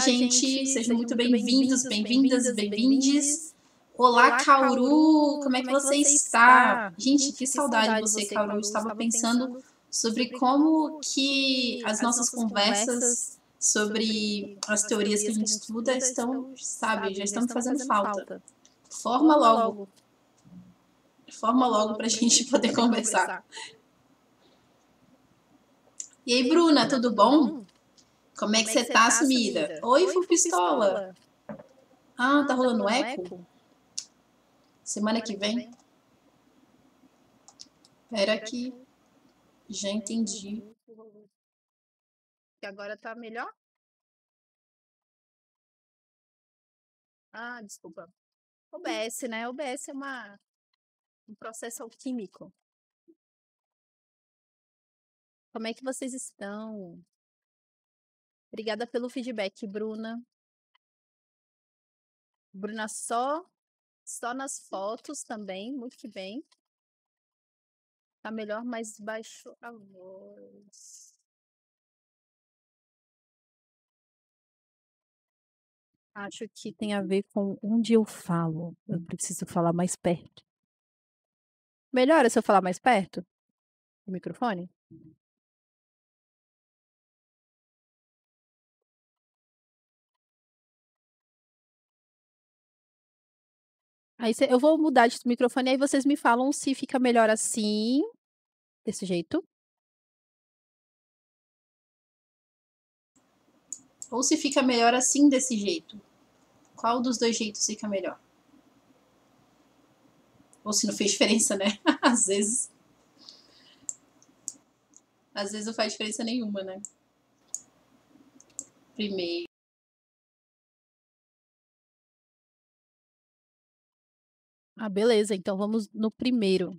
gente. Sejam muito bem-vindos, bem-vindas, bem-vindes. Olá, Cauru! É como é que você está? Gente, que saudade de você, Cauru. Eu estava pensando sobre como que as nossas conversas sobre as teorias que a gente estuda estão, sabe, já estão fazendo falta. Forma logo. Forma logo para a gente poder conversar. E aí, Bruna, tudo bom? É Como é que você tá, tá, sumida? Oi, Oi Fupistola. Fupistola. Ah, tá ah, tá rolando tá um eco? eco? Semana, que vem? Pera aqui. Já entendi. Que agora tá melhor? Ah, desculpa. OBS, né? OBS é uma, um processo alquímico. Como é que vocês estão? Obrigada pelo feedback, Bruna. Bruna, só, só nas fotos também, muito que bem. Tá melhor, mas baixo a voz. Acho que tem a ver com onde eu falo. Eu preciso falar mais perto. Melhora se eu falar mais perto? O microfone? Aí cê, eu vou mudar de microfone, aí vocês me falam se fica melhor assim, desse jeito. Ou se fica melhor assim, desse jeito. Qual dos dois jeitos fica melhor? Ou se não fez diferença, né? Às vezes. Às vezes não faz diferença nenhuma, né? Primeiro. Ah, beleza. Então vamos no primeiro.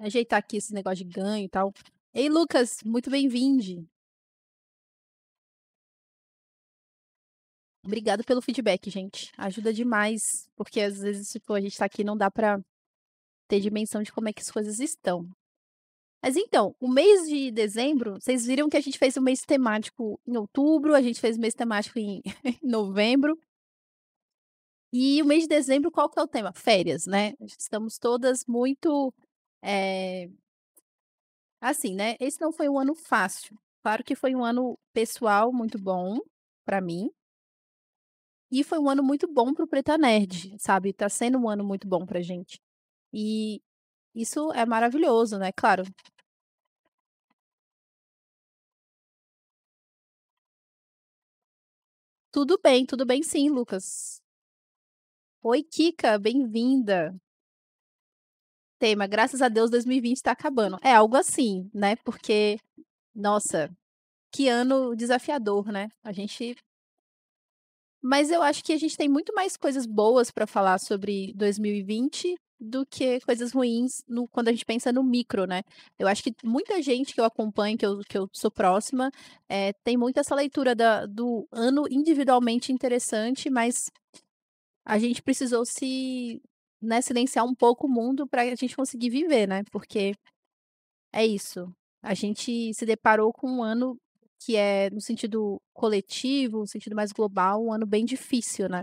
Ajeitar aqui esse negócio de ganho e tal. Ei, Lucas, muito bem-vindo. Obrigado pelo feedback, gente. Ajuda demais, porque às vezes, tipo, a gente tá aqui não dá pra ter dimensão de como é que as coisas estão. Mas então, o mês de dezembro, vocês viram que a gente fez o mês temático em outubro, a gente fez o mês temático em, em novembro. E o mês de dezembro, qual que é o tema? Férias, né? Estamos todas muito. É... Assim, né? Esse não foi um ano fácil. Claro que foi um ano pessoal muito bom para mim. E foi um ano muito bom para o Preta Nerd, sabe? Tá sendo um ano muito bom pra gente. E isso é maravilhoso, né? Claro, Tudo bem, tudo bem sim, Lucas. Oi, Kika, bem-vinda. Tema, graças a Deus 2020 está acabando. É algo assim, né? Porque, nossa, que ano desafiador, né? A gente. Mas eu acho que a gente tem muito mais coisas boas para falar sobre 2020 do que coisas ruins no, quando a gente pensa no micro, né? Eu acho que muita gente que eu acompanho, que eu, que eu sou próxima, é, tem muito essa leitura da, do ano individualmente interessante, mas a gente precisou se né, silenciar um pouco o mundo para a gente conseguir viver, né? Porque é isso. A gente se deparou com um ano que é, no sentido coletivo, no sentido mais global, um ano bem difícil, né?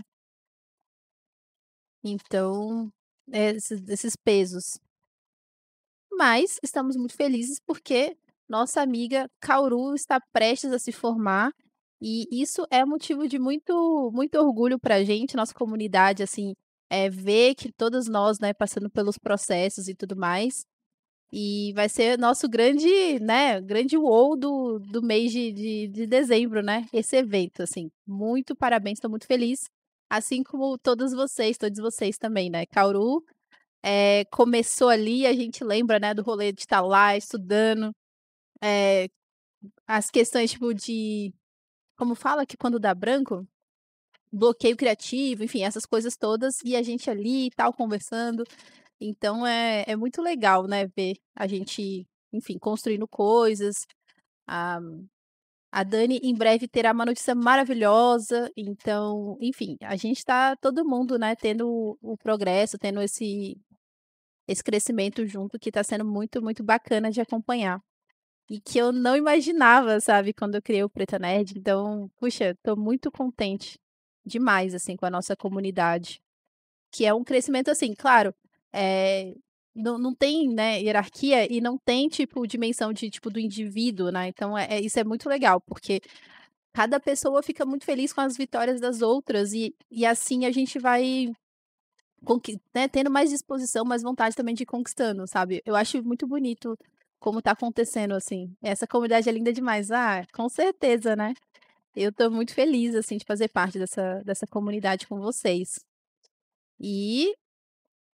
Então, é, esses, esses pesos. Mas estamos muito felizes porque nossa amiga Kauru está prestes a se formar e isso é motivo de muito, muito orgulho para a gente, nossa comunidade, assim, é ver que todos nós, né, passando pelos processos e tudo mais. E vai ser nosso grande, né, grande wow do, do mês de, de, de dezembro, né? Esse evento, assim. Muito parabéns, estou muito feliz. Assim como todos vocês, todos vocês também, né? Cauru é, eh, começou ali, a gente lembra, né, do rolê de estar tá lá estudando, é, as questões, tipo, de como fala que quando dá branco, bloqueio criativo, enfim, essas coisas todas, e a gente ali e tal, conversando. Então é, é muito legal, né, ver a gente, enfim, construindo coisas. A, ah, a Dani em breve terá uma notícia maravilhosa. Então, enfim, a gente está todo mundo, né, tendo o progresso, tendo esse, esse crescimento junto, que está sendo muito, muito bacana de acompanhar e que eu não imaginava, sabe, quando eu criei o Preta Nerd. Então, puxa, tô muito contente demais, assim, com a nossa comunidade. Que é um crescimento, assim, claro, é, não, não tem, né, hierarquia e não tem, tipo, dimensão de, tipo, do indivíduo, né? Então, é, é, isso é muito legal, porque cada pessoa fica muito feliz com as vitórias das outras e, e assim a gente vai né, tendo mais disposição, mais vontade também de ir conquistando, sabe? Eu acho muito bonito como tá acontecendo, assim. Essa comunidade é linda demais. Ah, com certeza, né? Eu tô muito feliz, assim, de fazer parte dessa, dessa comunidade com vocês. E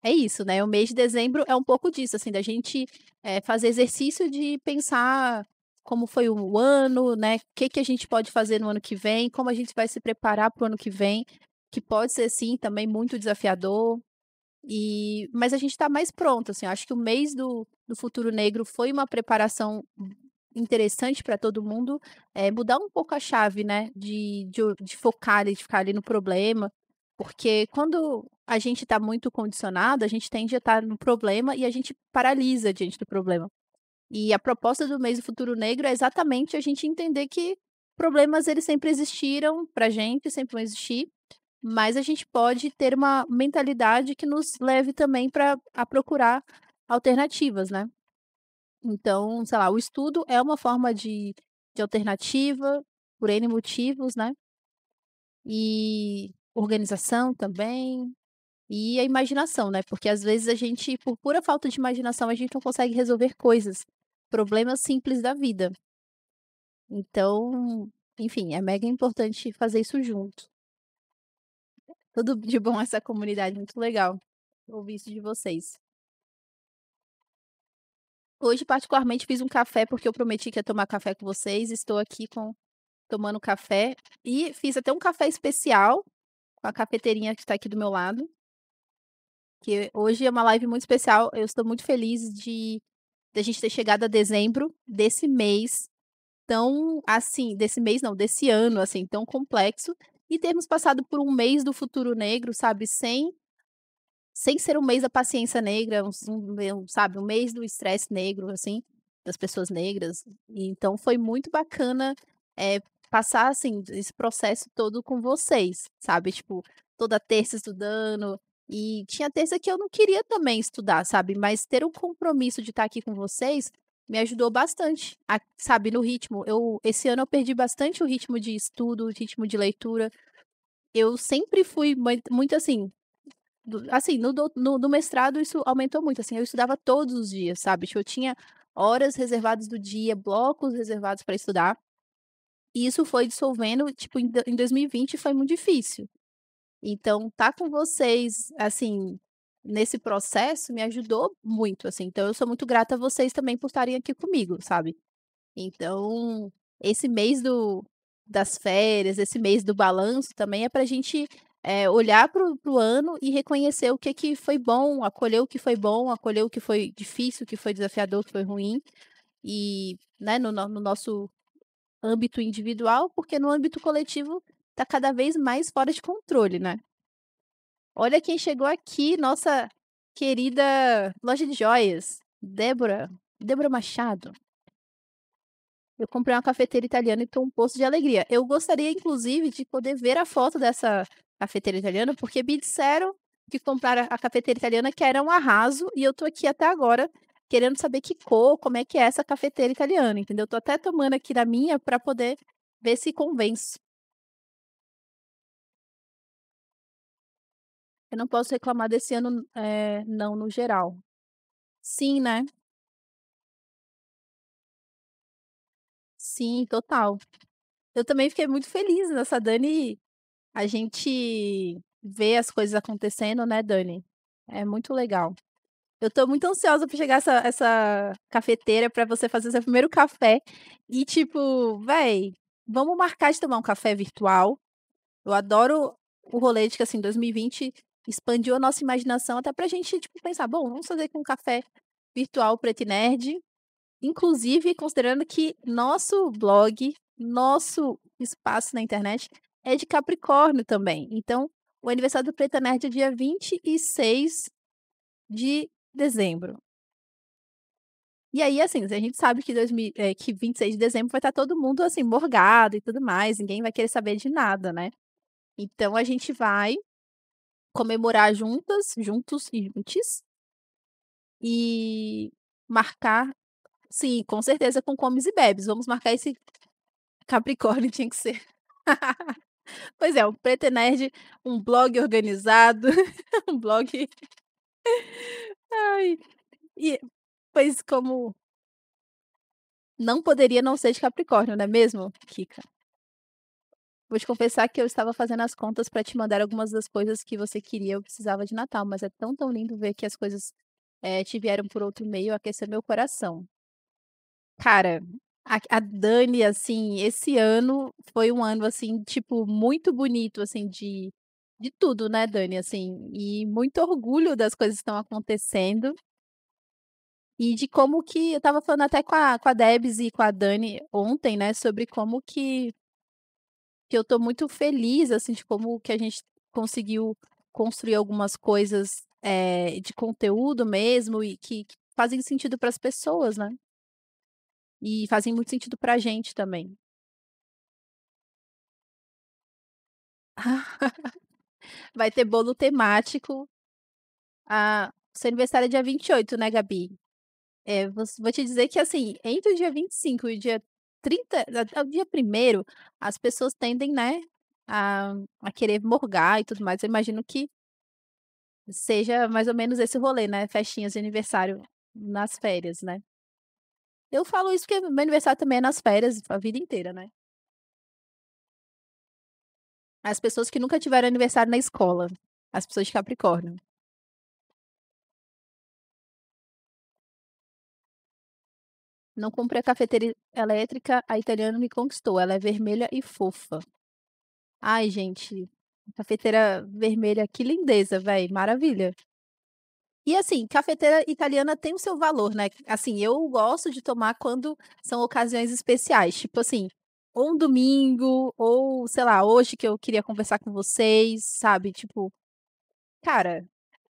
é isso, né? O mês de dezembro é um pouco disso, assim, da gente é, fazer exercício de pensar como foi o ano, né? O que, que a gente pode fazer no ano que vem, como a gente vai se preparar para o ano que vem, que pode ser, sim, também muito desafiador, e, mas a gente está mais pronto, assim. acho que o mês do, do futuro negro foi uma preparação interessante para todo mundo é, mudar um pouco a chave, né? De, de, de focar e de ficar ali no problema. Porque quando a gente está muito condicionado, a gente tende a estar tá no problema e a gente paralisa diante do problema. E a proposta do mês do futuro negro é exatamente a gente entender que problemas eles sempre existiram para gente, sempre vão existir, mas a gente pode ter uma mentalidade que nos leve também para a procurar alternativas, né? Então, sei lá, o estudo é uma forma de, de alternativa, por N motivos, né? E organização também, e a imaginação, né? Porque às vezes a gente, por pura falta de imaginação, a gente não consegue resolver coisas, problemas simples da vida. Então, enfim, é mega importante fazer isso junto tudo de bom essa comunidade, muito legal ouvir isso de vocês. Hoje, particularmente, fiz um café porque eu prometi que ia tomar café com vocês. Estou aqui com tomando café e fiz até um café especial com a cafeteirinha que está aqui do meu lado. Que hoje é uma live muito especial. Eu estou muito feliz de, de a gente ter chegado a dezembro desse mês tão assim, desse mês não, desse ano assim tão complexo e termos passado por um mês do futuro negro, sabe, sem sem ser um mês da paciência negra, um, sabe, um mês do estresse negro, assim, das pessoas negras. E, então foi muito bacana é, passar assim esse processo todo com vocês, sabe, tipo toda terça estudando. E tinha terça que eu não queria também estudar, sabe? Mas ter o um compromisso de estar aqui com vocês me ajudou bastante, a, sabe, no ritmo. Eu esse ano eu perdi bastante o ritmo de estudo, o ritmo de leitura. Eu sempre fui muito assim, do, assim, no, no, no, mestrado isso aumentou muito, assim, eu estudava todos os dias, sabe? Tipo, eu tinha horas reservadas do dia, blocos reservados para estudar. E isso foi dissolvendo, tipo, em, em 2020 foi muito difícil. Então, tá com vocês, assim, nesse processo me ajudou muito, assim. Então eu sou muito grata a vocês também por estarem aqui comigo, sabe? Então, esse mês do, das férias, esse mês do balanço também é para a gente é, olhar para o ano e reconhecer o que, que foi bom, acolher o que foi bom, acolher o que foi difícil, o que foi desafiador, o que foi ruim. E né, no, no nosso âmbito individual, porque no âmbito coletivo está cada vez mais fora de controle, né? Olha quem chegou aqui, nossa querida loja de joias, Débora, Débora Machado. Eu comprei uma cafeteira italiana e estou um poço de alegria. Eu gostaria, inclusive, de poder ver a foto dessa cafeteira italiana, porque me disseram que compraram a cafeteira italiana, que era um arraso, e eu estou aqui até agora querendo saber que cor, como é que é essa cafeteira italiana, entendeu? Estou até tomando aqui da minha para poder ver se convence. Eu não posso reclamar desse ano, é, não, no geral. Sim, né? Sim, total. Eu também fiquei muito feliz nessa Dani. A gente vê as coisas acontecendo, né, Dani? É muito legal. Eu tô muito ansiosa pra chegar essa, essa cafeteira pra você fazer seu primeiro café. E, tipo, véi, vamos marcar de tomar um café virtual. Eu adoro o rolê de que, assim, 2020 expandiu a nossa imaginação até para a gente tipo, pensar, bom, vamos fazer com um café virtual preto e nerd, inclusive considerando que nosso blog, nosso espaço na internet é de Capricórnio também. Então, o aniversário do Preta Nerd é dia 26 de dezembro. E aí, assim, a gente sabe que, 2000, é, que 26 de dezembro vai estar tá todo mundo, assim, morgado e tudo mais, ninguém vai querer saber de nada, né? Então, a gente vai comemorar juntas, juntos e juntas E marcar, sim, com certeza com comes e bebes. Vamos marcar esse Capricórnio tinha que ser. pois é, um Preto Nerd, um blog organizado, um blog. Ai. E, pois como não poderia não ser de Capricórnio, não é mesmo, Kika? Vou te confessar que eu estava fazendo as contas para te mandar algumas das coisas que você queria ou precisava de Natal, mas é tão tão lindo ver que as coisas é, te vieram por outro meio aquecer meu coração. Cara, a, a, Dani, assim, esse ano foi um ano, assim, tipo, muito bonito, assim, de, de tudo, né, Dani, assim, e muito orgulho das coisas que estão acontecendo. E de como que, eu estava falando até com a, com a Debs e com a Dani ontem, né, sobre como que que eu tô muito feliz, assim, de como que a gente conseguiu construir algumas coisas é, de conteúdo mesmo e que, que fazem sentido para as pessoas, né? E fazem muito sentido para a gente também. Vai ter bolo temático. Ah, seu aniversário é dia 28, né, Gabi? É, vou, vou te dizer que, assim, entre o dia 25 e o dia 30, até o dia primeiro, as pessoas tendem, né, a, a querer morgar e tudo mais. Eu imagino que seja mais ou menos esse rolê, né? Festinhas de aniversário nas férias, né? Eu falo isso porque meu aniversário também é nas férias, a vida inteira, né? As pessoas que nunca tiveram aniversário na escola, as pessoas de Capricórnio. Não comprei a cafeteira elétrica, a italiana me conquistou. Ela é vermelha e fofa. Ai, gente, cafeteira vermelha, que lindeza, velho, maravilha. E assim, cafeteira italiana tem o seu valor, né? Assim, eu gosto de tomar quando são ocasiões especiais, tipo assim, ou um domingo, ou sei lá, hoje que eu queria conversar com vocês, sabe? Tipo, cara,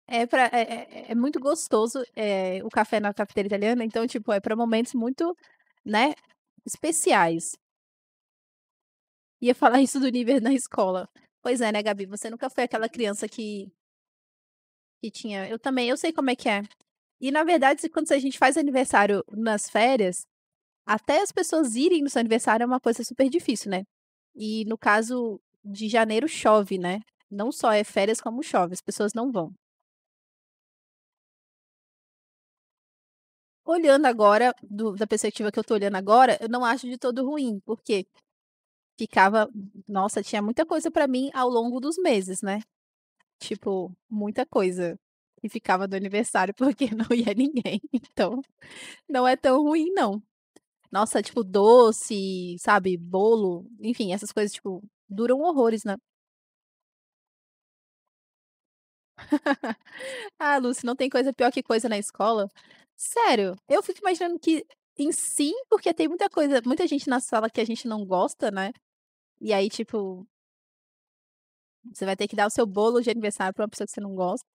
é, pra, é, é, é muito gostoso é, o café na cafeteira italiana, então, tipo, é para momentos muito, né, especiais. Ia falar isso do nível na escola. Pois é, né, Gabi? Você nunca foi aquela criança que, que tinha. Eu também, eu sei como é que é. E, na verdade, quando a gente faz aniversário nas férias, até as pessoas irem no seu aniversário é uma coisa super difícil, né? E no caso de janeiro, chove, né? Não só é férias, como chove. As pessoas não vão. olhando agora, do, da perspectiva que eu tô olhando agora, eu não acho de todo ruim, porque ficava, nossa, tinha muita coisa para mim ao longo dos meses, né? Tipo, muita coisa. E ficava do aniversário porque não ia ninguém. Então, não é tão ruim, não. Nossa, tipo, doce, sabe, bolo, enfim, essas coisas, tipo, duram horrores, né? Ah, Lúcia, não tem coisa pior que coisa na escola? Sério, eu fico imaginando que em sim, porque tem muita coisa, muita gente na sala que a gente não gosta, né? E aí, tipo, você vai ter que dar o seu bolo de aniversário pra uma pessoa que você não gosta.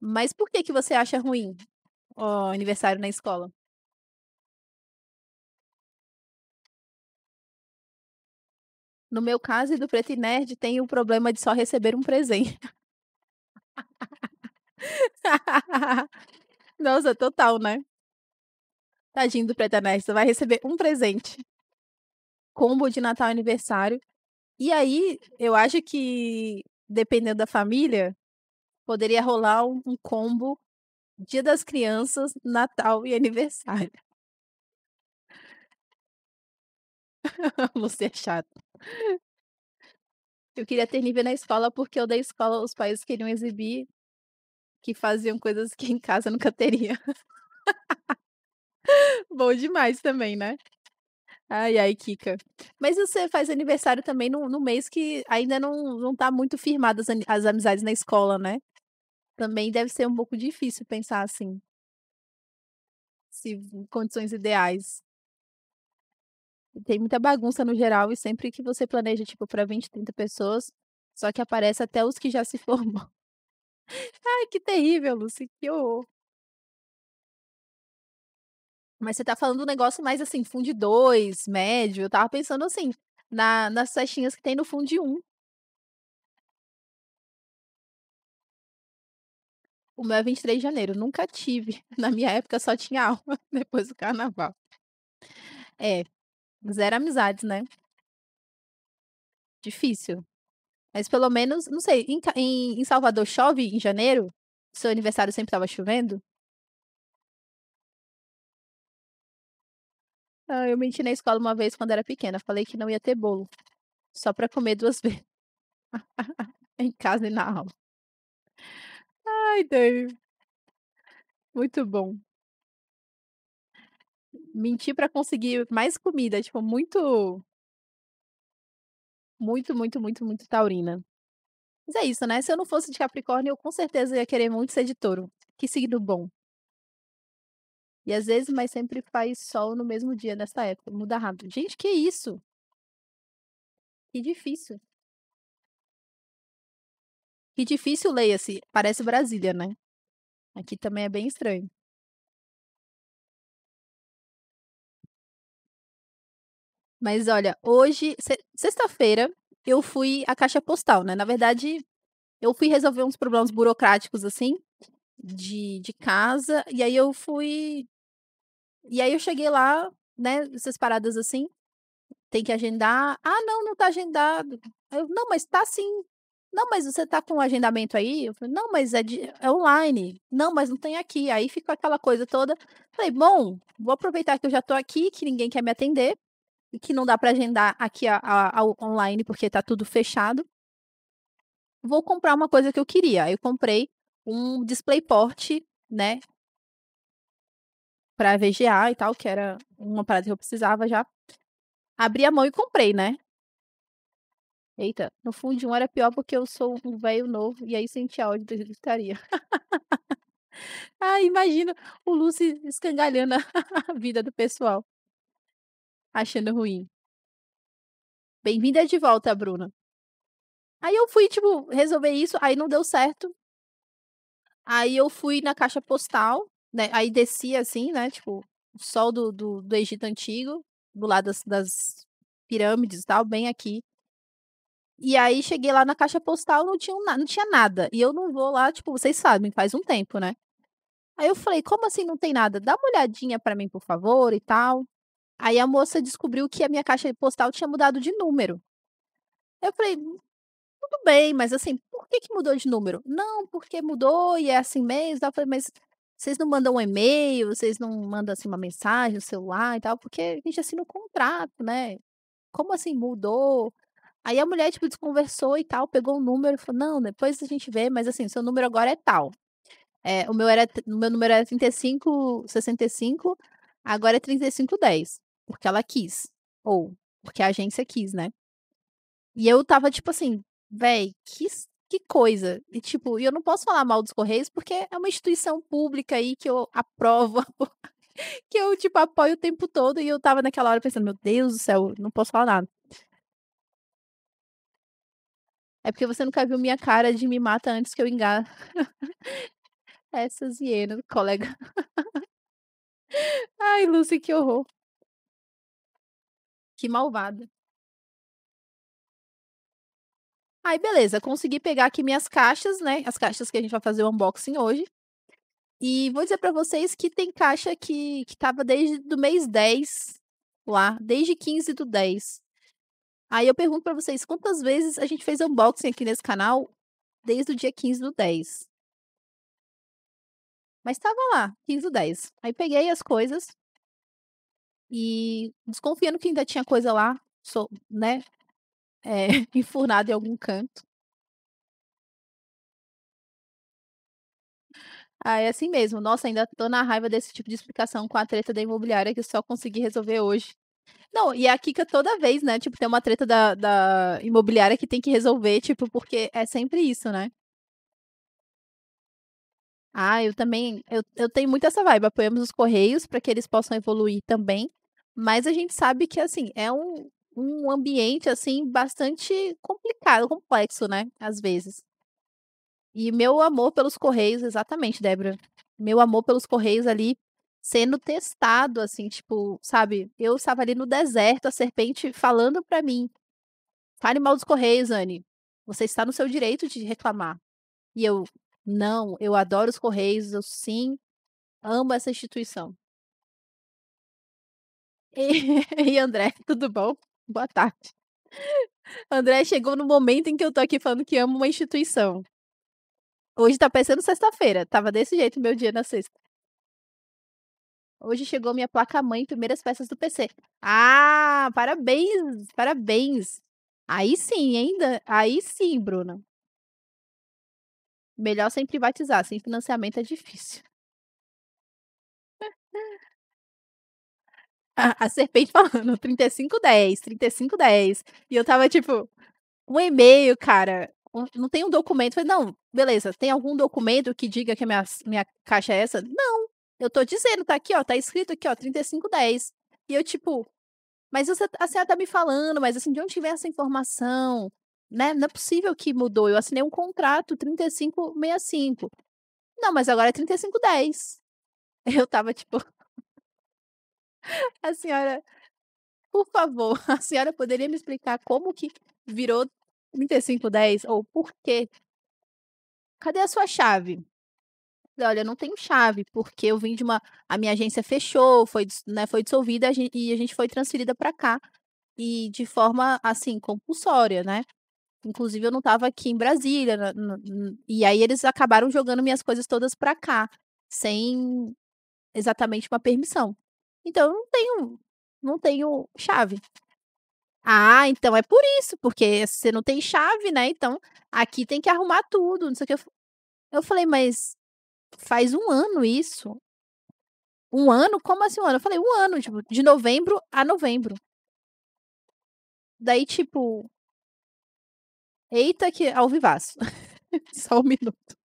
Mas por que que você acha ruim o aniversário na escola? No meu caso e do Preto e Nerd, tem o problema de só receber um presente. Nossa, total, né? Tadinho do Preta Nesta, vai receber um presente. Combo de Natal e aniversário. E aí, eu acho que, dependendo da família, poderia rolar um, combo Dia das Crianças, Natal e aniversário. Você é chato. Eu queria ter nível na escola porque eu da escola os pais queriam exibir que faziam coisas que em casa nunca teria. Bom demais também, né? Ai, ai, Kika. Mas você faz aniversário também no, no mês que ainda não, não tá muito firmadas as, amizades na escola, né? Também deve ser um pouco difícil pensar assim. Se condições ideais. Tem muita bagunça no geral e sempre que você planeja, tipo, para 20, 30 pessoas, só que aparece até os que já se formam. Ai, que terrível, Lucy, que horror. Mas você tá falando um negócio mais assim, fundo de dois, médio. Eu tava pensando assim, na, nas festinhas que tem no fundo de um. O meu é 23 de janeiro, nunca tive. Na minha época só tinha alma depois do carnaval. É, zero amizades, né? Difícil. Mas pelo menos, não sei, em, em, em Salvador chove em janeiro? Seu aniversário sempre tava chovendo? Ah, eu menti na escola uma vez quando era pequena. Falei que não ia ter bolo. Só pra comer duas vezes. em casa e na aula. Ai, Dave. Muito bom. Mentir pra conseguir mais comida. Tipo, muito muito, muito, muito, muito taurina. Mas é isso, né? Se eu não fosse de Capricórnio, eu com certeza ia querer muito ser de touro. Que signo bom. E às vezes, mas sempre faz sol no mesmo dia nessa época. Muda rápido. Gente, que isso? Que difícil. Que difícil leia-se. Parece Brasília, né? Aqui também é bem estranho. Mas olha, hoje, sexta-feira, eu fui à caixa postal, né? Na verdade, eu fui resolver uns problemas burocráticos, assim, de, de casa. E aí eu fui. E aí eu cheguei lá, né? Essas paradas assim. Tem que agendar. Ah, não, não tá agendado. Eu, não, mas tá sim. Não, mas você tá com o um agendamento aí? Eu falei, não, mas é, de, é online. Não, mas não tem aqui. Aí ficou aquela coisa toda. Falei, bom, vou aproveitar que eu já tô aqui, que ninguém quer me atender que não dá para agendar aqui a, a, a online porque está tudo fechado. Vou comprar uma coisa que eu queria. Eu comprei um DisplayPort, né, para VGA e tal, que era uma parada que eu precisava já. Abri a mão e comprei, né? Eita, no fundo um era pior porque eu sou um velho novo e aí senti áudio da gritaria. ah, imagino o Lúcio escangalhando a vida do pessoal achando ruim. Bem-vinda de volta, Bruna. Aí eu fui, tipo, resolver isso, aí não deu certo. Aí eu fui na caixa postal, né? Aí descia assim, né? Tipo, o sol do, do, do Egito Antigo, do lado das, das pirâmides e tal, bem aqui. E aí cheguei lá na caixa postal, não tinha, não tinha nada. E eu não vou lá, tipo, vocês sabem, faz um tempo, né? Aí eu falei, como assim não tem nada? Dá uma olhadinha para mim, por favor, e tal. Aí a moça descobriu que a minha caixa postal tinha mudado de número. Eu falei, hum, tudo bem, mas assim, por que, que mudou de número? Não, porque mudou e é assim mesmo. Eu falei, mas vocês não mandam um e-mail, vocês não mandam assim uma mensagem, o celular e tal, porque a gente assina o um contrato, né? Como assim mudou? Aí a mulher, tipo, desconversou e tal, pegou o um número e falou, não, depois a gente vê, mas assim, seu número agora é tal. É, o meu era, o meu número era é 3565, agora é 3510 porque ela quis. Ou porque a agência quis, né? E eu tava tipo assim, véi, que, que coisa. E tipo, eu não posso falar mal dos Correios porque é uma instituição pública aí que eu aprovo, que eu tipo apoio o tempo todo. E eu tava naquela hora pensando, meu Deus do céu, não posso falar nada. É porque você nunca viu minha cara de me mata antes que eu engano. Essas hienas, colega. Ai, Lucy, que horror. Que malvada. Aí, beleza, consegui pegar aqui minhas caixas, né? As caixas que a gente vai fazer o unboxing hoje. E vou dizer para vocês que tem caixa que, que tava desde do mês 10 lá, desde 15 do 10. Aí eu pergunto para vocês quantas vezes a gente fez unboxing aqui nesse canal desde o dia 15 do 10. Mas tava lá, 15 do 10. Aí peguei as coisas, e desconfiando que ainda tinha coisa lá, né? É, enfurnada em algum canto. Ah, é assim mesmo. Nossa, ainda tô na raiva desse tipo de explicação com a treta da imobiliária que só consegui resolver hoje. Não, e é a Kika toda vez, né? Tipo, tem uma treta da, da imobiliária que tem que resolver, tipo, porque é sempre isso, né? Ah, eu também. Eu, eu tenho muito essa vibe. Apoiamos os Correios para que eles possam evoluir também. Mas a gente sabe que, assim, é um, um ambiente, assim, bastante complicado, complexo, né? Às vezes. E meu amor pelos Correios, exatamente, Débora. Meu amor pelos Correios ali sendo testado, assim, tipo, sabe? Eu estava ali no deserto, a serpente falando para mim. Fale mal dos Correios, Anne. Você está no seu direito de reclamar. E eu, não, eu adoro os Correios, eu sim amo essa instituição. E, e André, tudo bom? Boa tarde. André, chegou no momento em que eu tô aqui falando que amo uma instituição. Hoje tá parecendo sexta-feira. Tava desse jeito meu dia na sexta. Hoje chegou minha placa-mãe, primeiras peças do PC. Ah, parabéns, parabéns. Aí sim, ainda. Aí sim, Bruna. Melhor sem privatizar, sem financiamento é difícil. a, serpente falando 3510, 3510. E eu tava tipo, um e-mail, cara. Não tem um documento. falei, não, beleza, tem algum documento que diga que a minha, minha caixa é essa? Não, eu tô dizendo, tá aqui, ó, tá escrito aqui, ó, 3510. E eu, tipo, mas você, a senhora tá me falando, mas assim, de onde tiver essa informação? Né? Não é possível que mudou. Eu assinei um contrato 3565. Não, mas agora é 3510. Eu tava, tipo, A senhora, por favor, a senhora poderia me explicar como que virou 3510 ou por quê? Cadê a sua chave? Olha, eu não tenho chave, porque eu vim de uma. A minha agência fechou, foi, né, foi dissolvida a gente, e a gente foi transferida para cá. E de forma, assim, compulsória, né? Inclusive, eu não estava aqui em Brasília. e aí, eles acabaram jogando minhas coisas todas para cá, sem exatamente uma permissão. Então eu não tenho, não tenho chave. Ah, então é por isso, porque você não tem chave, né? Então aqui tem que arrumar tudo, não sei o que. Eu falei, mas faz um ano isso. Um ano? Como assim um ano? Eu falei, um ano, tipo, de novembro a novembro. Daí, tipo. Eita, que ao vivaço. Só um minuto.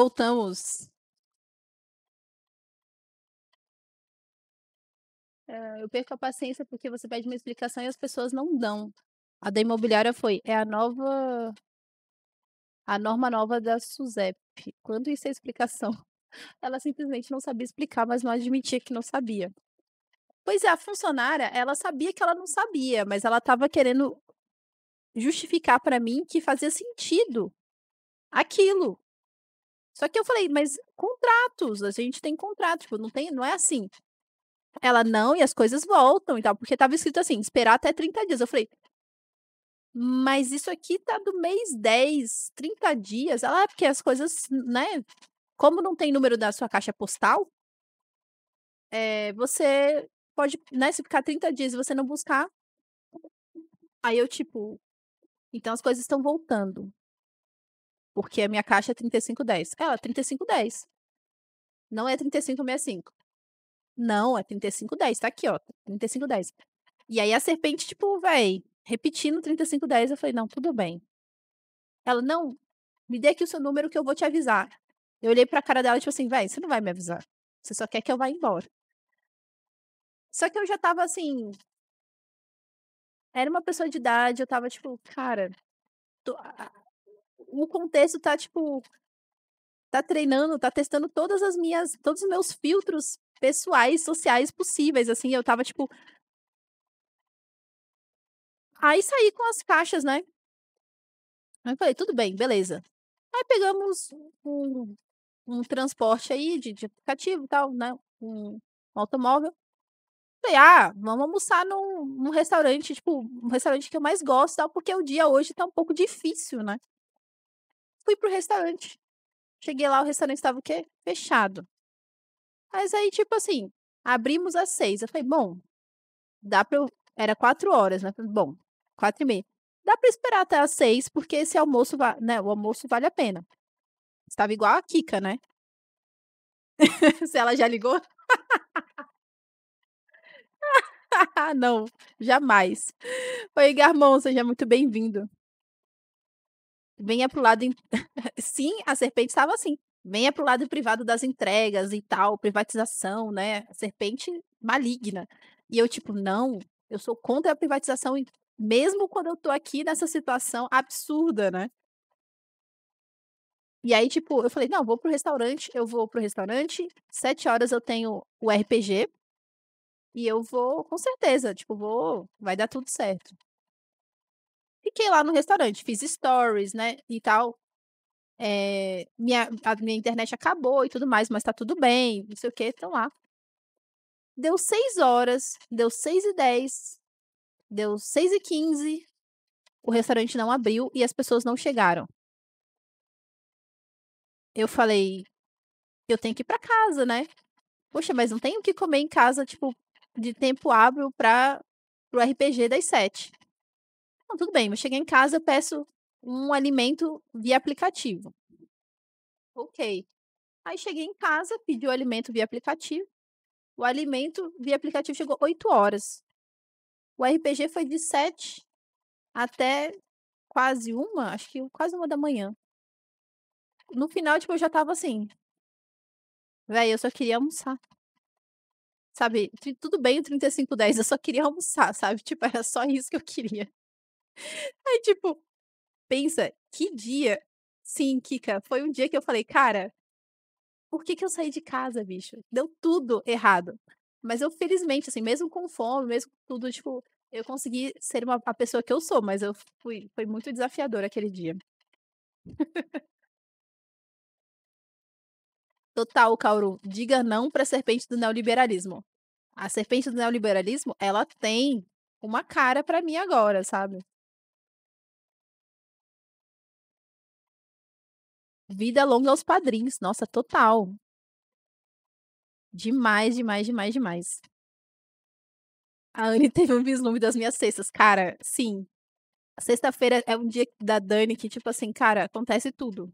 Voltamos. Ah, eu perco a paciência porque você pede uma explicação e as pessoas não dão. A da imobiliária foi, é a nova. A norma nova da SUSEP. Quando isso é explicação? Ela simplesmente não sabia explicar, mas não admitia que não sabia. Pois é, a funcionária, ela sabia que ela não sabia, mas ela estava querendo justificar para mim que fazia sentido aquilo. Só que eu falei, mas contratos, a gente tem contrato, tipo, não tem, não é assim. Ela não, e as coisas voltam e tal, porque tava escrito assim, esperar até 30 dias. Eu falei, mas isso aqui tá do mês 10, 30 dias. Ela, ah, é porque as coisas, né? Como não tem número da sua caixa postal, é, você pode, né, se ficar 30 dias e você não buscar. Aí eu, tipo, então as coisas estão voltando. Porque a minha caixa é 3510. Ela, 3510. É não é 3565. Não, é 3510. Tá aqui, ó. 3510. E aí a serpente, tipo, vai repetindo 3510. Eu falei, não, tudo bem. Ela, não, me dê aqui o seu número que eu vou te avisar. Eu olhei pra cara dela, tipo assim, véi, você não vai me avisar. Você só quer que eu vá embora. Só que eu já tava assim. Era uma pessoa de idade, eu tava tipo, cara, tô o contexto tá, tipo, tá treinando, tá testando todas as minhas, todos os meus filtros pessoais, sociais possíveis, assim, eu tava, tipo... Aí saí com as caixas, né? Aí falei, tudo bem, beleza. Aí pegamos um, um transporte aí de, de aplicativo e tal, né? Um, um automóvel. Falei, ah, vamos almoçar num, num, restaurante, tipo, um restaurante que eu mais gosto, tal, porque o dia hoje tá um pouco difícil, né? fui pro restaurante. Cheguei lá, o restaurante estava o quê? Fechado. Mas aí, tipo assim, abrimos às seis. Eu falei, bom, dá pra eu... Era quatro horas, né? Bom, quatro e meia. Dá pra esperar até às seis, porque esse almoço, va... né? O almoço vale a pena. Estava igual a Kika, né? Se ela já ligou. Não, jamais. Oi, Garmon, seja muito bem-vindo venha pro lado. In... Sim, a serpente estava assim. Venha pro lado privado das entregas e tal, privatização, né? serpente maligna. E eu, tipo, não, eu sou contra a privatização, mesmo quando eu tô aqui nessa situação absurda, né? E aí, tipo, eu falei, não, vou pro restaurante, eu vou pro restaurante, sete horas eu tenho o RPG, e eu vou, com certeza, tipo, vou, vai dar tudo certo. Fiquei lá no restaurante, fiz stories, né? E tal. É, minha, a minha internet acabou e tudo mais, mas tá tudo bem, não sei o que, então lá. Deu 6 horas, deu 6 e 10, deu 6 e 15, o restaurante não abriu e as pessoas não chegaram. Eu falei, eu tenho que ir pra casa, né? Poxa, mas não tenho o que comer em casa, tipo, de tempo hábil pra, pro RPG das 7. Não, tudo bem, eu cheguei em casa, eu peço um alimento via aplicativo. Ok. Aí cheguei em casa, pedi o alimento via aplicativo. O alimento via aplicativo chegou 8 horas. O RPG foi de 7 até quase uma, acho que quase uma da manhã. No final, tipo, eu já tava assim. Véi, eu só queria almoçar. Sabe, tudo bem o 3510, eu só queria almoçar, sabe? Tipo, era só isso que eu queria. Aí, tipo, pensa, que dia. Sim, Kika, foi um dia que eu falei, cara, por que que eu saí de casa, bicho? Deu tudo errado. Mas eu, felizmente, assim, mesmo com fome, mesmo com tudo, tipo, eu consegui ser uma, a pessoa que eu sou, mas eu fui, foi muito desafiador aquele dia. Total, Cauru, diga não para a serpente do neoliberalismo. A serpente do neoliberalismo, ela tem uma cara para mim agora, sabe? Vida longa aos padrinhos. Nossa, total. Demais, demais, demais, demais. A Anne teve um vislumbre das minhas cestas. Cara, sim. Sexta-feira é um dia da Dani que, tipo assim, cara, acontece tudo.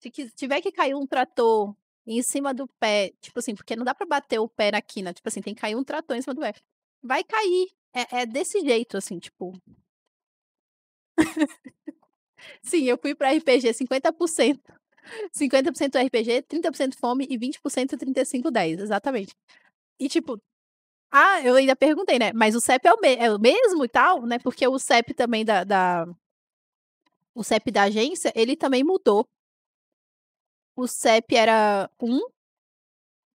Se tiver que cair um trator em cima do pé, tipo assim, porque não dá para bater o pé na quina, tipo assim, tem que cair um trator em cima do pé. Vai cair. É, é desse jeito, assim, tipo. Sim, eu fui para RPG 50%. 50% RPG, 30% fome e 20% 3510, exatamente. E tipo, ah, eu ainda perguntei, né? Mas o CEP é o, me é o mesmo e tal, né? Porque o CEP também da, da, O CEP da agência, ele também mudou. O CEP era 1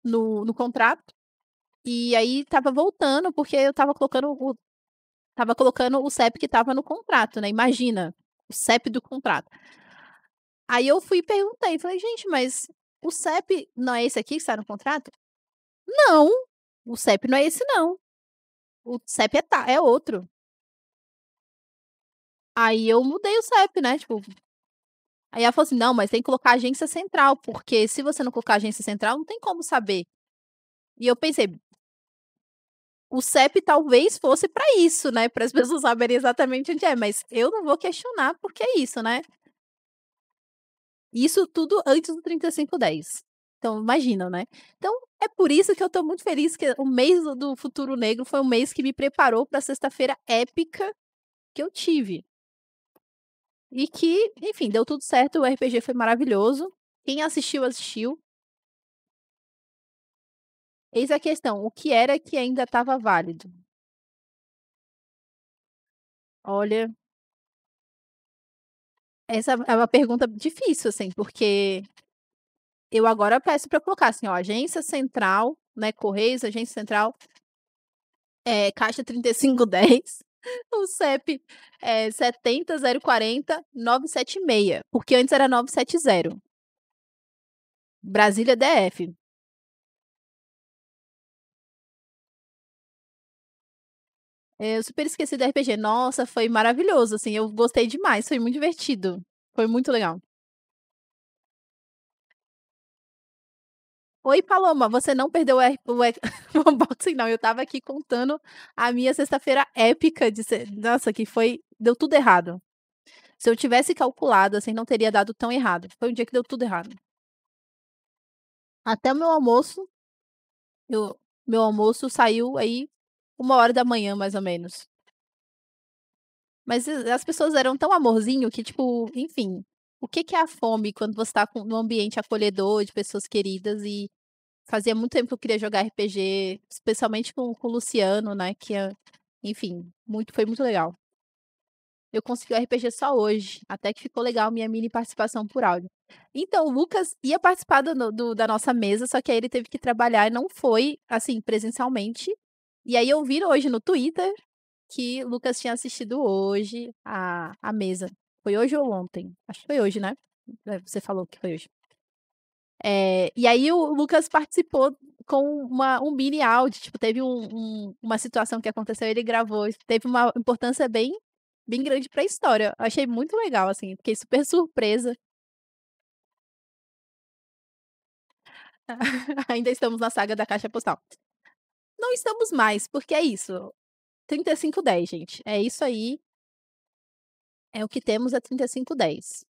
no, no contrato. E aí tava voltando, porque eu tava colocando o. Tava colocando o CEP que tava no contrato, né? Imagina o CEP do contrato. Aí eu fui e perguntei, falei, gente, mas o CEP não é esse aqui que está no contrato? Não, o CEP não é esse não. O CEP é, tá, é outro. Aí eu mudei o CEP, né? Tipo. Aí ela falou assim: não, mas tem que colocar agência central, porque se você não colocar agência central, não tem como saber. E eu pensei, o CEP talvez fosse para isso, né? Para as pessoas saberem exatamente onde é, mas eu não vou questionar porque é isso, né? Isso tudo antes do 3510. Então, imaginam, né? Então, é por isso que eu estou muito feliz que o mês do Futuro Negro foi um mês que me preparou para a sexta-feira épica que eu tive. E que, enfim, deu tudo certo, o RPG foi maravilhoso. Quem assistiu, assistiu. Eis a questão: o que era que ainda estava válido? Olha, essa é uma pergunta difícil, assim, porque eu agora peço para colocar assim, ó, agência central, né, Correios, agência central, é, caixa 3510, o CEP é, 70040 976, porque antes era 970. Brasília DF. É, eu super esqueci do RPG. Nossa, foi maravilhoso, assim. Eu gostei demais, foi muito divertido. Foi muito legal. Oi, Paloma, você não perdeu o, RPG? o, o unboxing, não. Eu tava aqui contando a minha sexta-feira épica de ser. Nossa, que foi. Deu tudo errado. Se eu tivesse calculado, assim, não teria dado tão errado. Foi um dia que deu tudo errado. Até o meu almoço. Eu... Meu almoço saiu aí uma hora da manhã, mais ou menos. Mas as pessoas eram tão amorzinho que, tipo, enfim, o que, que é a fome quando você tá num ambiente acolhedor de pessoas queridas e fazia muito tempo que eu queria jogar RPG, especialmente com, com o Luciano, né, que, é, enfim, muito, foi muito legal. Eu consegui o RPG só hoje, até que ficou legal minha mini participação por áudio. Então, o Lucas ia participar do, do, da nossa mesa, só que aí ele teve que trabalhar e não foi, assim, presencialmente. E aí eu vi hoje no Twitter que Lucas tinha assistido hoje a, a mesa. Foi hoje ou ontem? Acho que foi hoje, né? É, você falou que foi hoje. É, e aí o Lucas participou com uma, um mini áudio, tipo, teve um, um, uma situação que aconteceu, ele gravou, teve uma importância bem, bem grande para a história. Eu achei muito legal, assim, fiquei super surpresa. Ainda estamos na saga da caixa postal não estamos mais, porque é isso. 3510, gente. É isso aí. É o que temos é a 3510.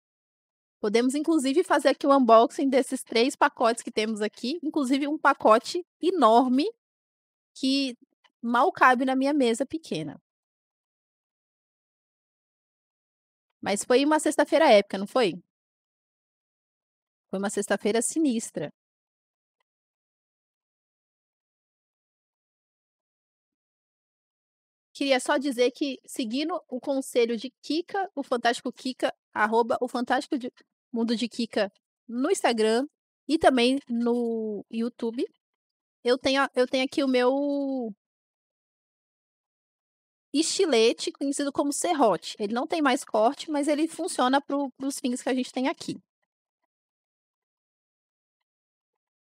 Podemos, inclusive, fazer aqui o um unboxing desses três pacotes que temos aqui. Inclusive, um pacote enorme que mal cabe na minha mesa pequena. Mas foi uma sexta-feira épica, não foi? Foi uma sexta-feira sinistra. Queria só dizer que, seguindo o conselho de Kika, o Fantástico Kika, arroba o Fantástico de... Mundo de Kika no Instagram e também no YouTube, eu tenho, eu tenho aqui o meu estilete, conhecido como serrote. Ele não tem mais corte, mas ele funciona para os fins que a gente tem aqui.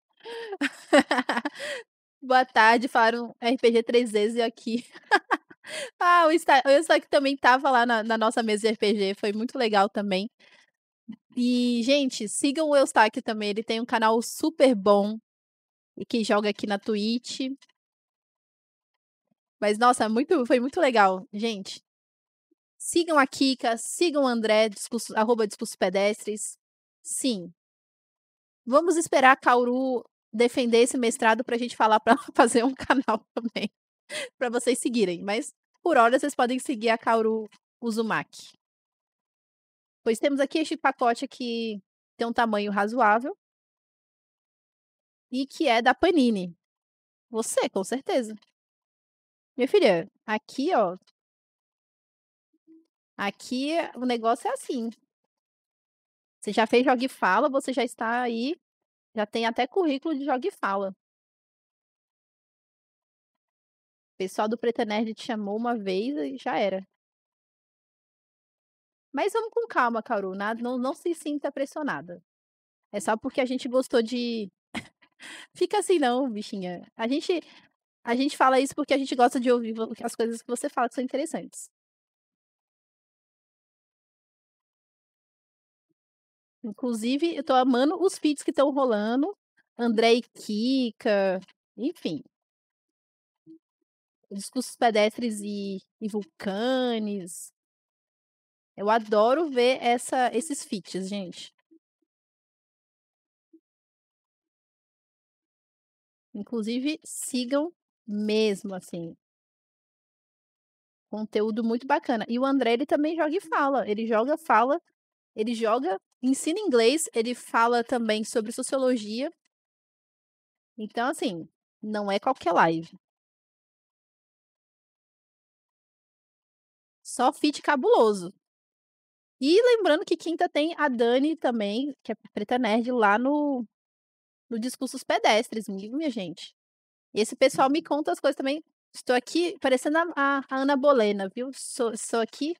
Boa tarde, falaram RPG três vezes aqui. Ah, o Stark, também tava lá na, na, nossa mesa de RPG, foi muito legal também. E, gente, sigam o Eustáquio também, ele tem um canal super bom e que joga aqui na Twitch. Mas, nossa, muito, foi muito legal, gente. Sigam a Kika, sigam o André, discurso, arroba discursos pedestres. Sim. Vamos esperar a Kauru defender esse mestrado pra gente falar pra fazer um canal também. para vocês seguirem. Mas por hora vocês podem seguir a Kaoru Uzumaki. Pois temos aqui este pacote que tem um tamanho razoável e que é da Panini. Você, com certeza. Minha filha, aqui, ó. Aqui o negócio é assim. Você já fez jogue fala, você já está aí, já tem até currículo de jogue fala. pessoal do Preta Nerd te chamou uma vez e já era. Mas vamos com calma, Caru. Não, não se sinta pressionada. É só porque a gente gostou de. Fica assim, não, bichinha. A gente, a gente fala isso porque a gente gosta de ouvir as coisas que você fala que são interessantes. Inclusive, eu tô amando os feeds que estão rolando. e Kika, enfim discursos pedestres e, e vulcanes. Eu adoro ver essa, esses feats, gente. Inclusive, sigam mesmo, assim. Conteúdo muito bacana. E o André, ele também joga e fala. Ele joga, fala, ele joga, ensina inglês, ele fala também sobre sociologia. Então, assim, não é qualquer live. Só fit cabuloso. E lembrando que quinta tá tem a Dani também, que é preta nerd, lá no, no Discursos Pedestres, minha gente. E esse pessoal me conta as coisas também. Estou aqui parecendo a, a, a Ana Bolena, viu? Sou, sou aqui.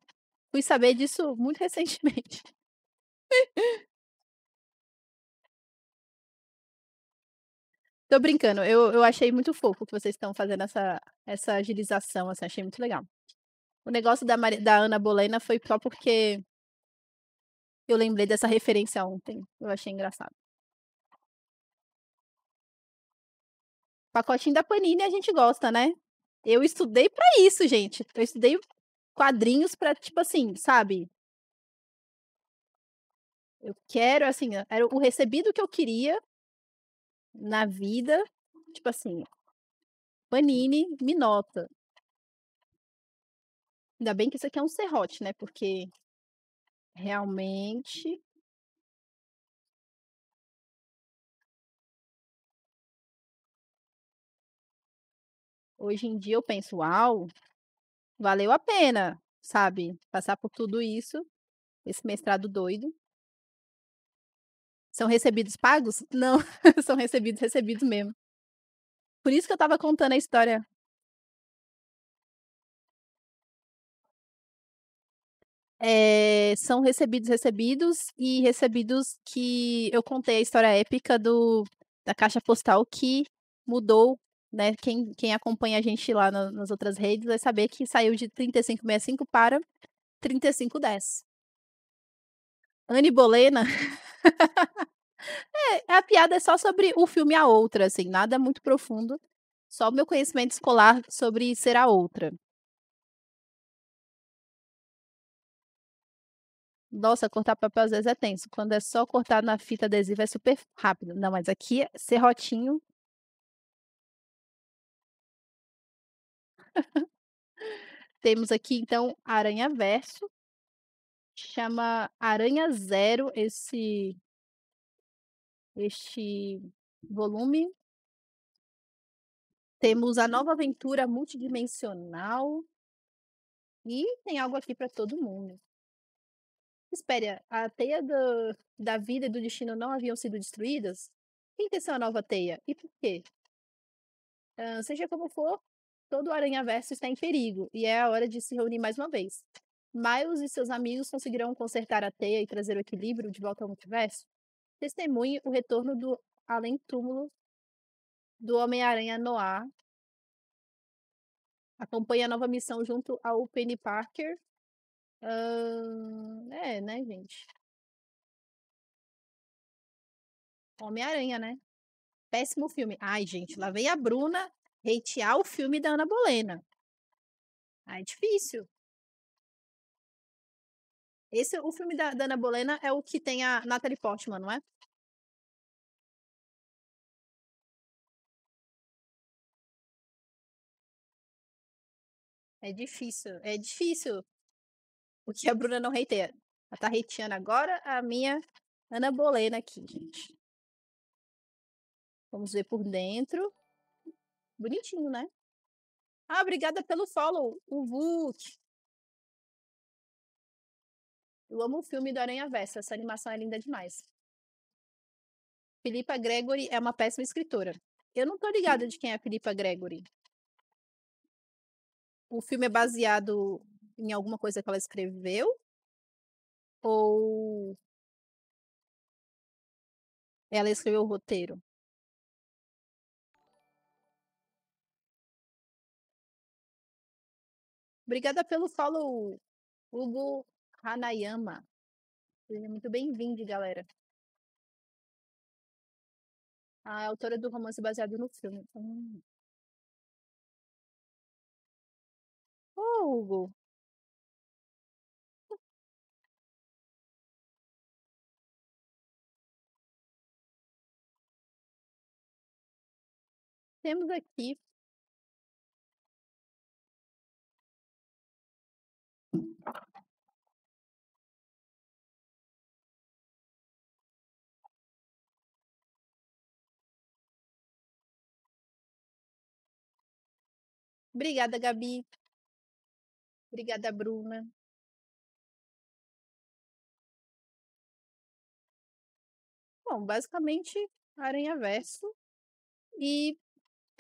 Fui saber disso muito recentemente. Tô brincando, eu, eu achei muito fofo que vocês estão fazendo essa, essa agilização, assim, achei muito legal. O negócio da, da Ana Bolena foi só porque eu lembrei dessa referência ontem. Eu achei engraçado. Pacotinho da Panini a gente gosta, né? Eu estudei para isso, gente. Eu estudei quadrinhos para tipo assim, sabe? Eu quero, assim, era o recebido que eu queria na vida. Tipo assim, Panini me nota. Ainda bem que isso aqui é um serrote, né? Porque realmente hoje em dia eu penso, uau, valeu a pena, sabe? Passar por tudo isso, esse mestrado doido. São recebidos pagos? Não, são recebidos, recebidos mesmo. Por isso que eu tava contando a história é, são recebidos recebidos e recebidos que eu contei a história épica do, da caixa postal que mudou, né? Quem, quem acompanha a gente lá no, nas outras redes vai saber que saiu de 3565 para 3510. Anne Bolena. é, a piada é só sobre o filme A Outra, assim, nada muito profundo. Só o meu conhecimento escolar sobre ser a outra. Nossa, cortar papel às vezes é tenso. Quando é só cortar na fita adesiva é super rápido. Não, mas aqui, é serrotinho. Temos aqui, então, Aranha Verso. Chama Aranha Zero esse, este volume. Temos a nova aventura multidimensional. E tem algo aqui para todo mundo. Espere, a teia do, da vida e do destino não haviam sido destruídas? Quem teceu a nova teia? E por quê? Uh, seja como for, todo o aranhaverso está em perigo e é a hora de se reunir mais uma vez. Miles e seus amigos conseguirão consertar a teia e trazer o equilíbrio de volta ao multiverso? Testemunhe o retorno do além-túmulo do Homem-Aranha Noir. Acompanhe a nova missão junto ao Penny Parker é, né, gente. Homem-Aranha, né. Péssimo filme. Ai, gente, lá vem a Bruna hatear o filme da Ana Bolena. Ai, é difícil. Esse, o filme da, da Ana Bolena é o que tem a Natalie Portman, não é? É difícil, é difícil. O que a Bruna não reiteia. Ela tá reiteando agora a minha Ana Bolena aqui, gente. Vamos ver por dentro. Bonitinho, né? Ah, obrigada pelo follow, o Vult. Eu amo o filme do Aranha Versa, essa animação é linda demais. Filipa Gregory é uma péssima escritora. Eu não tô ligada de quem é a Filipa Gregory. O filme é baseado em alguma coisa que ela escreveu? Ou ela escreveu o roteiro? Obrigada pelo follow, Hugo Hanayama. Seja muito bem-vindo, galera. A autora do romance baseado no filme. Hum. Ô, Hugo, temos aqui Obrigada, Gabi. Obrigada, Bruna. Bom, basicamente, Aranha Verso. E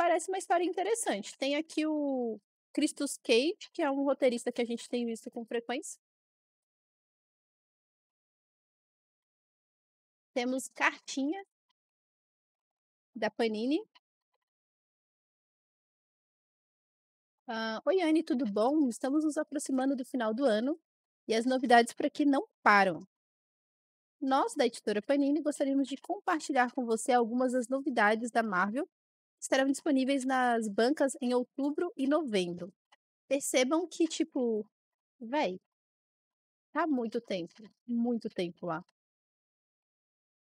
parece uma história interessante. Tem aqui o Christus Cage, que é um roteirista que a gente tem visto com frequência. Temos Cartinha, da Panini. Uh, Oi, Anne, tudo bom? Estamos nos aproximando do final do ano e as novidades por aqui não param. Nós, da editora Panini, gostaríamos de compartilhar com você algumas das novidades da Marvel estarão disponíveis nas bancas em outubro e novembro. Percebam que, tipo, véi, tá muito tempo, muito tempo lá.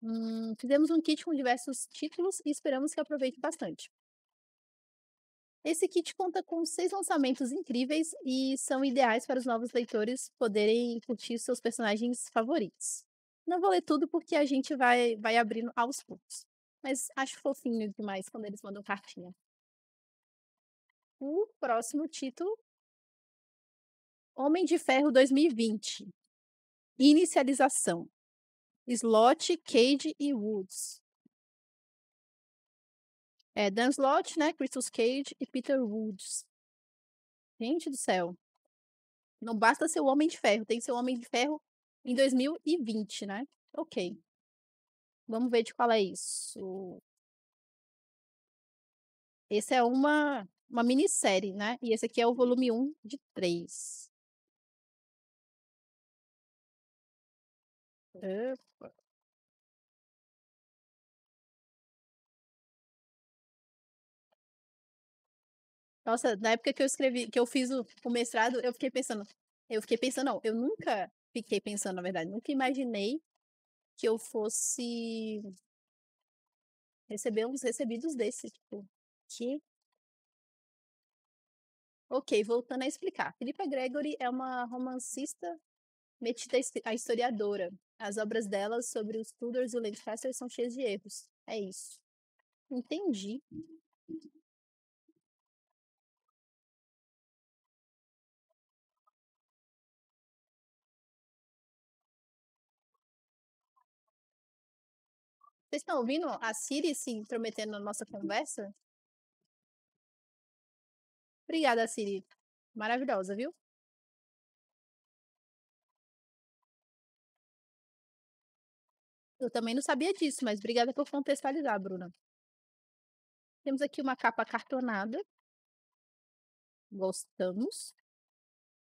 Hum, fizemos um kit com diversos títulos e esperamos que aproveite bastante. Esse kit conta com seis lançamentos incríveis e são ideais para os novos leitores poderem curtir seus personagens favoritos. Não vou ler tudo porque a gente vai, vai abrindo aos poucos mas acho fofinho demais quando eles mandam cartinha. O próximo título: Homem de Ferro 2020. Inicialização. Slot, Cage e Woods. É Dan Slot, né? Christus Cage e Peter Woods. Gente do céu. Não basta ser o Homem de Ferro, tem que ser o Homem de Ferro em 2020, né? Ok. Vamos ver de qual é isso. Esse é uma, uma minissérie, né? E esse aqui é o volume 1 de 3. Opa. Nossa, na época que eu escrevi, que eu fiz o, o mestrado, eu fiquei pensando, eu fiquei pensando, não, eu nunca fiquei pensando, na verdade, nunca imaginei que eu fosse receber uns recebidos desse, tipo, que Ok, voltando a explicar. Philippa Gregory é uma romancista metida a historiadora. As obras dela sobre os Tudors e o Lancaster são cheias de erros. É isso. Entendi. Vocês estão ouvindo a Siri se intrometendo na nossa conversa? Obrigada, Siri. Maravilhosa, viu? Eu também não sabia disso, mas obrigada por contextualizar, Bruna. Temos aqui uma capa cartonada. Gostamos.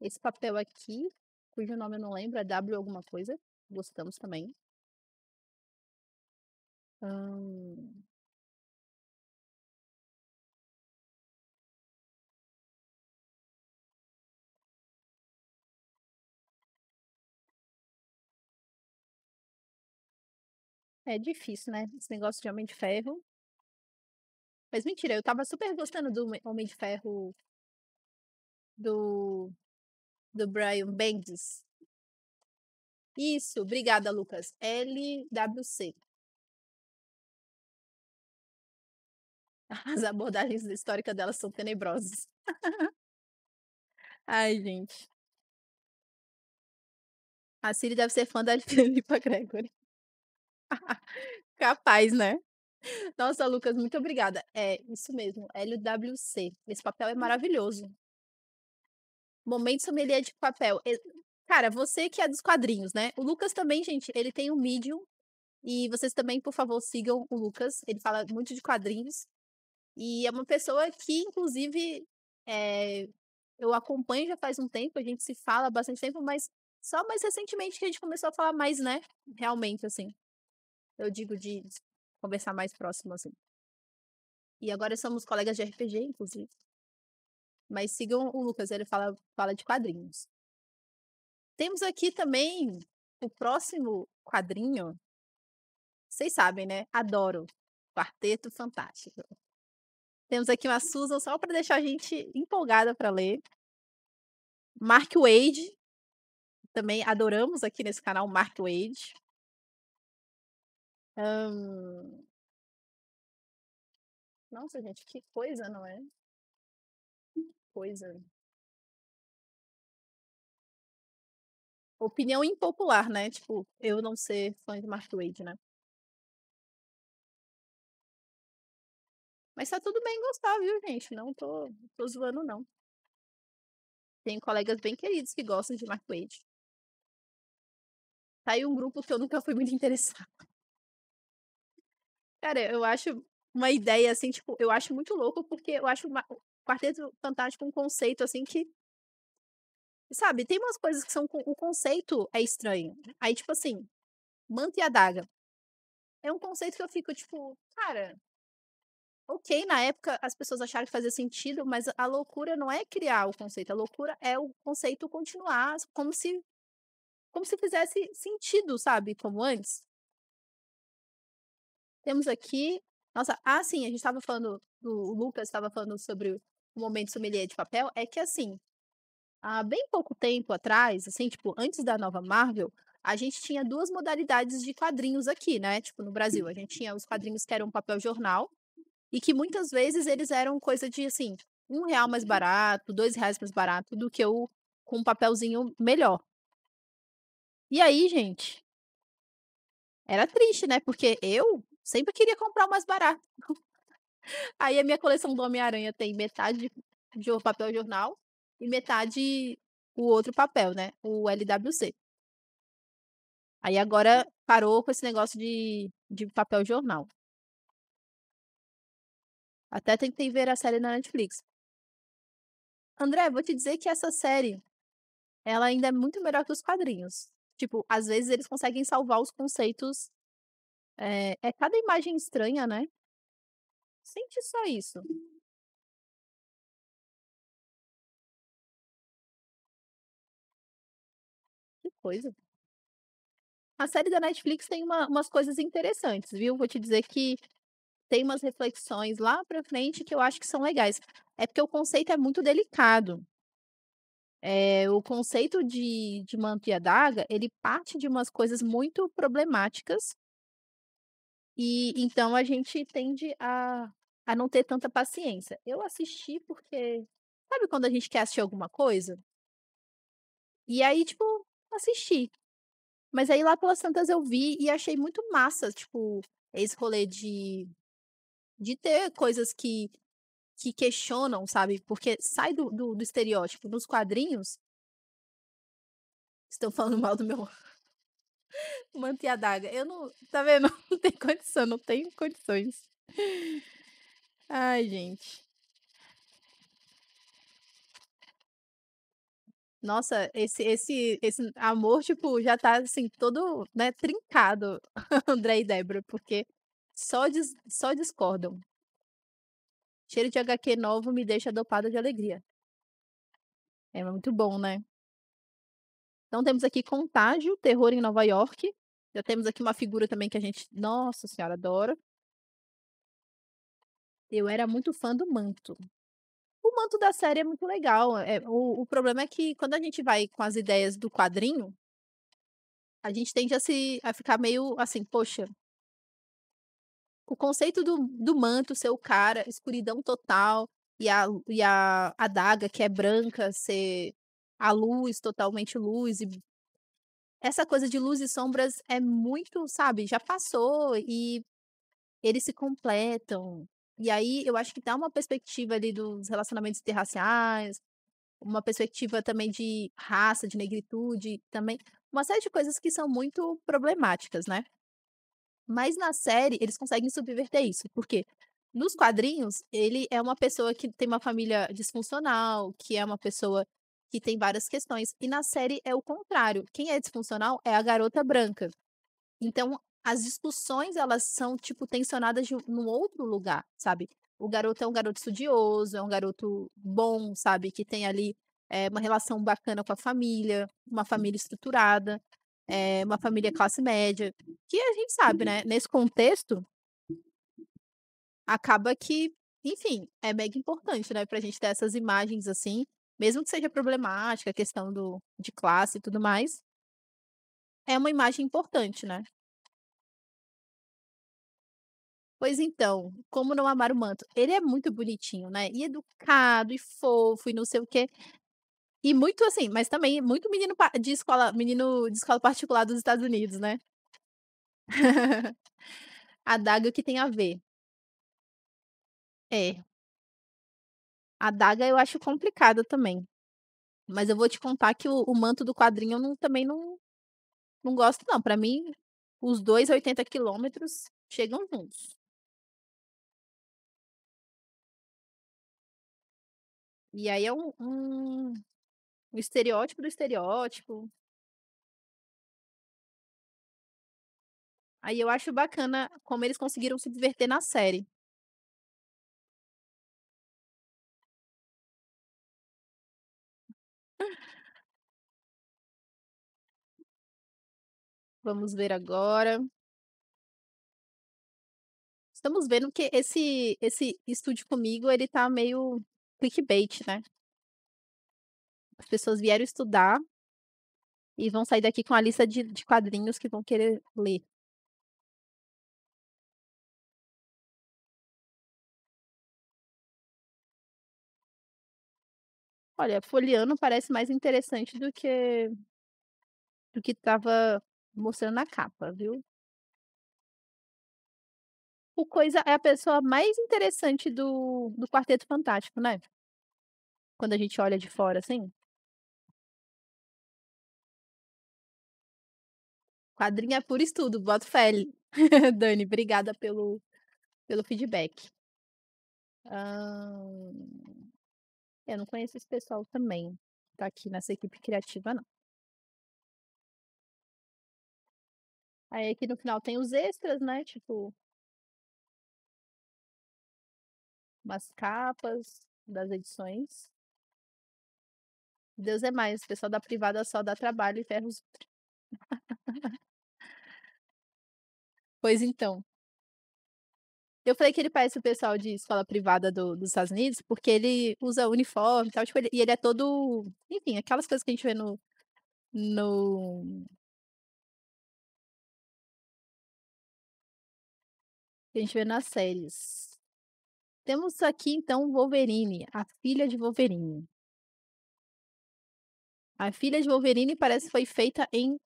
Esse papel aqui, cujo nome eu não lembro, é W alguma coisa. Gostamos também. É difícil, né, esse negócio de Homem de Ferro. Mas mentira, eu estava super gostando do Homem de Ferro do do Brian Bendis. Isso, obrigada Lucas, LWC. As abordagens históricas delas são tenebrosas. Ai, gente. A Siri deve ser fã da Filipa Gregory. Capaz, né? Nossa, Lucas, muito obrigada. É, isso mesmo, LWC. Esse papel é maravilhoso. Momento sommelier de papel. Cara, você que é dos quadrinhos, né? O Lucas também, gente, ele tem um Medium. E vocês também, por favor, sigam o Lucas. Ele fala muito de quadrinhos. E é uma pessoa que, inclusive, é, eu acompanho já faz um tempo, a gente se fala há bastante tempo, mas só mais recentemente que a gente começou a falar mais, né? Realmente, assim. Eu digo de conversar mais próximo, assim. E agora somos colegas de RPG, inclusive. Mas sigam o Lucas, ele fala, fala de quadrinhos. Temos aqui também o próximo quadrinho. Vocês sabem, né? Adoro. Quarteto Fantástico. Temos aqui uma Susan só para deixar a gente empolgada para ler. Mark Wade. Também adoramos aqui nesse canal Mark Wade. Hum... Nossa, gente, que coisa, não é? Que coisa. Opinião impopular, né? Tipo, eu não ser fã de Mark Wade, né? Mas tá tudo bem gostar, viu, gente? Não tô, tô zoando, não. Tem colegas bem queridos que gostam de Mark Wade. Tá aí um grupo que eu nunca fui muito interessado. Cara, eu acho uma ideia, assim, tipo, eu acho muito louco, porque eu acho uma... o Quarteto Fantástico um conceito, assim, que. Sabe, tem umas coisas que são. O conceito é estranho. Aí, tipo assim, manta e adaga. É um conceito que eu fico, tipo, cara, ok, na época as pessoas acharam que fazia sentido, mas a loucura não é criar o conceito, a loucura é o conceito continuar como se como se fizesse sentido, sabe, como antes. Temos aqui, nossa, ah, sim, a gente estava falando, o Lucas estava falando sobre o momento sommelier de papel, é que assim, há bem pouco tempo atrás, assim, tipo, antes da nova Marvel, a gente tinha duas modalidades de quadrinhos aqui, né? Tipo, no Brasil, a gente tinha os quadrinhos que eram papel jornal, e que muitas vezes eles eram coisa de assim, um real mais uhum. barato, dois reais mais barato do que o com um papelzinho melhor. E aí, gente, era triste, né? Porque eu sempre queria comprar o mais barato. aí a minha coleção do Homem-Aranha tem metade de papel jornal e metade o outro papel, né? O LWC. Aí agora uhum. parou com esse negócio de, de papel jornal. Até tentei ver a série na Netflix. André, vou te dizer que essa série, ela ainda é muito melhor que os quadrinhos. Tipo, às vezes eles conseguem salvar os conceitos. É, é cada imagem estranha, né? Sente só isso. Que coisa. A série da Netflix tem uma, umas coisas interessantes, viu? Vou te dizer que tem umas reflexões lá para frente que eu acho que são legais. É porque o conceito é muito delicado. É, o conceito de, de manto e adaga, ele parte de umas coisas muito problemáticas. E então a gente tende a, a não ter tanta paciência. Eu assisti porque. Sabe quando a gente quer assistir alguma coisa? E aí, tipo, assisti. Mas aí lá pelas tantas eu vi e achei muito massa, tipo, esse rolê de de ter coisas que, que questionam, sabe? Porque sai do, do, do estereótipo. Nos quadrinhos. Estou falando mal do meu. Mantei a daga. Eu não. Tá vendo? Não tem condição, não tenho condições. Ai, gente. Nossa, esse, esse, esse amor, tipo, já tá assim, todo, né, trincado, André e Débora, porque só, dis só discordam. Cheiro de HQ novo me deixa dopada de alegria. É muito bom, né? Então temos aqui Contágio, Terror em Nova York. Já temos aqui uma figura também que a gente, nossa senhora, adora. Eu era muito fã do manto. O manto da série é muito legal. É, o, o problema é que quando a gente vai com as ideias do quadrinho, a gente tende a se a ficar meio assim, poxa, o conceito do, do manto ser o cara, escuridão total, e a, e a adaga, que é branca, ser a luz, totalmente luz. E... Essa coisa de luz e sombras é muito, sabe, já passou e eles se completam. E aí eu acho que dá uma perspectiva ali dos relacionamentos interraciais, uma perspectiva também de raça, de negritude, também uma série de coisas que são muito problemáticas, né? Mas na série, eles conseguem subverter isso, porque nos quadrinhos, ele é uma pessoa que tem uma família disfuncional, que é uma pessoa que tem várias questões. E na série é o contrário. Quem é disfuncional é a garota branca. Então, as discussões, elas são, tipo, tensionadas de, num outro lugar, sabe? O garoto é um garoto estudioso, é um garoto bom, sabe? Que tem ali é, uma relação bacana com a família, uma família estruturada é, uma família classe média, que a gente sabe, uhum. né? Nesse contexto, acaba que, enfim, é mega importante, né? Pra gente ter essas imagens assim, mesmo que seja problemática, a questão do, de classe e tudo mais, é uma imagem importante, né? Pois então, como não amar o manto? Ele é muito bonitinho, né? E educado, e fofo, e não sei o quê. E muito assim, mas também muito menino de escola, menino de escola particular dos Estados Unidos, né? A daga que tem a ver. É. A daga eu acho complicada também. Mas eu vou te contar que o, o manto do quadrinho eu não- também não, não gosto, não. Pra mim, os dois 80 quilômetros chegam juntos. E aí é um, um- o estereótipo do estereótipo. Aí eu acho bacana como eles conseguiram se divertir na série. Vamos ver agora. Estamos vendo que esse esse estúdio comigo, ele tá meio clickbait, né? as pessoas vieram estudar e vão sair daqui com a lista de, de quadrinhos que vão querer ler. Olha, folheando parece mais interessante do que do que estava mostrando na capa, viu? O Coisa é a pessoa mais interessante do, do Quarteto Fantástico, né? Quando a gente olha de fora, assim. Quadrinho é por estudo, boto fé. Dani, obrigada pelo, pelo feedback. eu não conheço esse pessoal também. Tá aqui nessa equipe criativa, não. Aí aqui no final tem os extras, né? Tipo. Umas capas das edições. Deus é mais, o pessoal da privada só dá trabalho e ferros. Pois então. Eu falei que ele parece o pessoal de escola privada do, dos Estados Unidos, porque ele usa uniforme e tal, tipo, ele, e ele é todo. Enfim, aquelas coisas que a gente vê no. no... Que a gente vê nas séries. Temos aqui, então, Wolverine, a filha de Wolverine. A filha de Wolverine parece que foi feita em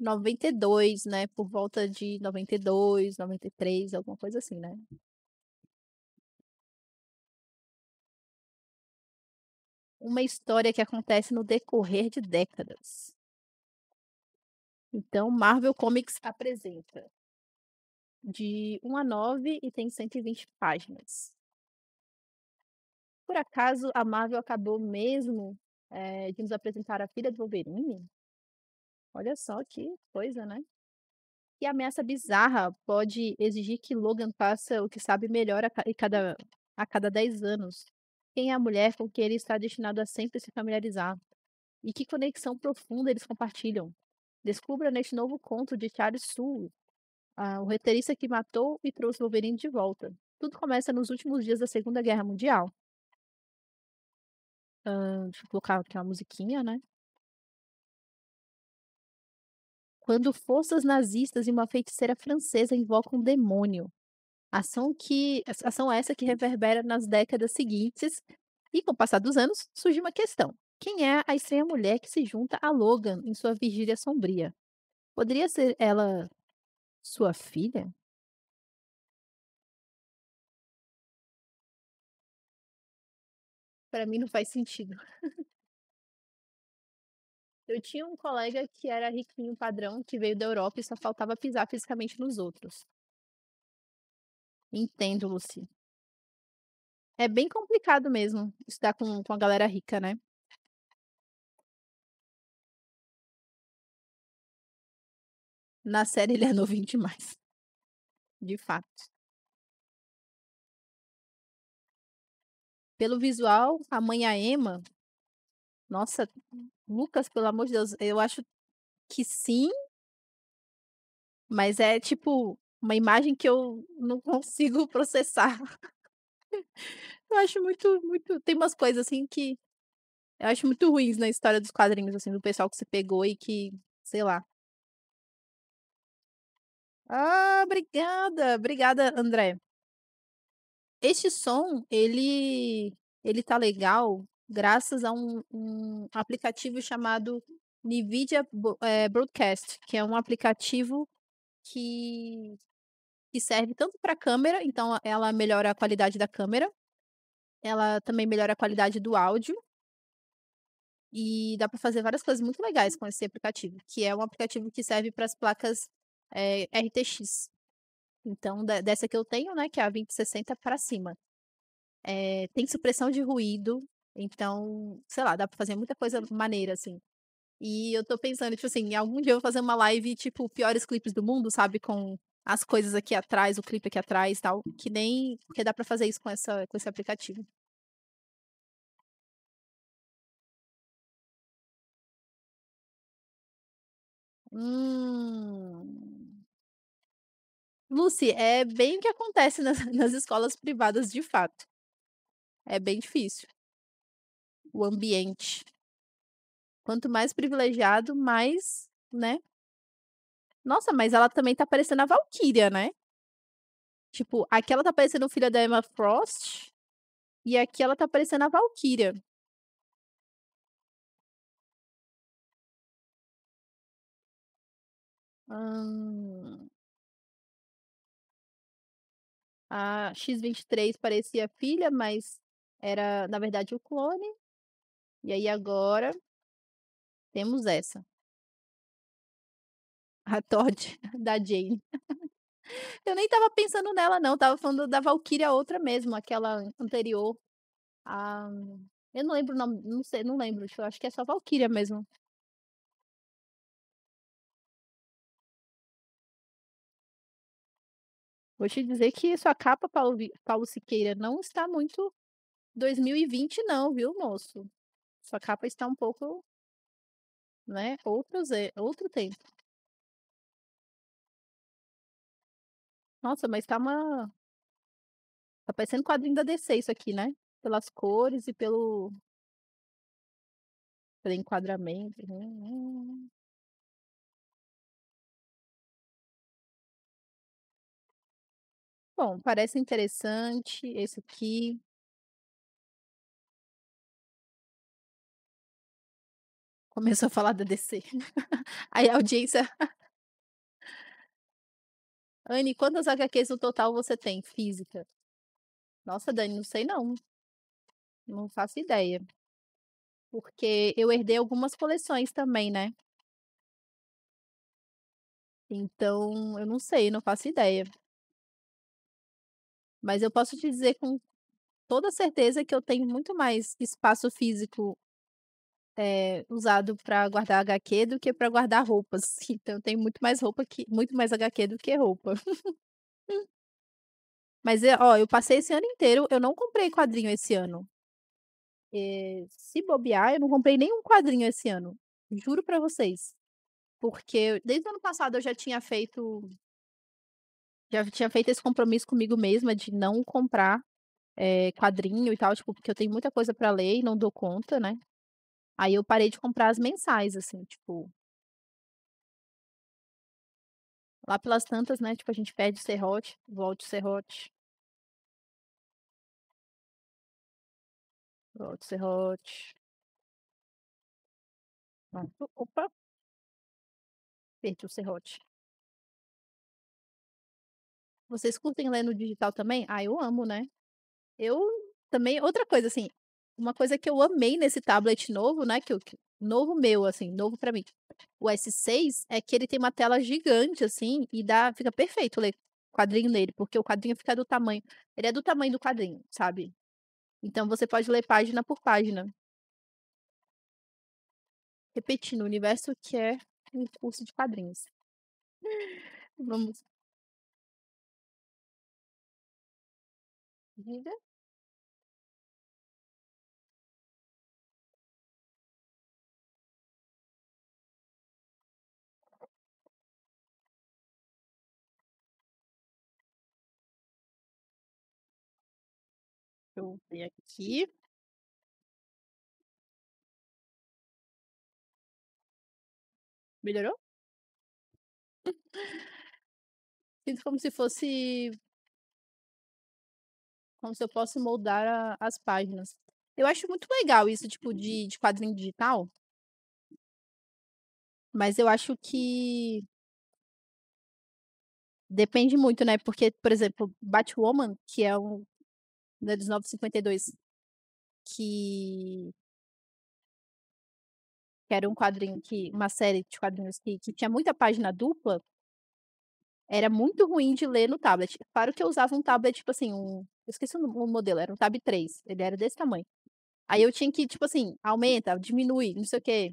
92, né? Por volta de 92, 93, alguma coisa assim, né? Uma história que acontece no decorrer de décadas. Então, Marvel Comics apresenta de 1 a 9 e tem 120 páginas. Por acaso, a Marvel acabou mesmo é, de nos apresentar a filha do Wolverine? Olha só que coisa, né? E a ameaça bizarra pode exigir que Logan faça o que sabe melhor a cada, a cada 10 anos. Quem é a mulher com quem ele está destinado a sempre se familiarizar? E que conexão profunda eles compartilham? Descubra neste novo conto de Charles Sewell, o reterista que matou e trouxe Wolverine de volta. Tudo começa nos últimos dias da Segunda Guerra Mundial. Ah, deixa eu colocar aqui uma musiquinha, né? quando forças nazistas e uma feiticeira francesa invocam um demônio. Ação, que, ação essa que reverbera nas décadas seguintes, e com o passar dos anos, surge uma questão. Quem é a estranha mulher que se junta a Logan em sua vigília sombria? Poderia ser ela sua filha? Para mim não faz sentido. Eu tinha um colega que era riquinho padrão, que veio da Europa e só faltava pisar fisicamente nos outros. Entendo, Luci. É bem complicado mesmo estudar com, com a galera rica, né? Na série ele é novinho demais. De fato. Pelo visual, a mãe a Emma, nossa, Lucas, pelo amor de Deus, eu acho que sim. Mas é tipo uma imagem que eu não consigo processar. eu acho muito, muito. Tem umas coisas assim que eu acho muito ruins na história dos quadrinhos, assim, do pessoal que se pegou e que, sei lá. Ah, obrigada, obrigada, André. Este som, ele ele tá legal graças a um, um aplicativo chamado NVIDIA eh, Broadcast, que é um aplicativo que, que serve tanto para câmera, então ela melhora a qualidade da câmera, ela também melhora a qualidade do áudio, e dá para fazer várias coisas muito legais com esse aplicativo, que é um aplicativo que serve para as placas é, eh, RTX. Então, dessa que eu tenho, né, que é a 2060 para cima. É, tem supressão de ruído, então, sei lá, dá pra fazer muita coisa uhum. maneira, assim. E eu tô pensando, tipo assim, em algum dia eu vou fazer uma live, tipo, piores clipes do mundo, sabe? Com as coisas aqui atrás, o clipe aqui atrás e tal. Que nem. Porque dá pra fazer isso com, essa, com esse aplicativo. Hum. Lucy, é bem o que acontece nas, nas escolas privadas de fato. É bem difícil o ambiente. Quanto mais privilegiado, mais, né? Nossa, mas ela também tá parecendo a Valkyria, né? Tipo, aqui ela tá parecendo filha da Emma Frost e aqui ela tá parecendo a Valkyria. Hum... A X23 parecia filha, mas era, na verdade, o clone. E aí agora temos essa. A Todd da Jane. Eu nem tava pensando nela, não. Tava falando da Valkyria, outra mesmo, aquela anterior. A... Ah, eu não lembro o nome, não sei, não lembro. Eu acho que é só Valkyria mesmo. Vou te dizer que sua capa, Paulo, Paulo Siqueira, não está muito 2020, não, viu, moço? Sua capa está um pouco, né? Outro, eh, outro tempo. Nossa, mas tá uma. Tá parecendo quadrinho da DC isso aqui, né? Pelas cores e pelo. pelo enquadramento. Hum, hum. Bom, parece interessante esse aqui. Começou a falar da DC. Aí a audiência. Anne, quantas HQs no total você tem? Física. Nossa, Dani, não sei não. Não faço ideia. Porque eu herdei algumas coleções também, né? Então, eu não sei, não faço ideia. Mas eu posso te dizer com toda certeza que eu tenho muito mais espaço físico é, usado para guardar HQ do que para guardar roupas. Então tem muito mais roupa que muito mais HQ do que roupa. Mas é, ó, eu passei esse ano inteiro, eu não comprei quadrinho esse ano. E, eh, se bobear, eu não comprei nenhum quadrinho esse ano. Juro para vocês. Porque desde o ano passado eu já tinha feito já tinha feito esse compromisso comigo mesma de não comprar é, quadrinho e tal, tipo, porque eu tenho muita coisa para ler e não dou conta, né? Aí eu parei de comprar as mensais, assim, tipo. Lá pelas tantas, né? Tipo, a gente perde o serrote, volta o serrote. Volta o serrote. Pronto. Opa! Perdi o serrote. Vocês curtem ler no digital também? Ah, eu amo, né? Eu também. Outra coisa, assim, uma coisa que eu amei nesse tablet novo, né? Que eu, novo meu, assim, novo para mim. O S6 é que ele tem uma tela gigante, assim, e dá, fica perfeito ler quadrinho nele, porque o quadrinho fica do tamanho. Ele é do tamanho do quadrinho, sabe? Então você pode ler página por página. Repetindo, o universo que é um curso de quadrinhos. Vamos. Diga. Deixa eu tenho aqui. Melhorou? Sinto como se fosse. Como se eu possa moldar a, as páginas. Eu acho muito legal isso, tipo, de, uhum. de quadrinho digital. Mas eu acho que. Depende muito, né? Porque, por exemplo, Batwoman, que é um da dos 952, que que era um quadrinho que uma série de quadrinhos que, que tinha muita página dupla, era muito ruim de ler no tablet. Claro que eu usava um tablet tipo assim, um, eu esqueci o modelo, era um Tab 3, ele era desse tamanho. Aí eu tinha que tipo assim, aumenta, diminui, não sei o quê.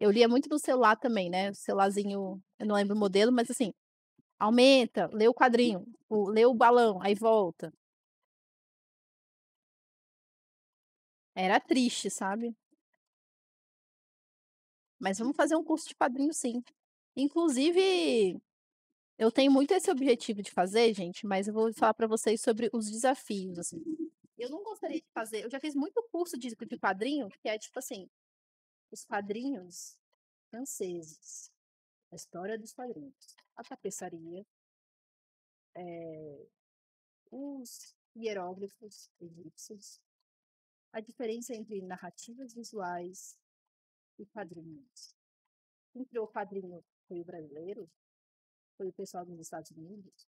Eu lia muito no celular também, né? O celularzinho, eu não lembro o modelo, mas assim, aumenta, lê o quadrinho, lê o balão, aí volta. Era triste, sabe? Mas vamos fazer um curso de padrinho, sim. Inclusive, eu tenho muito esse objetivo de fazer, gente, mas eu vou falar para vocês sobre os desafios, assim. Eu não gostaria de fazer. Eu já fiz muito curso de, de padrinho, que é tipo assim: os padrinhos franceses, a história dos padrinhos, a tapeçaria, é, os hieróglifos egípcios, a diferença entre narrativas visuais e quadrinhos. Quem criou o quadrinho foi o brasileiro, foi o pessoal dos Estados Unidos.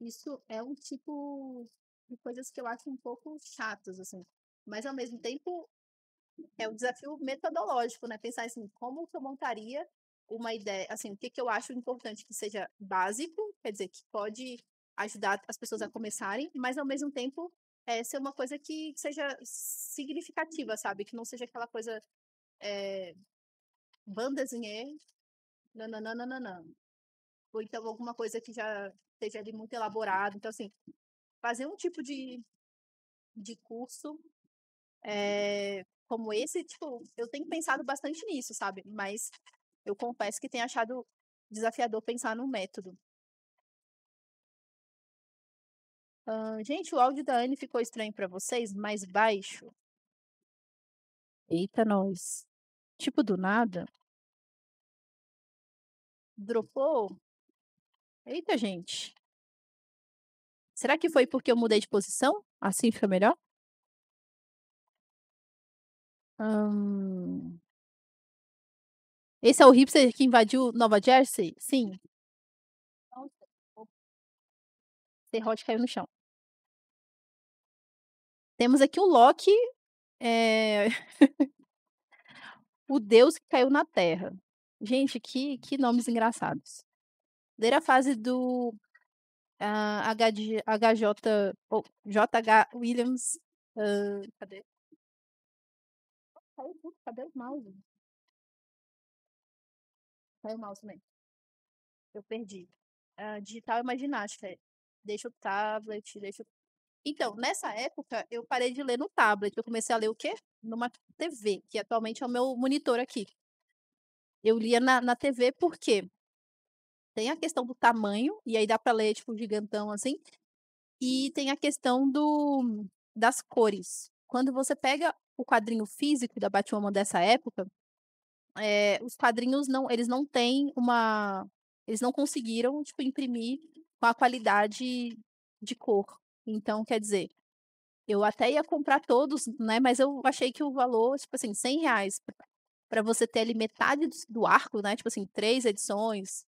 Isso é um tipo de coisas que eu acho um pouco chatas, assim. Mas, ao mesmo tempo, é um desafio metodológico, né? Pensar assim, como que eu montaria uma ideia, assim, o que, que eu acho importante que seja básico, quer dizer, que pode ajudar as pessoas a começarem, mas ao mesmo tempo é, ser uma coisa que seja significativa, sabe? Que não seja aquela coisa é, bandazinha, nananana. Ou então alguma coisa que já esteja ali muito elaborada. Então, assim, fazer um tipo de, de curso é, como esse, tipo, eu tenho pensado bastante nisso, sabe? Mas eu confesso que tenho achado desafiador pensar no método. gente, o áudio da Anne ficou estranho para vocês? Mais baixo? Eita, nós. Tipo, do nada. Dropou? Eita, gente. Será que foi porque eu mudei de posição? Assim fica melhor? Hum... Esse é o hipster que invadiu Nova Jersey? Sim. Serrote caiu no chão. Temos aqui o Loki, é... o Deus que caiu na Terra. Gente, que, que nomes engraçados. Primeira fase do uh, ah, HG, HJ, oh, JH Williams. Uh, cadê? cadê o mouse? Caiu o mouse também. Eu perdi. Uh, digital é uma ginástica. Deixa o tablet, deixa o então, nessa época, eu parei de ler no tablet. Eu comecei a ler o quê? Numa TV, que atualmente é o meu monitor aqui. Eu lia na, na TV porque tem a questão do tamanho, e aí dá para ler, tipo, gigantão assim. E tem a questão do das cores. Quando você pega o quadrinho físico da Batwoman dessa época, é, os quadrinhos não, eles não têm uma, eles não conseguiram tipo imprimir com a qualidade de cor então, quer dizer, eu até ia comprar todos, né? Mas eu achei que o valor, tipo assim, 100 reais para você ter ali metade do, arco, né? Tipo assim, três edições,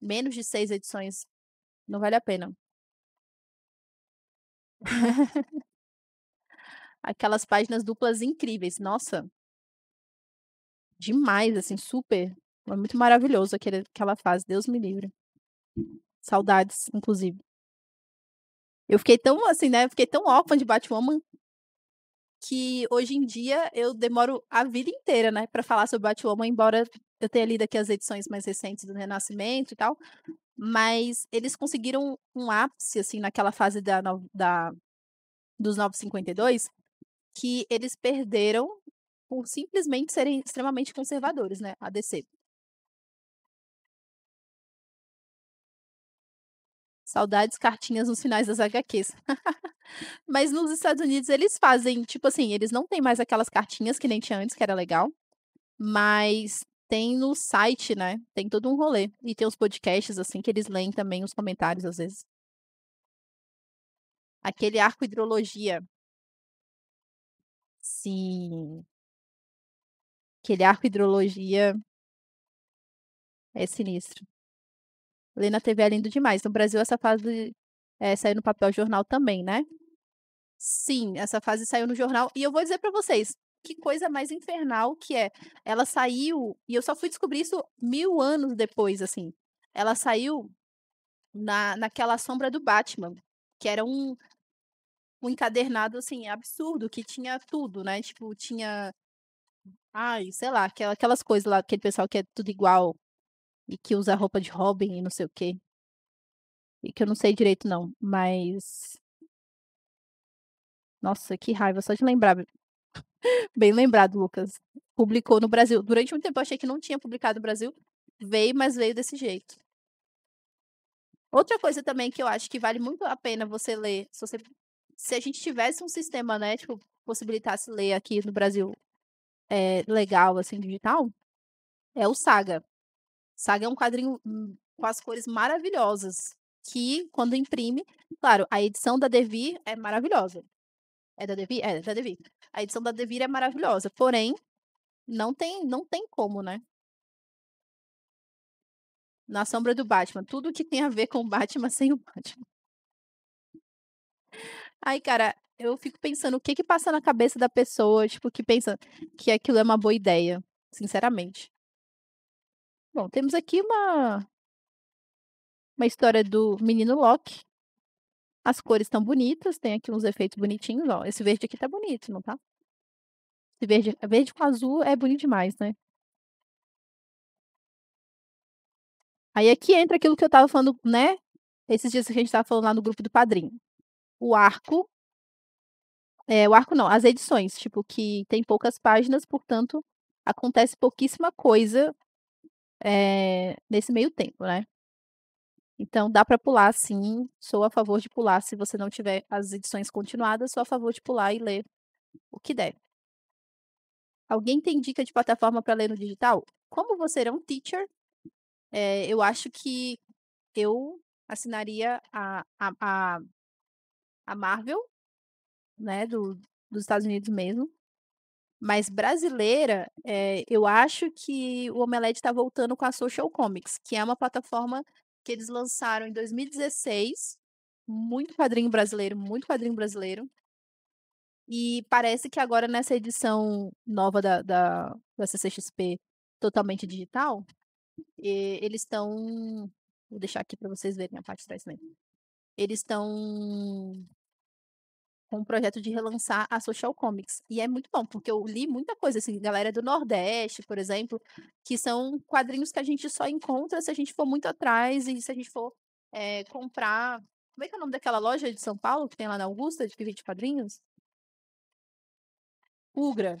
menos de seis edições, não vale a pena. Aquelas páginas duplas incríveis, nossa, demais, assim, super. É muito maravilhoso aquele, aquela fase, Deus me livre. Saudades, inclusive. Eu fiquei tão assim, né? Fiquei tão órfã de Batwoman que hoje em dia eu demoro a vida inteira, né, para falar sobre Batwoman, embora eu tenha lido aqui as edições mais recentes do Renascimento e tal, mas eles conseguiram um ápice assim naquela fase da, da dos 952 que eles perderam por simplesmente serem extremamente conservadores, né, a DC. Saudades cartinhas nos finais das HQs. Mas nos Estados Unidos eles fazem, tipo assim, eles não têm mais aquelas cartinhas que nem tinha antes, que era legal. Mas tem no site, né? Tem todo um rolê. E tem os podcasts, assim, que eles leem também os comentários, às vezes. Aquele arco hidrologia. Sim. Aquele arco hidrologia é sinistro. Ler na TV é lindo demais. No Brasil, essa fase é, saiu no papel jornal também, né? Sim, essa fase saiu no jornal. E eu vou dizer para vocês, que coisa mais infernal que é. Ela saiu, e eu só fui descobrir isso mil anos depois, assim. Ela saiu na, naquela sombra do Batman, que era um, um encadernado, assim, absurdo, que tinha tudo, né? Tipo, tinha. Ai, sei lá, aquelas coisas lá, aquele pessoal que é tudo igual, e que usa roupa de Robin e não sei o quê. E que eu não sei direito, não, mas. Nossa, que raiva, só de lembrar. Bem lembrado, Lucas. Publicou no Brasil. Durante um tempo eu achei que não tinha publicado no Brasil. Veio, mas veio desse jeito. Outra coisa também que eu acho que vale muito a pena você ler, se, você... se a gente tivesse um sistema, né, tipo, possibilitasse ler aqui no Brasil é, legal, assim, digital, é o Saga. Saga é um quadrinho hum, com as cores maravilhosas, que quando imprime, claro, a edição da Devi é maravilhosa. É da Devi? É, é da Devi. A edição da Devir é maravilhosa, porém, não tem, não tem como, né? Na sombra do Batman, tudo que tem a ver com o Batman sem o Batman. Aí, cara, eu fico pensando o que que passa na cabeça da pessoa, tipo, que pensa que aquilo é uma boa ideia, sinceramente. Bom, temos aqui uma uma história do menino Loki. As cores estão bonitas, tem aqui uns efeitos bonitinhos, ó. Esse verde aqui tá bonito, não tá? Esse verde, verde com azul é bonito demais, né? Aí aqui entra aquilo que eu tava falando, né? Esses dias que a gente tava falando lá no grupo do padrinho. O arco. É, o arco não, as edições, tipo, que tem poucas páginas, portanto, acontece pouquíssima coisa é, nesse meio tempo, né? Então dá para pular sim, sou a favor de pular se você não tiver as edições continuadas, sou a favor de pular e ler o que der. Alguém tem dica de plataforma para ler no digital? Como você é um teacher, é, eu acho que eu assinaria a, a, a, a Marvel, né, do, dos Estados Unidos mesmo. Mas brasileira, é, eu acho que o Omelete está voltando com a Social Comics, que é uma plataforma que eles lançaram em 2016. Muito quadrinho brasileiro, muito quadrinho brasileiro. E parece que agora nessa edição nova da, da, da CCXP totalmente digital, eles estão. Vou deixar aqui para vocês verem a parte de trás também. Eles estão com um projeto de relançar a Social Comics. E é muito bom, porque eu li muita coisa, assim, galera do Nordeste, por exemplo, que são quadrinhos que a gente só encontra se a gente for muito atrás e se a gente for é, comprar. Como é que é o nome daquela loja de São Paulo que tem lá na Augusta, de que vende quadrinhos? Ugra.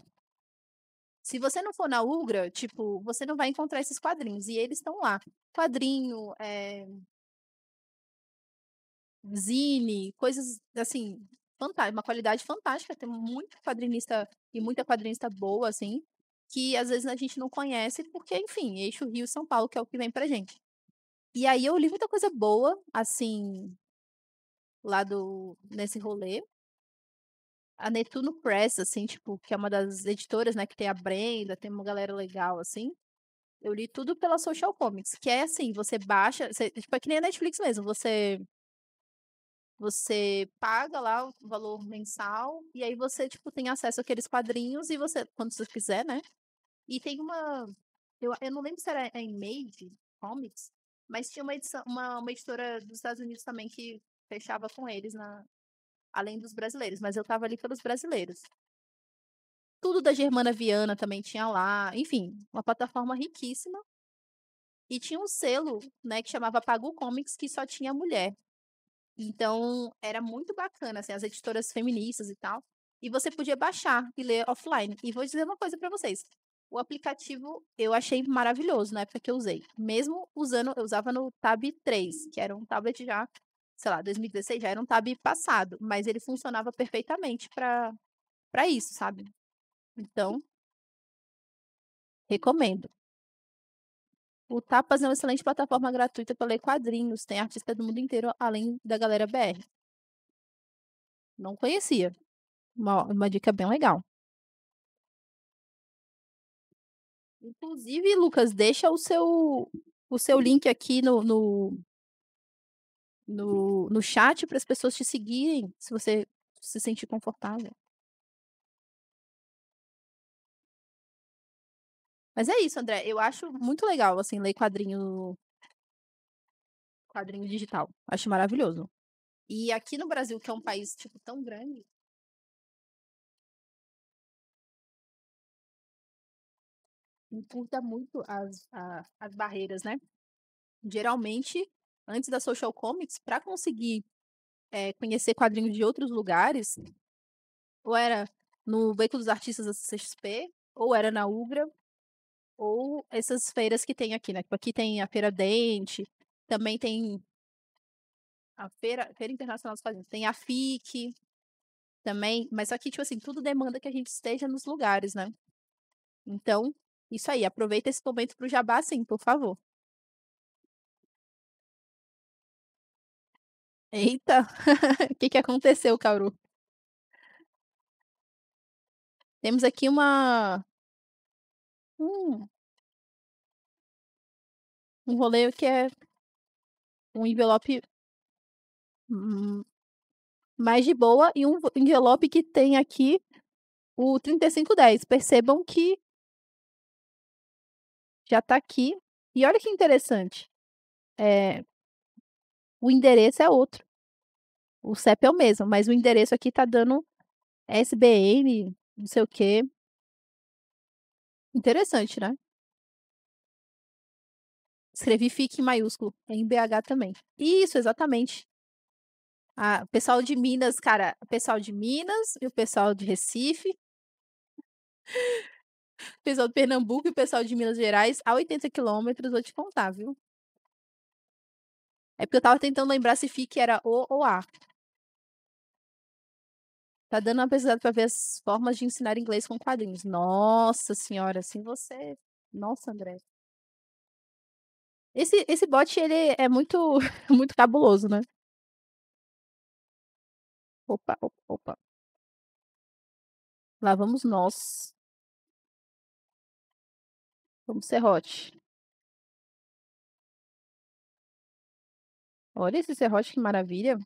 Se você não for na Ugra, tipo, você não vai encontrar esses quadrinhos. E eles estão lá. Quadrinho, é... zine, coisas assim, fantástica, uma qualidade fantástica. Tem muito quadrinista e muita quadrinista boa, assim, que às vezes a gente não conhece, porque, enfim, eixo Rio São Paulo, que é o que vem pra gente. E aí eu li muita coisa boa, assim, lá do, nesse rolê. A Netuno Press, assim, tipo, que é uma das editoras, né, que tem a Brenda, tem uma galera legal, assim. Eu li tudo pela Social Comics, que é assim, você baixa, você, tipo, é que nem a Netflix mesmo, você você paga lá o valor mensal e aí você, tipo, tem acesso àqueles quadrinhos e você, quando você quiser, né? E tem uma. Eu, eu não lembro se era é em Made Comics, mas tinha uma, edição, uma, uma editora dos Estados Unidos também que fechava com eles, na, além dos brasileiros, mas eu tava ali pelos brasileiros. Tudo da Germana Viana também tinha lá, enfim, uma plataforma riquíssima. E tinha um selo, né, que chamava Pagu Comics, que só tinha mulher. Então, era muito bacana, assim, as editoras feministas e tal. E você podia baixar e ler offline. E vou dizer uma coisa para vocês. O aplicativo eu achei maravilhoso na época que eu usei. Mesmo usando, eu usava no Tab 3, que era um tablet já, sei lá, 2016 já era um Tab passado, mas ele funcionava perfeitamente para para isso, sabe? Então, recomendo. O Tapas é uma excelente plataforma gratuita para ler quadrinhos. Tem artistas do mundo inteiro, além da galera BR. Não conhecia. Uma, uma dica bem legal. Inclusive, Lucas, deixa o seu, o seu link aqui no, no, no, no chat para as pessoas te seguirem, se você se sentir confortável. Mas é isso, André. Eu acho muito legal, assim, ler quadrinho. quadrinho digital. Acho maravilhoso. E aqui no Brasil, que é um país, tipo, tão grande. Encurta muito as, a, as barreiras, né? Geralmente, antes da Social Comics, para conseguir é, conhecer quadrinhos de outros lugares, ou era no Veículo dos Artistas da CXP, ou era na Ugra, ou essas feiras que tem aqui, né? Tipo, aqui tem a Feira Dente, também tem a Feira, Feira Internacional dos Fazendas, tem a FIC também, mas só que, tipo assim, tudo demanda que a gente esteja nos lugares, né? Então, isso aí, aproveita esse momento pro jabá, sim, por favor. Eita! O que, que aconteceu, Cauru? Temos aqui uma. Hum, um rolê que é um envelope hum, mais de boa e um envelope que tem aqui o 3510. Percebam que já está aqui. E olha que interessante. É, o endereço é outro. O CEP é o mesmo, mas o endereço aqui está dando SBN, não sei o quê. Interessante, né? Escrevi FIC em maiúsculo, em BH também. Isso, exatamente. Ah, o pessoal de Minas, cara, o pessoal de Minas e o pessoal de Recife. O pessoal de Pernambuco e o pessoal de Minas Gerais, a 80 quilômetros, vou te contar, viu? É porque eu tava tentando lembrar se FIC era O ou A. Tá dando uma pesquisada pra ver as formas de ensinar inglês com quadrinhos. Nossa senhora, assim você. Nossa, André. Esse, esse bot, ele é muito, muito cabuloso, né? Opa, opa, opa. Lá vamos nós. Vamos serrote. Olha esse serrote, que maravilha.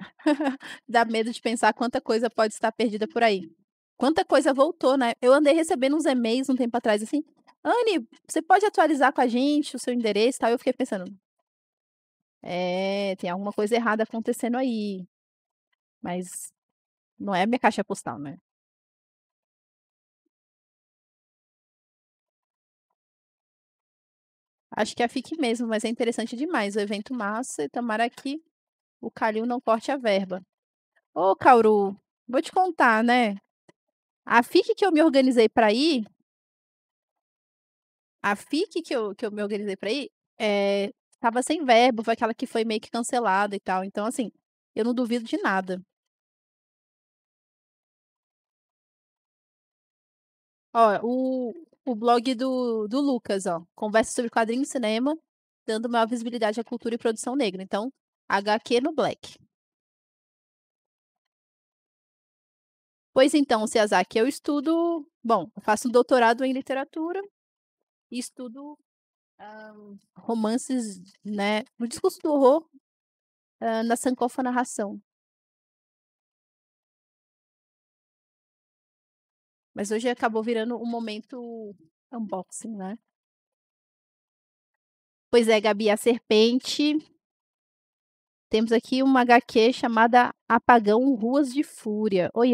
Dá medo de pensar quanta coisa pode estar perdida por aí. Quanta coisa voltou, né? Eu andei recebendo uns e-mails um tempo atrás, assim, Anne, você pode atualizar com a gente o seu endereço e tal? Eu fiquei pensando, é, tem alguma coisa errada acontecendo aí. Mas não é a minha caixa postal, né? Acho que é a FIC mesmo, mas é interessante demais. O evento massa e tomara que o Calil não corte a verba. Ô, Cauru, vou te contar, né? A FIC que eu me organizei para ir. A FIC que eu, que eu me organizei para ir é, tava sem verbo, foi aquela que foi meio que cancelada e tal. Então, assim, eu não duvido de nada. Ó, o, o blog do, do Lucas, ó. Conversa sobre quadrinho e cinema, dando maior visibilidade à cultura e produção negra. Então, HQ no Black. Pois então, Ciazaki, eu estudo. Bom, eu faço um doutorado em literatura e estudo um, ah, romances, né? No discurso do horror uh, na Sankofa Narração. Mas hoje acabou virando um momento unboxing, né? Pois é, Gabi, a serpente temos aqui uma HQ chamada Apagão Ruas de Fúria. oi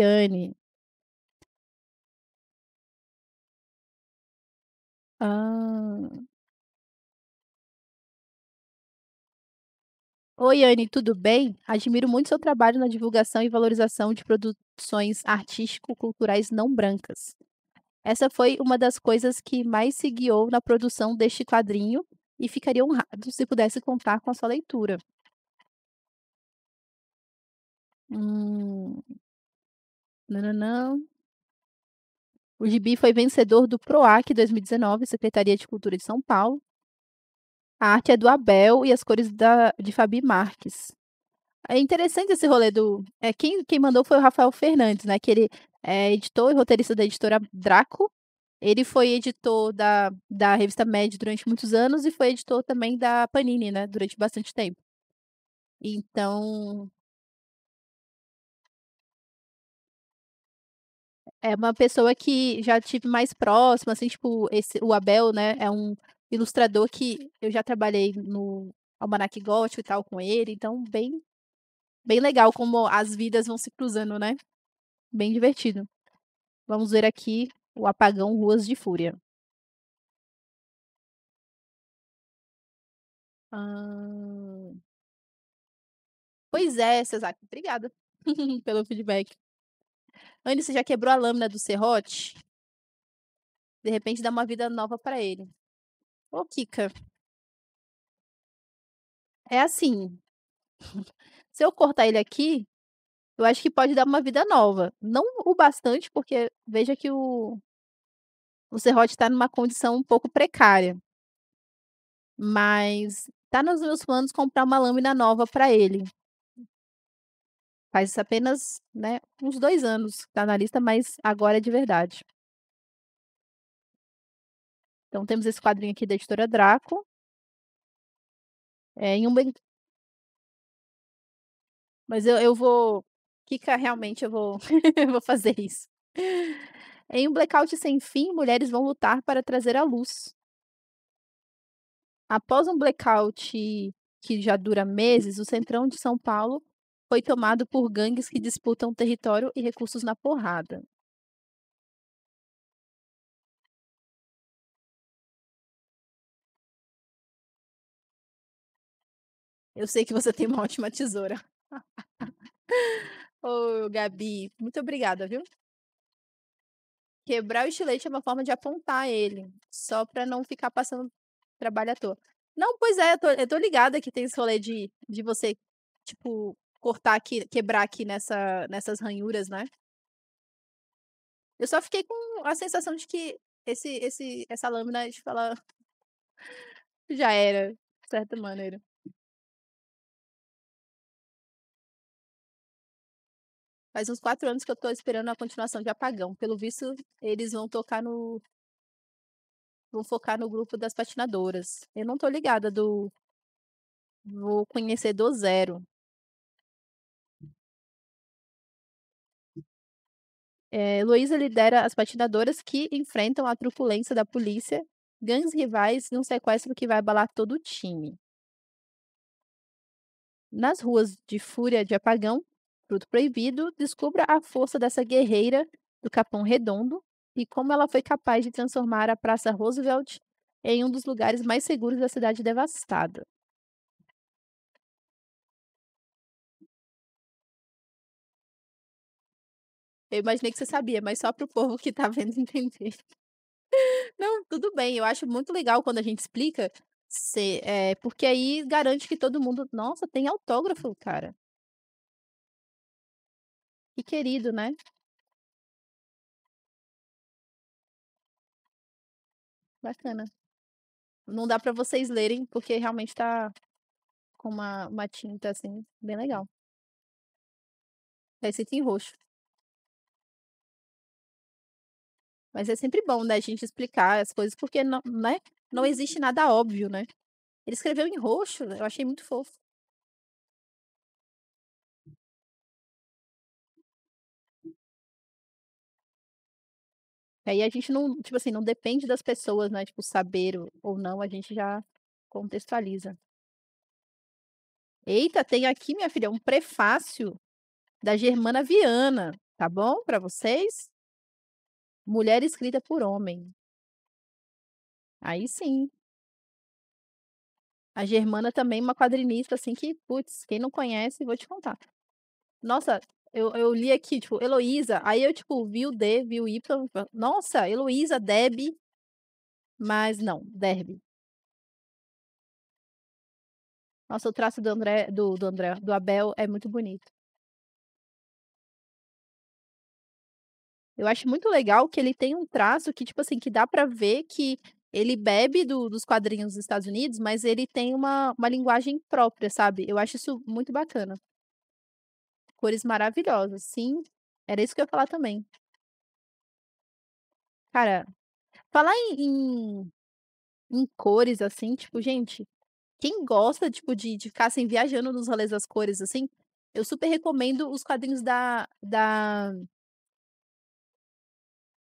Ah. Oi, Anne, tudo bem? Admiro muito seu trabalho na divulgação e valorização de produções artístico-culturais não brancas. Essa foi uma das coisas que mais se guiou na produção deste quadrinho e ficaria honrado se pudesse contar com a sua leitura. Hum. não nã nã O gibi foi vencedor do PROAC 2019, Secretaria de Cultura de São Paulo. A arte é do Abel e as cores da, de Fabi Marques. É interessante esse rolê do. É, quem, quem mandou foi o Rafael Fernandes, né? Que ele é editor e roteirista da editora Draco. Ele foi editor da, da revista Mad durante muitos anos e foi editor também da Panini, né? Durante bastante tempo. Então, é uma pessoa que já tive mais próxima, assim, tipo, esse, o Abel, né, é um ilustrador que eu já trabalhei no Almanac Gótico e tal com ele, então bem bem legal como as vidas vão se cruzando, né? Bem divertido. Vamos ver aqui o apagão Ruas de Fúria. Ah. Pois é, Cezac, obrigada pelo feedback. Andy, você já quebrou a lâmina do serrote? De repente dá uma vida nova para ele. Ô, Kika. É assim. Se eu cortar ele aqui, eu acho que pode dar uma vida nova. Não o bastante, porque veja que o, o Serrote está numa condição um pouco precária. Mas tá nos meus planos comprar uma lâmina nova para ele. Faz apenas né, uns dois anos que está na lista, mas agora é de verdade. Então temos esse quadrinho aqui da editora Draco. É, em um Mas eu, eu vou. Kika, realmente eu vou, eu vou fazer isso. Em um blackout sem fim, mulheres vão lutar para trazer a luz. Após um blackout que já dura meses, o Centrão de São Paulo foi tomado por gangues que disputam território e recursos na porrada. Eu sei que você tem uma ótima tesoura. Ô, Gabi, muito obrigada, viu? Quebrar o estilete é uma forma de apontar ele, só para não ficar passando trabalho à toa. Não, pois é, eu tô, eu tô ligada que tem esse rolê de, de você, tipo, cortar aqui, quebrar aqui nessa, nessas ranhuras, né? Eu só fiquei com a sensação de que esse, esse, essa lâmina, de falar já era, de certa maneira. Faz uns quatro anos que eu tô esperando a continuação de Apagão. Pelo visto, eles vão tocar no. Vão focar no grupo das patinadoras. Eu não tô ligada do. Vou conhecer do zero. É, eh, Heloísa lidera as patinadoras que enfrentam a truculência da polícia, gangues rivais e um sequestro que vai abalar todo o time. Nas ruas de Fúria de Apagão, Fruto Proibido, descubra a força dessa guerreira do Capão Redondo e como ela foi capaz de transformar a Praça Roosevelt em um dos lugares mais seguros da cidade devastada. Eu imaginei que você sabia, mas só pro povo que tá vendo entender. Não, tudo bem. Eu acho muito legal quando a gente explica, se, é, porque aí garante que todo mundo. Nossa, tem autógrafo, cara. Que querido, né? Bacana. Não dá para vocês lerem, porque realmente tá com uma, uma tinta assim, bem legal. É escrito em roxo. Mas é sempre bom, né, a gente explicar as coisas, porque não, né, não existe uhum. nada óbvio, né? Ele escreveu em roxo, eu achei muito fofo. Aí a gente não, tipo assim, não depende das pessoas, né? Tipo, saber ou não, a gente já contextualiza. Eita, tem aqui, minha filha, um prefácio da Germana Viana, tá bom para vocês? Mulher escrita por homem. Aí sim. A Germana também, uma quadrinista, assim, que, putz, quem não conhece, vou te contar. Nossa, eu, eu li aqui, tipo, Heloísa. Aí eu, tipo, vi o D, vi o Y. Nossa, Heloísa, Deb. Mas não, Derby. Nossa, o traço do André, do, do André, do Abel é muito bonito. Eu acho muito legal que ele tem um traço que, tipo assim, que dá para ver que ele bebe do, dos quadrinhos dos Estados Unidos, mas ele tem uma, uma linguagem própria, sabe? Eu acho isso muito bacana. Cores maravilhosas, sim. Era isso que eu ia falar também. Cara, falar em, em, em cores, assim, tipo, gente, quem gosta, tipo, de, de ficar assim, viajando nos rolês das cores, assim, eu super recomendo os quadrinhos da, da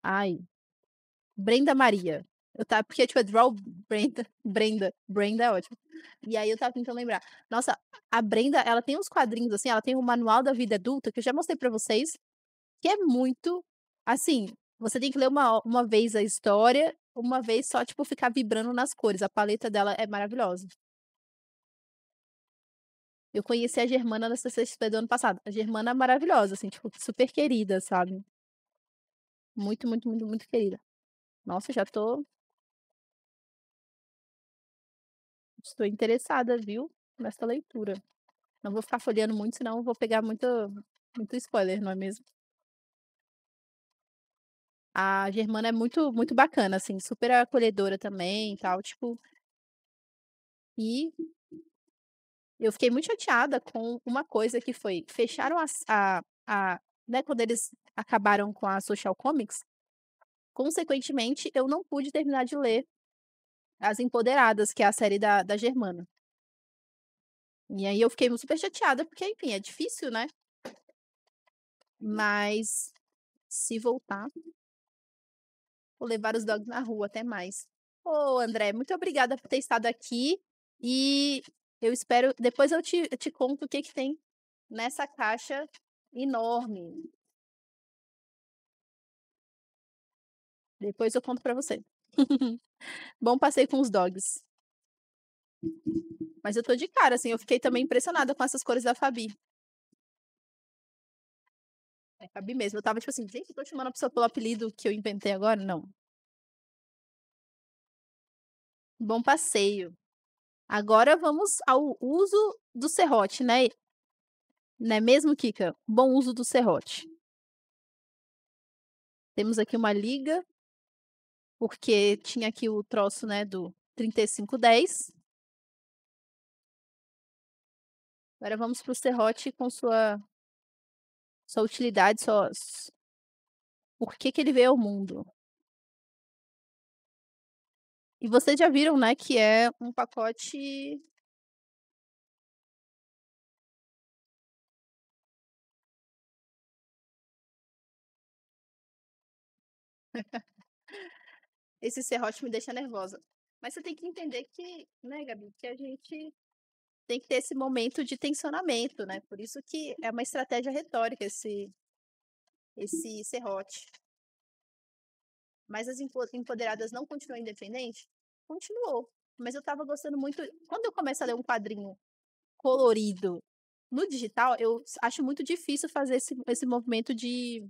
Ai, Brenda Maria. Eu tava, porque, tipo, é Draw Brenda, Brenda, Brenda é ótimo. E aí eu tava tentando lembrar. Nossa, a Brenda, ela tem uns quadrinhos, assim, ela tem um manual da vida adulta, que eu já mostrei para vocês, que é muito, assim, você tem que ler uma, uma vez a história, uma vez só, tipo, ficar vibrando nas cores. A paleta dela é maravilhosa. Eu conheci a Germana na CCXP do ano passado. A Germana é maravilhosa, assim, tipo, super querida, sabe? Muito, muito, muito, muito querida. Nossa, já tô. Estou interessada, viu? Nessa leitura. Não vou ficar folheando muito, senão vou pegar muito, muito spoiler, não é mesmo? A Germana é muito, muito bacana, assim, super acolhedora também e tal, tipo. E eu fiquei muito chateada com uma coisa que foi, fecharam a, a, a né, quando eles acabaram com a Social Comics, consequentemente, eu não pude terminar de ler As Empoderadas, que é a série da, da Germana. E aí eu fiquei super chateada, porque, enfim, é difícil, né? Mas se voltar, vou levar os dogs na rua, até mais. Ô, oh, André, muito obrigada por ter estado aqui. E eu espero. Depois eu te, eu te conto o que, que tem nessa caixa enorme. Depois eu conto para você. Bom passeio com os dogs. Mas eu tô de cara, assim, eu fiquei também impressionada com essas cores da Fabi. É Fabi mesmo. Eu tava tipo assim, gente, tô chamando a pessoa pelo apelido que eu inventei agora? Não. Bom passeio. Agora vamos ao uso do serrote, né? Não é mesmo, Kika? Bom uso do serrote. Temos aqui uma liga porque tinha aqui o troço, né, do 3510. Agora vamos para o serrote com sua sua utilidade, só por que, que ele veio ao mundo. E vocês já viram, né, que é um pacote esse serrote me deixa nervosa. Mas você tem que entender que, né, Gabi, que a gente tem que ter esse momento de tensionamento, né? Por isso que é uma estratégia retórica esse, esse serrote. Mas as empoderadas não continuam independentes? Continuou. Mas eu tava gostando muito. Quando eu começo a ler um quadrinho colorido no digital, eu acho muito difícil fazer esse, esse movimento de.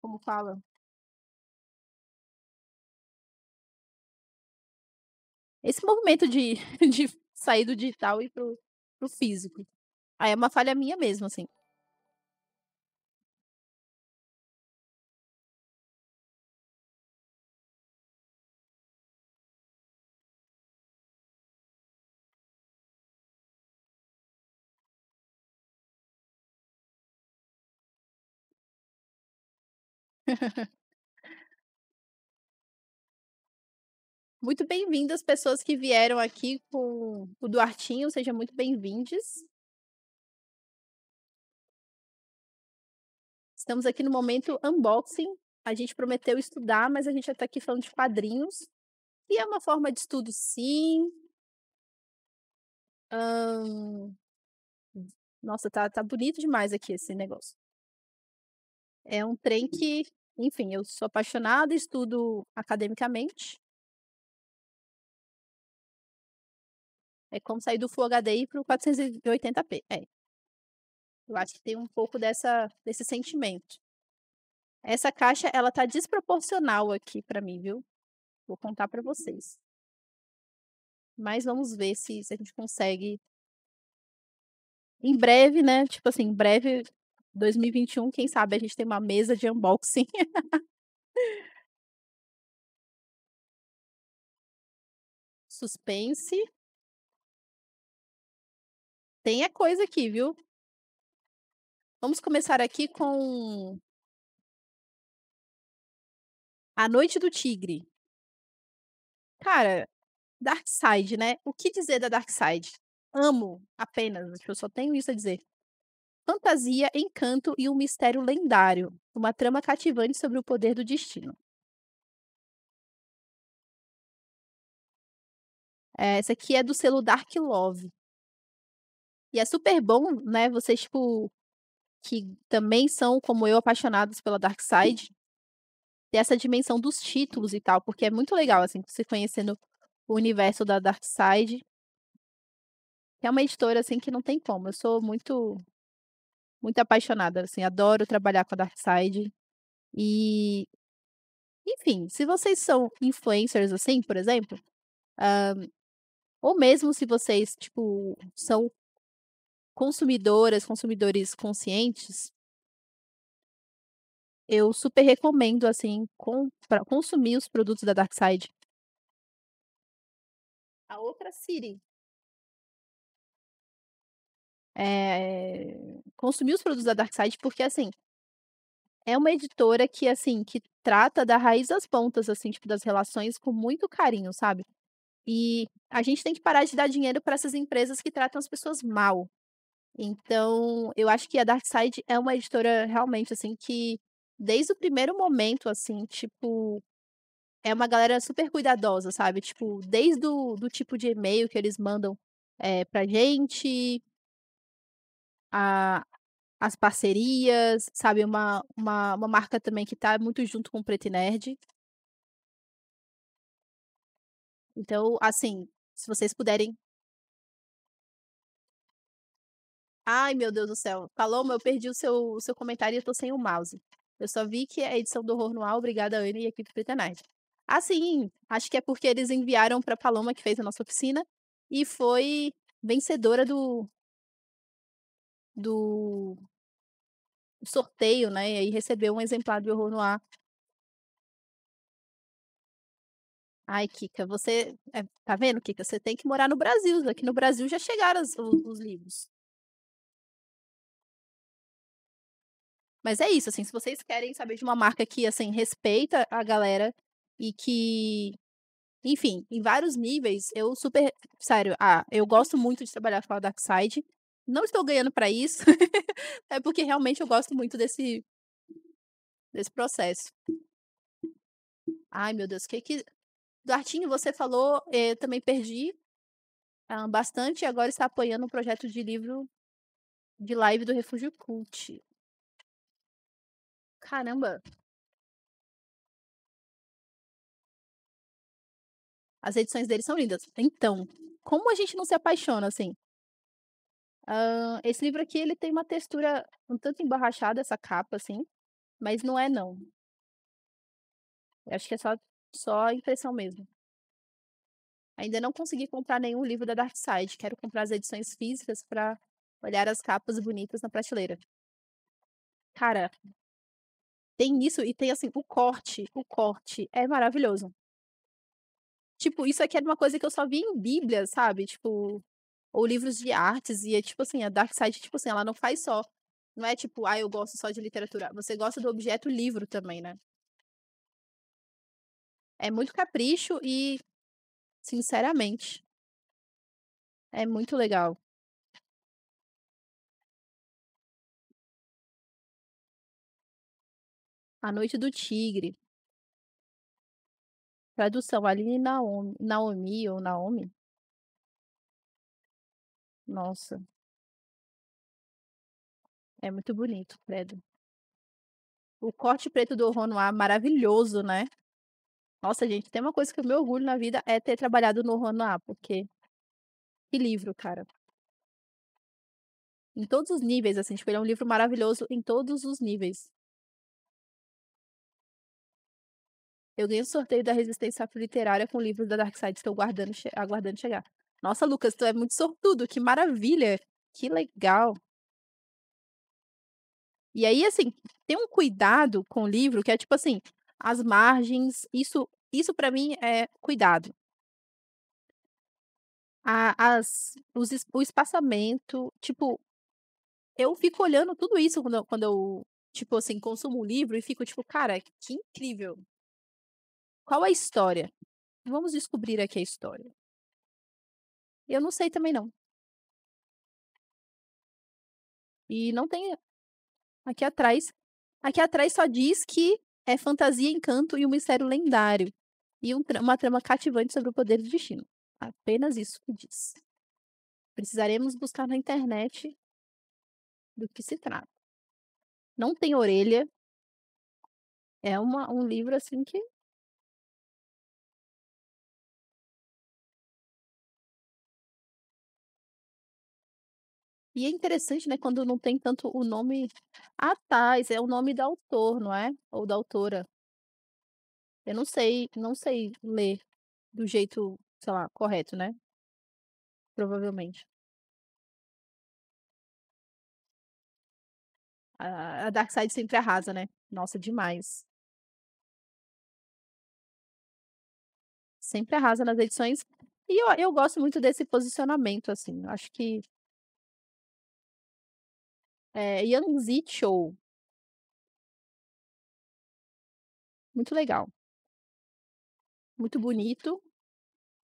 Como fala? esse movimento de, de sair do digital e pro, pro físico. Aí é uma falha minha mesmo, assim. Muito bem-vindas, pessoas que vieram aqui com o Duartinho, sejam muito bem-vindes. Estamos aqui no momento unboxing. A gente prometeu estudar, mas a gente já está aqui falando de quadrinhos. E é uma forma de estudo, sim. Hum... Nossa, tá, tá bonito demais aqui esse negócio. É um trem que, enfim, eu sou apaixonada, estudo academicamente. É como sair do Full HD para o pro 480p. É. Eu acho que tem um pouco dessa, desse sentimento. Essa caixa, ela tá desproporcional aqui para mim, viu? Vou contar para vocês. Mas vamos ver se, se, a gente consegue. Em breve, né? Tipo assim, em breve, 2021, quem sabe a gente tem uma mesa de unboxing. Suspense. Tem a coisa aqui, viu? Vamos começar aqui com A Noite do Tigre. Cara, Dark Side, né? O que dizer da Dark Side? Amo, apenas, eu só tenho isso a dizer. Fantasia, encanto e um mistério lendário, uma trama cativante sobre o poder do destino. É, essa aqui é do selo Dark Love. E é super bom, né? Vocês, tipo, que também são, como eu, apaixonados pela Dark Side, ter essa dimensão dos títulos e tal, porque é muito legal, assim, você conhecendo o universo da Dark Side. É uma editora, assim, que não tem como. Eu sou muito, muito apaixonada, assim, adoro trabalhar com a Dark Side. E, enfim, se vocês são influencers, assim, por exemplo, um, ou mesmo se vocês, tipo, são consumidoras, consumidores conscientes, eu super recomendo, assim, para consumir os produtos da Darkside. A outra Siri. É, consumir os produtos da Darkside, porque, assim, é uma editora que, assim, que trata da raiz às pontas, assim, tipo, das relações com muito carinho, sabe? E a gente tem que parar de dar dinheiro para essas empresas que tratam as pessoas mal. Então, eu acho que a Dark Side é uma editora realmente assim que desde o primeiro momento assim, tipo, é uma galera super cuidadosa, sabe? Tipo, desde o do tipo de e-mail que eles mandam é, pra gente, a, as parcerias, sabe? Uma, uma, uma marca também que tá muito junto com o Preto e Nerd. Então, assim, se vocês puderem Ai, meu Deus do céu. Paloma, eu perdi o seu, o seu comentário e eu tô sem o mouse. Eu só vi que é a edição do Horror Noir. Obrigada, Ana e equipe Ah, Assim, acho que é porque eles enviaram pra Paloma, que fez a nossa oficina, e foi vencedora do. do sorteio, né? E aí recebeu um exemplar do Horror Noir. Ai, Kika, você. É, tá vendo, Kika? Você tem que morar no Brasil. Aqui no Brasil já chegaram os, os livros. Mas é isso, assim, se vocês querem saber de uma marca que, assim, respeita a galera e que, enfim, em vários níveis, eu super, sério, ah, eu gosto muito de trabalhar com a Side não estou ganhando para isso, é porque realmente eu gosto muito desse, desse processo. Ai, meu Deus, o que que... Dartinho, você falou, eh, também perdi ah, bastante, e agora está apoiando um projeto de livro de live do Refúgio Cult. Caramba! As edições dele são lindas. Então, como a gente não se apaixona, assim? esse livro aqui, ele tem uma textura um tanto emborrachada, essa capa, assim. Mas não é, não. Eu acho que é só, só impressão mesmo. Ainda não consegui comprar nenhum livro da Dark Side. Quero comprar as edições físicas para olhar as capas bonitas na prateleira. Cara, tem isso e tem assim, o corte, o corte é maravilhoso. Tipo, isso aqui é era uma coisa que eu só vi em Bíblia, sabe? Tipo, ou livros de artes, e é tipo assim, a é Dark Side, tipo assim, ela não faz só. Não é tipo, ah, eu gosto só de literatura. Você gosta do objeto livro também, né? É muito capricho e, sinceramente, é muito legal. A Noite do Tigre. Tradução, Aline Naomi, Naomi ou Naomi? Nossa. É muito bonito, credo. O corte preto do Renoir, maravilhoso, né? Nossa, gente, tem uma coisa que eu me orgulho na vida é ter trabalhado no Renoir, porque que livro, cara. Em todos os níveis, assim, tipo, ele é um livro maravilhoso em todos os níveis. Eu ganhei o um sorteio da Resistência Literária com livros da Dark Side. Estou guardando, aguardando chegar. Nossa, Lucas, tu é muito sortudo. Que maravilha. Que legal. E aí, assim, tem um cuidado com o livro que é tipo assim, as margens, isso, isso para mim é cuidado. A, as, os, o espaçamento, tipo, eu fico olhando tudo isso quando, quando eu, tipo assim, consumo um livro e fico tipo, cara, que incrível. Qual a história? Vamos descobrir aqui a história. Eu não sei também não. E não tem aqui atrás. Aqui atrás só diz que é fantasia, encanto e um mistério lendário e um, uma trama cativante sobre o poder do destino. Apenas isso que diz. Precisaremos buscar na internet do que se trata. Não tem orelha. É uma, um livro assim que E é interessante, né, quando não tem tanto o nome atrás, é o nome do autor, não é? Ou da autora. Eu não sei, não sei ler do jeito, sei lá, correto, né? Provavelmente. A, Dark Side sempre arrasa, né? Nossa, demais. Sempre arrasa nas edições. E eu, eu gosto muito desse posicionamento, assim. Acho que é, Yangtze Show. Muito legal. Muito bonito.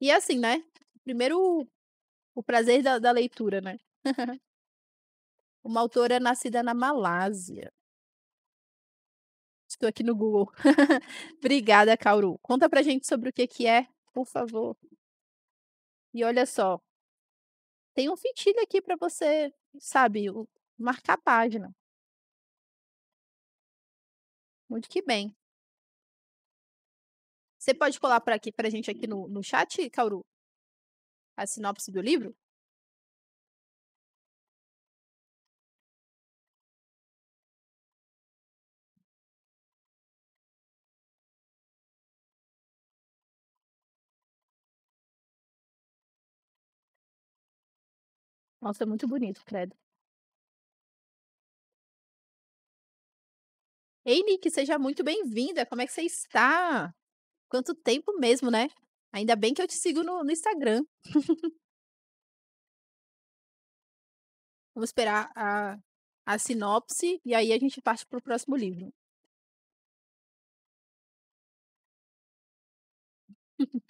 E é assim, né? Primeiro, o prazer da, da leitura, né? Uma autora nascida na Malásia. Estou aqui no Google. Obrigada, Kauru. Conta pra gente sobre o que, que é, por favor. E olha só. Tem um fitilho aqui para você, sabe, Marcar a página. Muito que bem. Você pode colar para aqui pra gente aqui no, no chat, Cauru? A sinopse do livro? Nossa, é muito bonito, credo. Ei, Nick, seja muito bem-vinda. Como é que você está? Quanto tempo mesmo, né? Ainda bem que eu te sigo no, no Instagram. Vamos esperar a, a sinopse e aí a gente parte para o próximo livro.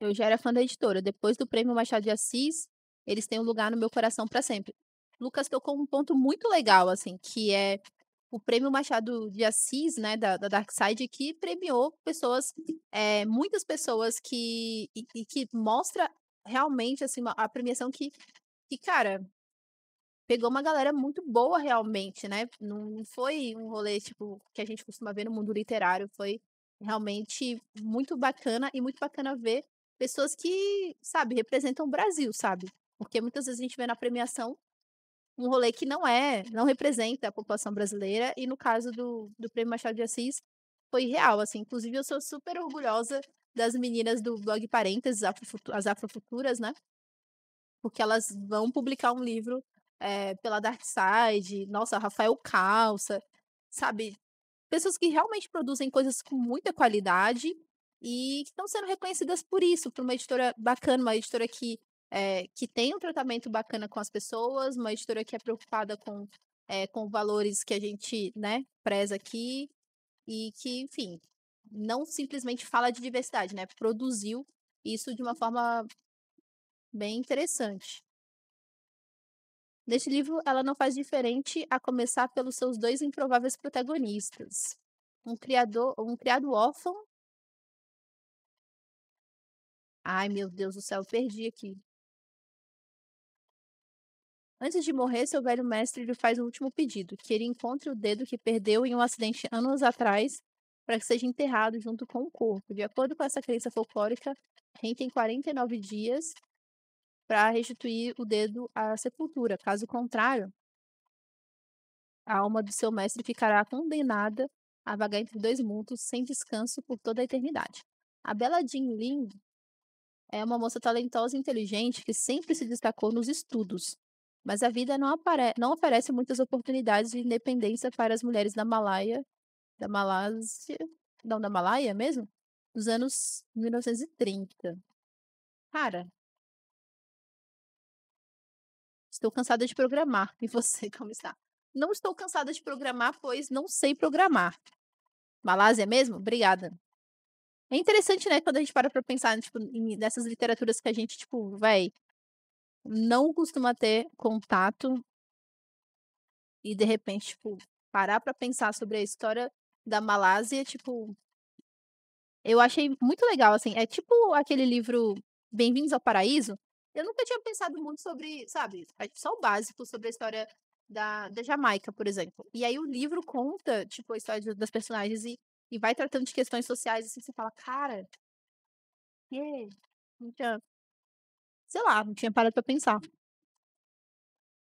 Eu já era fã da editora. Depois do prêmio Machado de Assis, eles têm um lugar no meu coração para sempre. Lucas tocou um ponto muito legal, assim, que é o prêmio Machado de Assis, né, da, da Dark Side, que premiou pessoas, é, muitas pessoas que, e, e, que mostra realmente, assim, a premiação que, que, cara, pegou uma galera muito boa realmente, né, não foi um rolê, tipo, que a gente costuma ver no mundo literário, foi realmente muito bacana e muito bacana ver pessoas que, sabe, representam o Brasil, sabe, porque muitas vezes a gente vê na premiação um rolê que não é, não representa a população brasileira, e no caso do, do Prêmio Machado de Assis, foi real, assim, inclusive eu sou super orgulhosa das meninas do blog Parênteses, as Afrofuturas, né, porque elas vão publicar um livro é, pela Dark Side, nossa, Rafael Calça, sabe, pessoas que realmente produzem coisas com muita qualidade e que estão sendo reconhecidas por isso, por uma editora bacana, uma editora que é, que tem um tratamento bacana com as pessoas, uma editora que é preocupada com, é, com valores que a gente né, preza aqui e que, enfim, não simplesmente fala de diversidade, né? Produziu isso de uma forma bem interessante. Neste livro, ela não faz diferente a começar pelos seus dois improváveis protagonistas. Um criador, um criado órfão. Ai, meu Deus do céu, perdi aqui. Antes de morrer, seu velho mestre lhe faz o último pedido: que ele encontre o dedo que perdeu em um acidente anos atrás para que seja enterrado junto com o corpo. De acordo com essa crença folclórica, Ren tem 49 dias para restituir o dedo à sepultura. Caso contrário, a alma do seu mestre ficará condenada a vagar entre dois mundos sem descanso por toda a eternidade. A Bela Jin Ling é uma moça talentosa e inteligente que sempre se destacou nos estudos mas a vida não, não, oferece muitas oportunidades de independência para as mulheres da Malaya, da Malásia, não, da Malaya mesmo, dos anos 1930. Cara, estou cansada de programar. E você, como está? Não estou cansada de programar, pois não sei programar. Malásia mesmo? Obrigada. É interessante, né, quando a gente para pra pensar, tipo, nessas literaturas que a gente, tipo, vai, não costuma ter contato e de repente, tipo, parar para pensar sobre a história da Malásia, tipo, eu achei muito legal, assim, é tipo aquele livro Bem-vindos ao Paraíso. Eu nunca tinha pensado muito sobre, sabe, é só o básico sobre a história da, da Jamaica, por exemplo. E aí o livro conta, tipo, a história das personagens e, e vai tratando de questões sociais, assim, você fala, cara, que? Então, sei lá, não tinha parado pra pensar.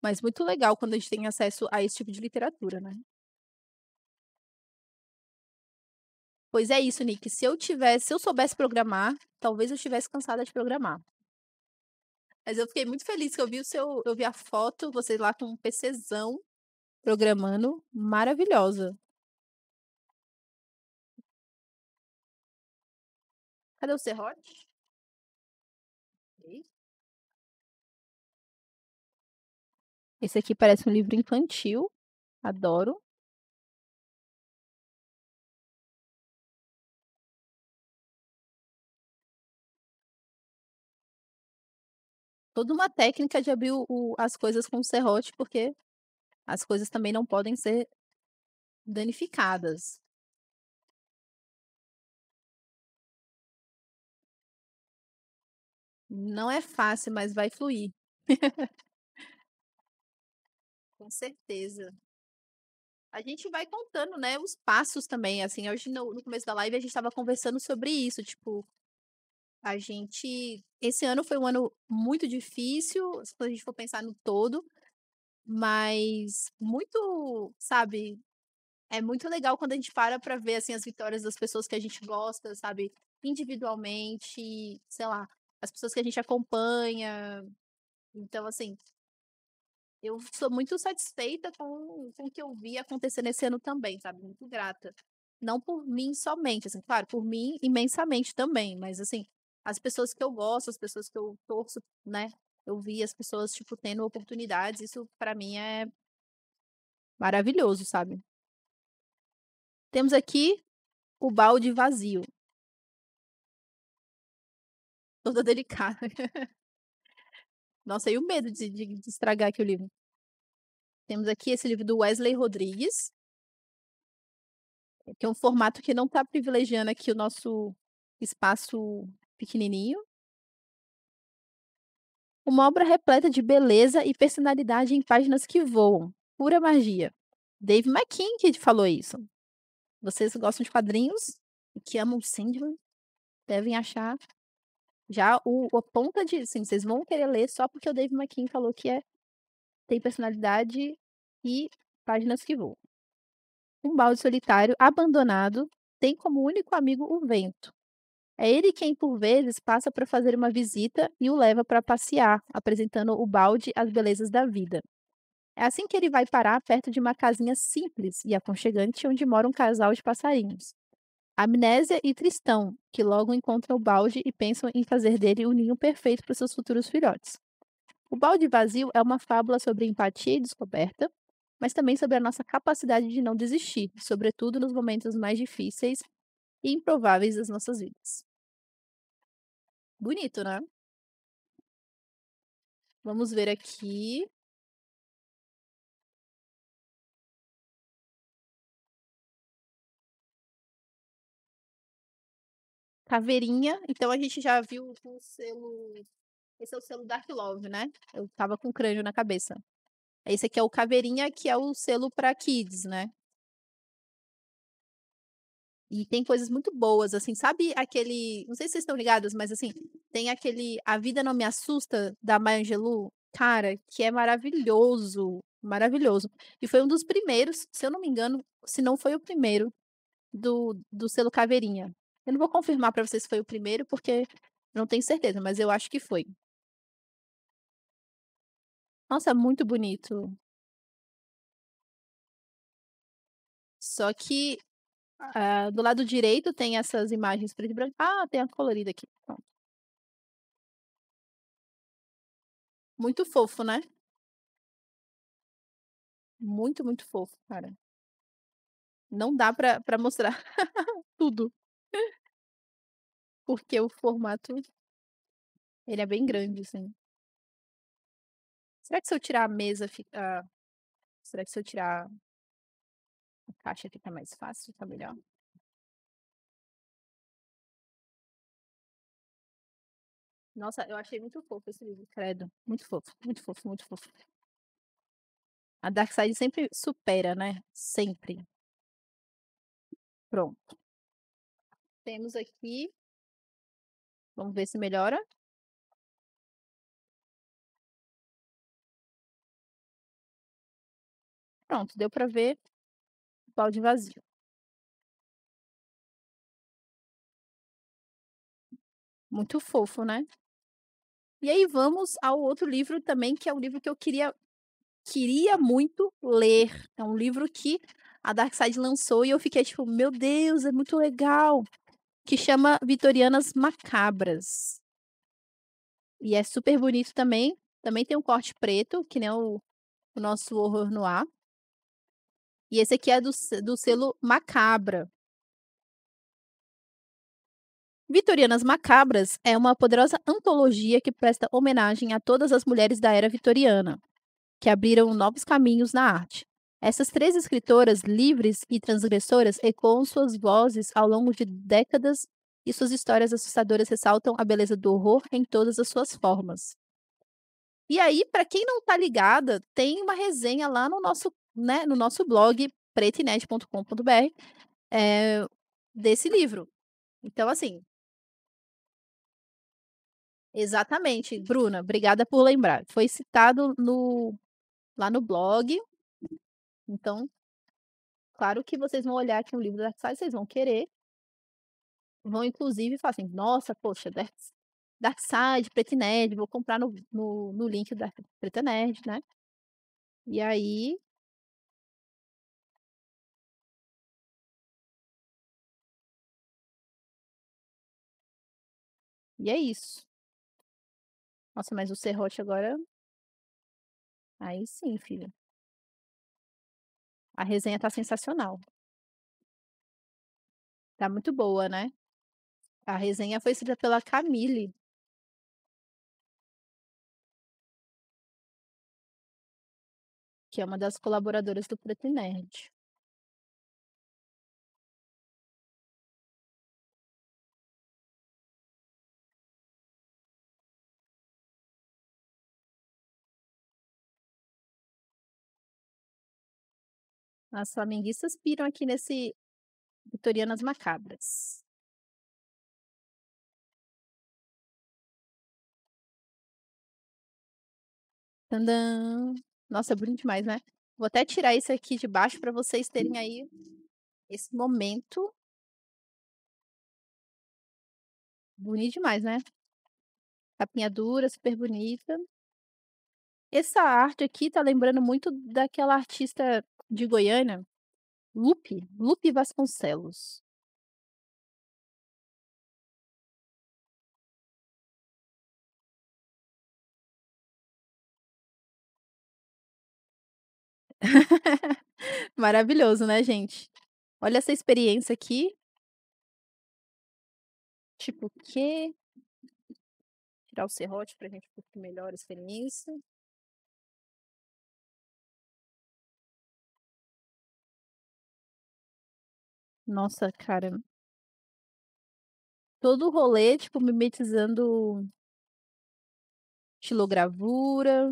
Mas muito legal quando a gente tem acesso a esse tipo de literatura, né? Pois é isso, Nick. Se eu tivesse, se eu soubesse programar, talvez eu estivesse cansada de programar. Mas eu fiquei muito feliz que eu vi o seu, eu vi a foto, você lá com um PCzão programando, maravilhosa. Cadê o serrote? Esse aqui parece um livro infantil. Adoro. Toda uma técnica de abrir o, as coisas com o serrote, porque as coisas também não podem ser danificadas. Não é fácil, mas vai fluir. com certeza. A gente vai contando, né, os passos também, assim, hoje no, no começo da live a gente estava conversando sobre isso, tipo, a gente, esse ano foi um ano muito difícil, se a gente for pensar no todo, mas muito, sabe, é muito legal quando a gente para para ver assim as vitórias das pessoas que a gente gosta, sabe, individualmente, sei lá, as pessoas que a gente acompanha. Então assim, eu sou muito satisfeita com, com o que eu vi acontecer nesse ano também, sabe? Muito grata. Não por mim somente, assim, claro, por mim imensamente também, mas assim, as pessoas que eu gosto, as pessoas que eu torço, né? Eu vi as pessoas, tipo, tendo oportunidades, isso para mim é maravilhoso, sabe? Temos aqui o balde vazio. Toda delicada. Nossa, e o medo de, de, de estragar aqui o livro. Temos aqui esse livro do Wesley Rodrigues, que é um formato que não está privilegiando aqui o nosso espaço pequenininho. Uma obra repleta de beleza e personalidade em páginas que voam. Pura magia. Dave McKean que falou isso. Vocês gostam de quadrinhos e que amam o Sandman, devem achar já o, a ponta de. Assim, vocês vão querer ler só porque o Dave McKean falou que é tem personalidade e páginas que voam. Um balde solitário, abandonado, tem como único amigo o vento. É ele quem, por vezes, passa para fazer uma visita e o leva para passear, apresentando o balde às belezas da vida. É assim que ele vai parar perto de uma casinha simples e aconchegante onde mora um casal de passarinhos. Amnésia e Tristão, que logo encontram o balde e pensam em fazer dele o ninho perfeito para seus futuros filhotes. O Balde Vazio é uma fábula sobre empatia e descoberta, mas também sobre a nossa capacidade de não desistir, sobretudo nos momentos mais difíceis e improváveis das nossas vidas. Bonito, né? Vamos ver aqui. Caveirinha. Então a gente já viu o selo. Esse é o selo Dark Love, né? Eu tava com o crânio na cabeça. Esse aqui é o Caveirinha, que é o selo para kids, né? E tem coisas muito boas, assim, sabe aquele. Não sei se vocês estão ligados, mas assim, tem aquele A Vida Não Me Assusta, da Maya Angelou, cara, que é maravilhoso. Maravilhoso. E foi um dos primeiros, se eu não me engano, se não foi o primeiro, do, do selo Caveirinha. Eu não vou confirmar para vocês se foi o primeiro, porque não tenho certeza, mas eu acho que foi. Nossa, muito bonito. Só que uh, do lado direito tem essas imagens preto e branco. Ah, tem a colorida aqui. Pronto. Muito fofo, né? Muito, muito fofo, cara. Não dá para mostrar tudo. Porque o formato ele é bem grande, assim. Será que se eu tirar a mesa fica. Será que se eu tirar a caixa fica tá mais fácil, fica tá melhor? Nossa, eu achei muito fofo esse livro, credo. Muito fofo, muito fofo, muito fofo. A Dark Side sempre supera, né? Sempre. Pronto. Temos aqui Vamos ver se melhora. Pronto, deu para ver o balde vazio. Muito fofo, né? E aí vamos ao outro livro também, que é um livro que eu queria queria muito ler. É um livro que a Dark Side lançou e eu fiquei tipo, meu Deus, é muito legal que chama Vitorianas Macabras. E é super bonito também. Também tem um corte preto, que nem o, o nosso Horror no ar. E esse aqui é do, do selo Macabra. Vitorianas Macabras é uma poderosa antologia que presta homenagem a todas as mulheres da era vitoriana, que abriram novos caminhos na arte, essas três escritoras livres e transgressoras ecoam suas vozes ao longo de décadas e suas histórias assustadoras ressaltam a beleza do horror em todas as suas formas. E aí, para quem não tá ligada, tem uma resenha lá no nosso, né, no nosso blog pretinet.com.br é, eh, desse livro. Então, assim. Exatamente, Bruna, obrigada por lembrar. Foi citado no lá no blog então, claro que vocês vão olhar aqui um livro da Dark Side, vocês vão querer. Vão, inclusive, falar assim, nossa, poxa, Dark, Dark Side, Preta Nerd, vou comprar no, no, no link da Preta Nerd, né? E aí, E é isso. Nossa, mas o serrote agora. Aí sim, filho. A resenha tá sensacional. Tá muito boa, né? A resenha foi escrita pela Camille. que é uma das colaboradoras do Preto Nerd. As flamenguistas piram aqui nesse Vitorianas Macabras. Tandam. Nossa, é bonito demais, né? Vou até tirar isso aqui de baixo para vocês terem aí esse momento. Bonito demais, né? Capinha dura, super bonita. Essa arte aqui tá lembrando muito daquela artista de Goiânia, Lupe, Lupe Vasconcelos. Maravilhoso, né, gente? Olha essa experiência aqui. Tipo, o quê? Tirar o serrote pra gente um pouco melhor a experiência. Nossa, cara. Todo o rolê, tipo, mimetizando estilogravura.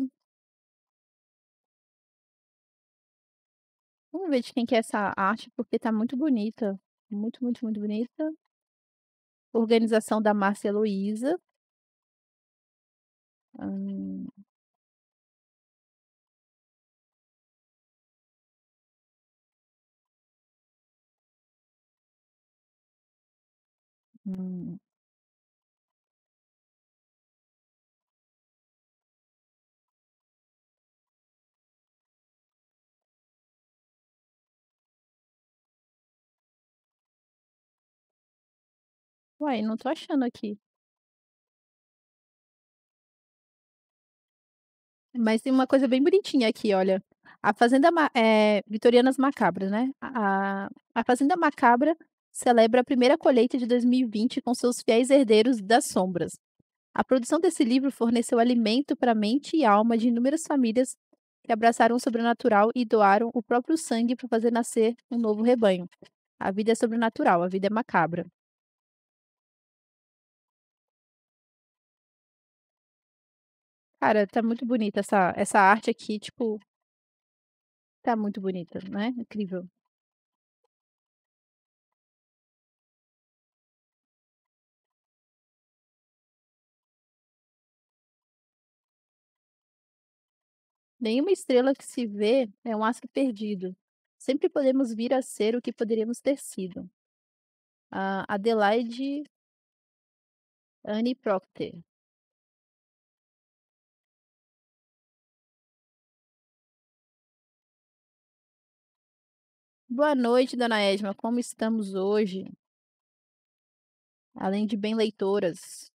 Vamos ver de quem que é essa arte, porque tá muito bonita. Muito, muito, muito bonita. Organização da Márcia Heloísa. Hum. Uai, não tô achando aqui. Mas tem uma coisa bem bonitinha aqui, olha. A Fazenda Ma é Vitorianas Macabras, né. A a Fazenda Macabra celebra a primeira colheita de 2020 com seus fiéis herdeiros das sombras. A produção desse livro forneceu alimento para a mente e alma de inúmeras famílias que abraçaram o sobrenatural e doaram o próprio sangue para fazer nascer um novo rebanho. A vida é sobrenatural, a vida é macabra. Cara, tá muito bonita essa, essa arte aqui, tipo. Tá muito bonita, né? Incrível. Nenhuma estrela que se vê é um astro perdido. Sempre podemos vir a ser o que poderíamos ter sido. A ah, Adelaide Anne Procter. Boa noite, dona Edma. Como estamos hoje? Além de bem leitoras.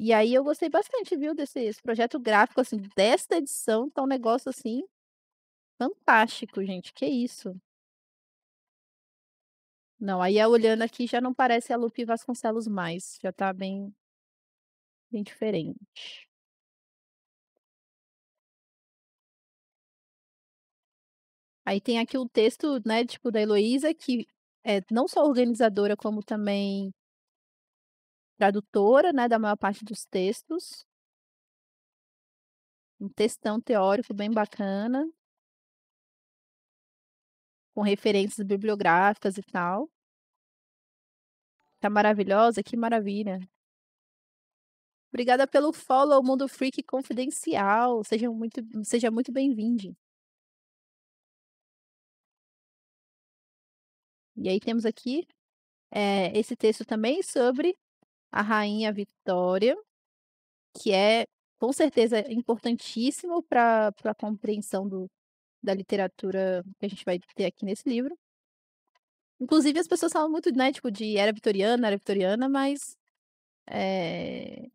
E aí eu gostei bastante, viu, desse projeto gráfico, assim, desta edição, tá um negócio assim fantástico, gente. Que isso? Não, aí olhando aqui já não parece a Lupe Vasconcelos mais, já tá bem, bem diferente. Aí tem aqui o texto, né, tipo, da Heloísa, que é não só organizadora, como também tradutora né, da maior parte dos textos. Um textão teórico bem bacana, com referências bibliográficas e tal. Tá maravilhosa? Que maravilha! Obrigada pelo follow, Mundo Freak Confidencial. Seja muito, seja muito bem-vindo. E aí temos aqui é, esse texto também sobre a rainha Vitória, que é com certeza importantíssimo para a compreensão do, da literatura que a gente vai ter aqui nesse livro. Inclusive, as pessoas falam muito, né, tipo, de era vitoriana, era vitoriana, mas é...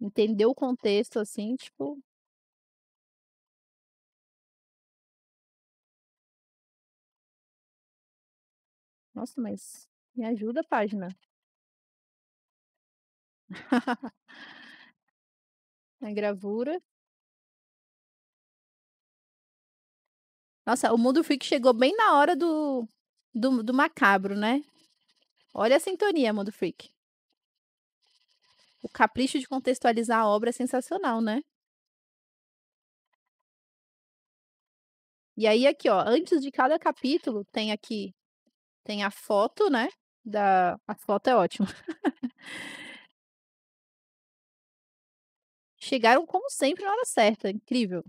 entender o contexto, assim, tipo... Nossa, mas me ajuda a página. Na gravura. Nossa, o Mundo Freak chegou bem na hora do, do, do macabro, né? Olha a sintonia, Mundo Freak. O capricho de contextualizar a obra é sensacional, né? E aí aqui, ó, antes de cada capítulo tem aqui tem a foto, né? Da a foto é ótima. chegaram, como sempre, na hora certa. Incrível.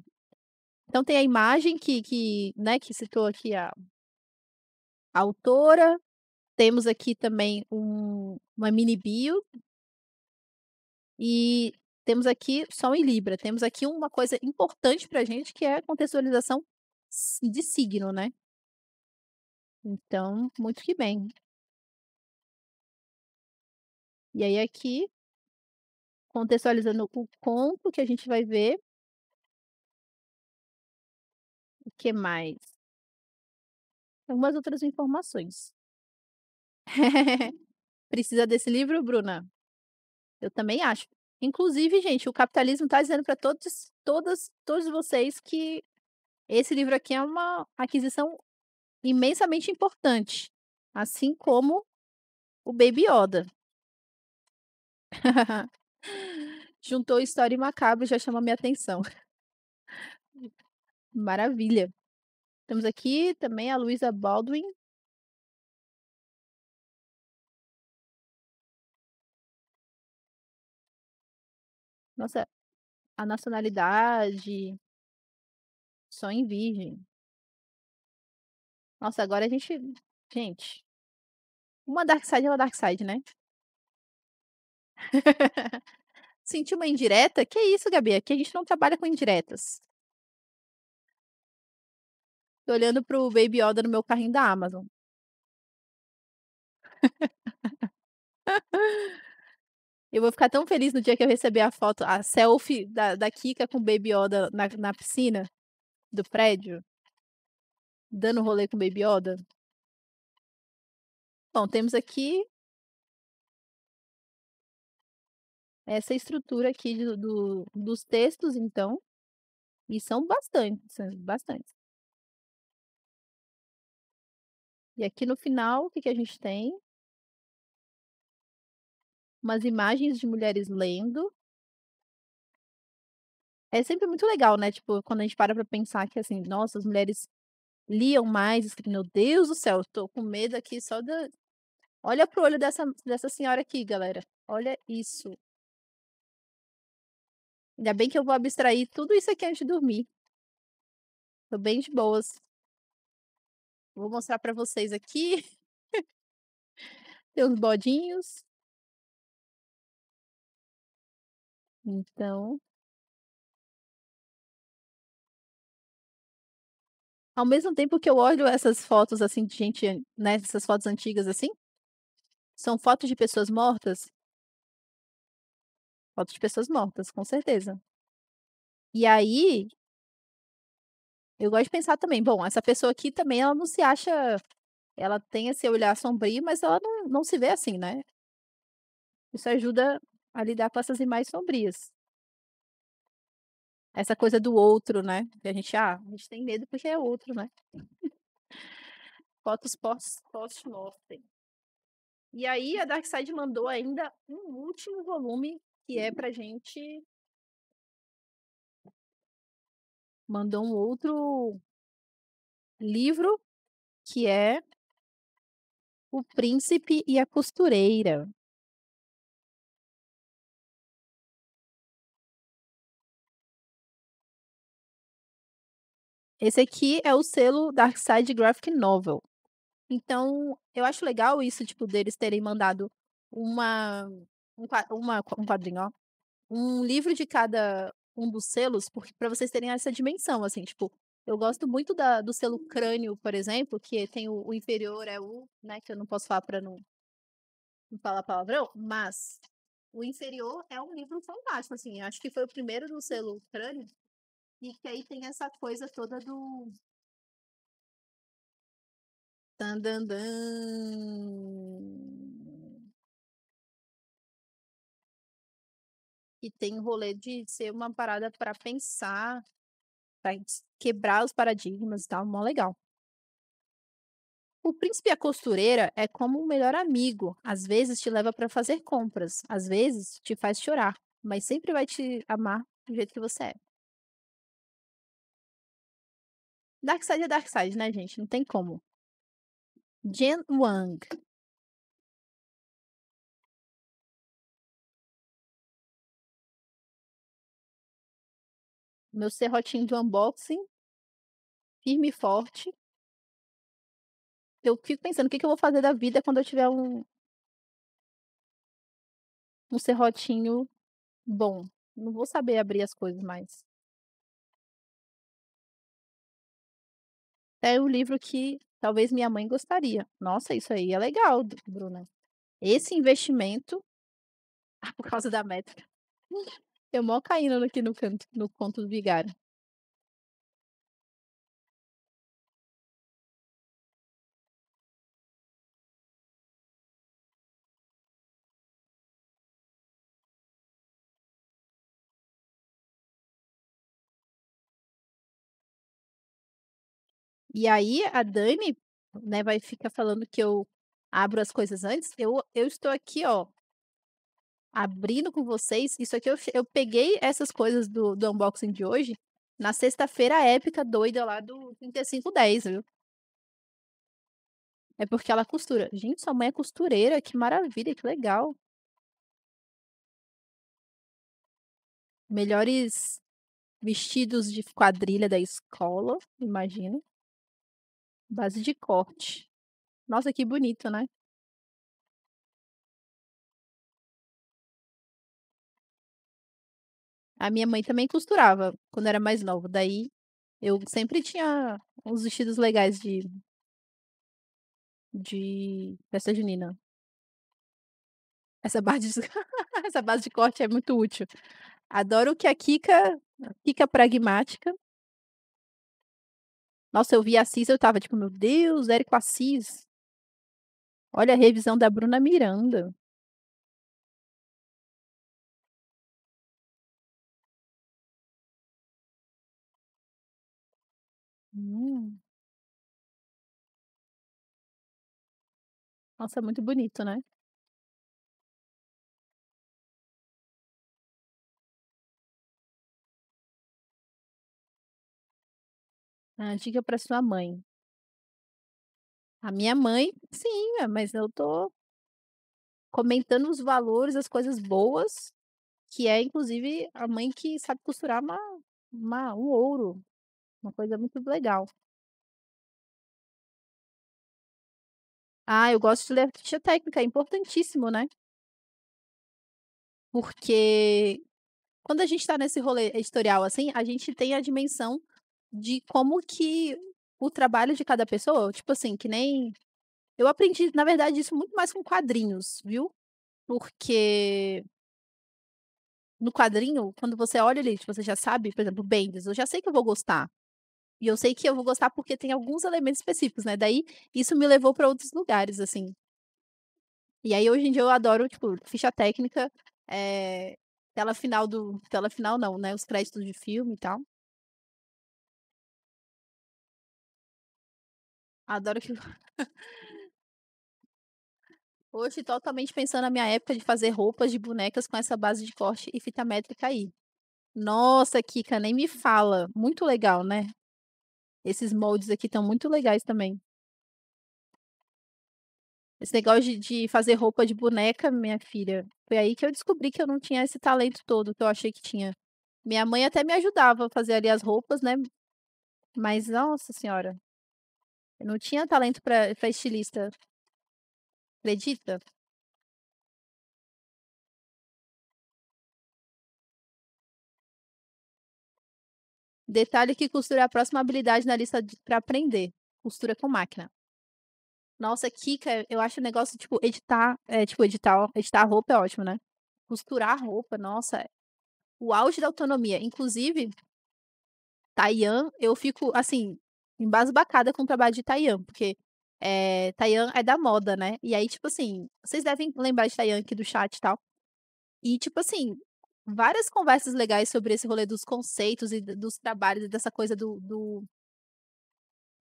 Então tem a imagem que, que, né, que citou aqui a, a autora. Temos aqui também um, uma mini bio. E temos aqui, só em Libra, temos aqui uma coisa importante para a gente, que é a contextualização de signo, né? Então, muito que bem. E aí aqui contextualizando o conto que a gente vai ver. O que mais? Algumas outras informações. Precisa desse livro, Bruna? Eu também acho. Inclusive, gente, o capitalismo está dizendo para todos, todas, todos vocês que esse livro aqui é uma aquisição imensamente importante, assim como o Baby Yoda. Juntou história e macabro, já chama minha atenção. Maravilha. Temos aqui também a Luísa Baldwin. Nossa, a nacionalidade. Só em virgem. Nossa, agora a gente. Gente. Uma Dark Side é uma Dark Side, né? Sentiu uma indireta? Que é isso, Gabi? Aqui a gente não trabalha com indiretas. Tô olhando pro Baby Yoda no meu carrinho da Amazon. Eu vou ficar tão feliz no dia que eu receber a foto, a selfie da, da Kika com o Baby Yoda na, na piscina do prédio. Dando rolê com o Baby Yoda. Bom, temos aqui essa estrutura aqui do, do, dos textos, então. E são bastantes, bastantes. E aqui no final, o que, que a gente tem? Umas imagens de mulheres lendo. É sempre muito legal, né? Tipo, quando a gente para pra pensar que, assim, nossa, as mulheres liam mais, escrevem, meu Deus do céu, tô com medo aqui só da... Olha pro olho dessa, dessa senhora aqui, galera. Olha isso. Ainda bem que eu vou abstrair tudo isso aqui antes de dormir. Tô bem de boas. Vou mostrar para vocês aqui. Tem uns bodinhos. Então. Ao mesmo tempo que eu olho essas fotos assim de gente, né, essas fotos antigas assim, são fotos de pessoas mortas. Foto de pessoas mortas, com certeza. E aí, eu gosto de pensar também, bom, essa pessoa aqui também, ela não se acha. Ela tem esse olhar sombrio, mas ela não, não se vê assim, né? Isso ajuda a lidar com essas imagens sombrias. Essa coisa do outro, né? Que a gente, ah, a gente tem medo porque é outro, né? Fotos post-mortem. E aí a Dark Side mandou ainda um último volume que é pra gente. Mandou um outro livro que é O Príncipe e a Costureira. Esse aqui é o selo Dark Side Graphic Novel. Então, eu acho legal isso, tipo, deles terem mandado uma um, uma, um quadrinho, ó. Um livro de cada um dos selos, porque para vocês terem essa dimensão, assim, tipo, eu gosto muito da, do selo crânio, por exemplo, que tem o, o inferior é o, né, que eu não posso falar para não, não falar palavrão, mas o inferior é um livro fantástico, assim, acho que foi o primeiro do selo crânio, e que aí tem essa coisa toda do. Dan, dan, dan. que tem rolê de ser uma parada para pensar, para quebrar os paradigmas e tal, mó legal. O príncipe e a costureira é como um melhor amigo. Às vezes te leva para fazer compras, às vezes te faz chorar, mas sempre vai te amar do jeito que você é. Dark Side é Dark Side, né, gente? Não tem como. Jen Wang. meu serrotinho de unboxing, firme e forte. Eu fico pensando, o que, que eu vou fazer da vida quando eu tiver um, um serrotinho bom? Não vou saber abrir as coisas mais. É o livro que talvez minha mãe gostaria. Nossa, isso aí é legal, Bruna. Esse investimento, ah, por causa da métrica, eu mó caindo aqui no canto, no conto do vigar. E aí a Dani, né, vai ficar falando que eu abro as coisas antes. Eu, eu estou aqui, ó, abrindo com vocês. Isso aqui eu, eu peguei essas coisas do, do unboxing de hoje na sexta-feira épica doida lá do 3510, viu? É porque ela costura. Gente, sua mãe é costureira, que maravilha, que legal. Melhores vestidos de quadrilha da escola, imagino. Base de corte. Nossa, que bonito, né? A minha mãe também costurava quando era mais nova. Daí eu sempre tinha uns vestidos legais de. de festa junina. Essa base de, Essa base de corte é muito útil. Adoro que a Kika. Kika pragmática. Nossa, eu vi a Cis, eu tava tipo, meu Deus, Érico Assis. Olha a revisão da Bruna Miranda. Hum. Nossa, é muito bonito, né? Ah, diga para sua mãe. A minha mãe, sim, mas eu tô comentando os valores, as coisas boas, que é inclusive a mãe que sabe costurar uma uma um ouro. Uma coisa muito legal. Ah, eu gosto de ler ficha técnica, é importantíssimo, né? Porque quando a gente está nesse rolê editorial assim, a gente tem a dimensão de como que o trabalho de cada pessoa, tipo assim, que nem eu aprendi, na verdade, isso muito mais com quadrinhos, viu? Porque no quadrinho, quando você olha ali, tipo, você já sabe, por exemplo, Bendis, eu já sei que eu vou gostar. E eu sei que eu vou gostar porque tem alguns elementos específicos, né? Daí isso me levou para outros lugares, assim. E aí hoje em dia eu adoro, tipo, ficha técnica, é... tela final do. Tela final não, né? Os créditos de filme e tal. Adoro que. Hoje, totalmente pensando na minha época de fazer roupas de bonecas com essa base de corte e fita métrica aí. Nossa, Kika, nem me fala. Muito legal, né? Esses moldes aqui estão muito legais também. Esse negócio de, de, fazer roupa de boneca, minha filha. Foi aí que eu descobri que eu não tinha esse talento todo que eu achei que tinha. Minha mãe até me ajudava a fazer ali as roupas, né? Mas, nossa senhora. Eu não tinha talento para estilista. Acredita? Detalhe que costura é a próxima habilidade na lista para aprender. Costura com máquina. Nossa, Kika, eu acho o negócio, tipo, editar, é, tipo, editar, editar roupa é ótimo, né? Costurar roupa, nossa, é o auge da autonomia. Inclusive, Tayan, eu fico, assim, embasbacada com o trabalho de Tayan, porque é, é da moda, né? E aí, tipo assim, vocês devem lembrar de Tayan aqui do chat e tal. E, tipo assim, várias conversas legais sobre esse rolê dos conceitos e dos trabalhos e dessa coisa do, do,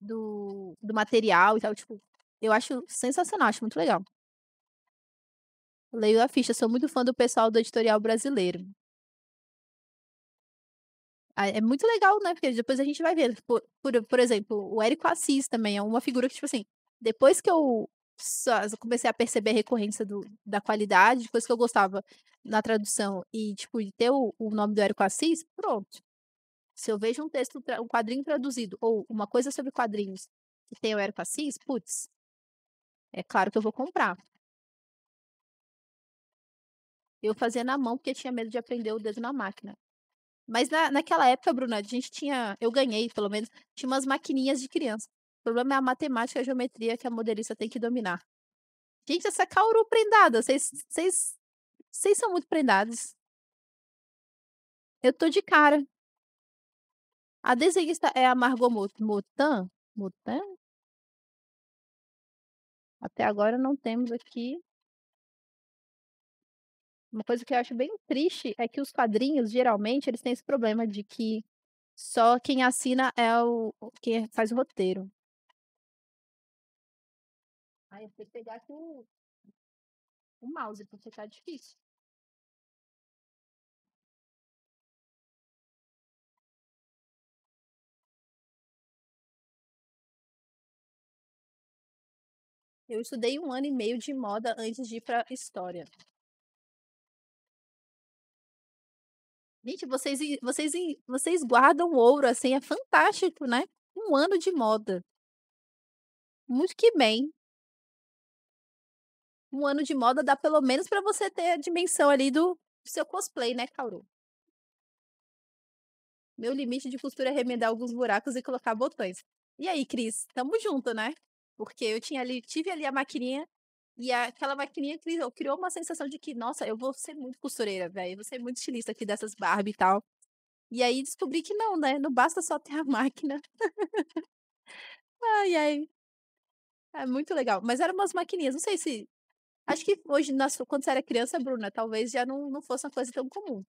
do, do material e tal. Tipo, eu acho sensacional, acho muito legal. Leio a ficha, sou muito fã do pessoal do editorial brasileiro. É muito legal, né? Porque depois a gente vai ver. Por, por, por exemplo, o Érico Assis também é uma figura que, tipo assim, depois que eu só, comecei a perceber a recorrência do, da qualidade, de coisas que eu gostava na tradução e, tipo, de ter o, o nome do Érico Assis, pronto. Se eu vejo um texto, um quadrinho traduzido, ou uma coisa sobre quadrinhos que tem o Érico Assis, putz, é claro que eu vou comprar. Eu fazia na mão porque tinha medo de aprender o dedo na máquina. Mas na, naquela época, Bruna, a gente tinha. Eu ganhei, pelo menos, tinha umas maquininhas de criança. O problema é a matemática e a geometria que a modelista tem que dominar. Gente, essa Kaoru prendada, vocês são muito prendados. Eu tô de cara. A desenhista é a Margot Mutan? Mutan? Até agora não temos aqui. Uma coisa que eu acho bem triste é que os quadrinhos, geralmente, eles têm esse problema de que só quem assina é o quem faz o roteiro. Aí eu fui pegar aqui o, o mouse, porque tá difícil. Eu estudei um ano e meio de moda antes de ir para história. Gente, vocês, vocês, vocês guardam ouro assim, é fantástico, né? Um ano de moda. Muito que bem um ano de moda dá pelo menos para você ter a dimensão ali do seu cosplay, né, Kauru? Meu limite de costura é remendar alguns buracos e colocar botões. E aí, Cris, tamo junto, né? Porque eu tinha ali, tive ali a maquininha e aquela maquininha criou, criou uma sensação de que, nossa, eu vou ser muito costureira, velho. Eu vou ser muito estilista aqui dessas Barbie e tal. E aí descobri que não, né? Não basta só ter a máquina. ai, ai. É muito legal. Mas eram umas maquininhas. Não sei se Acho que hoje, quando você era criança, Bruna, talvez já não, não fosse uma coisa tão comum.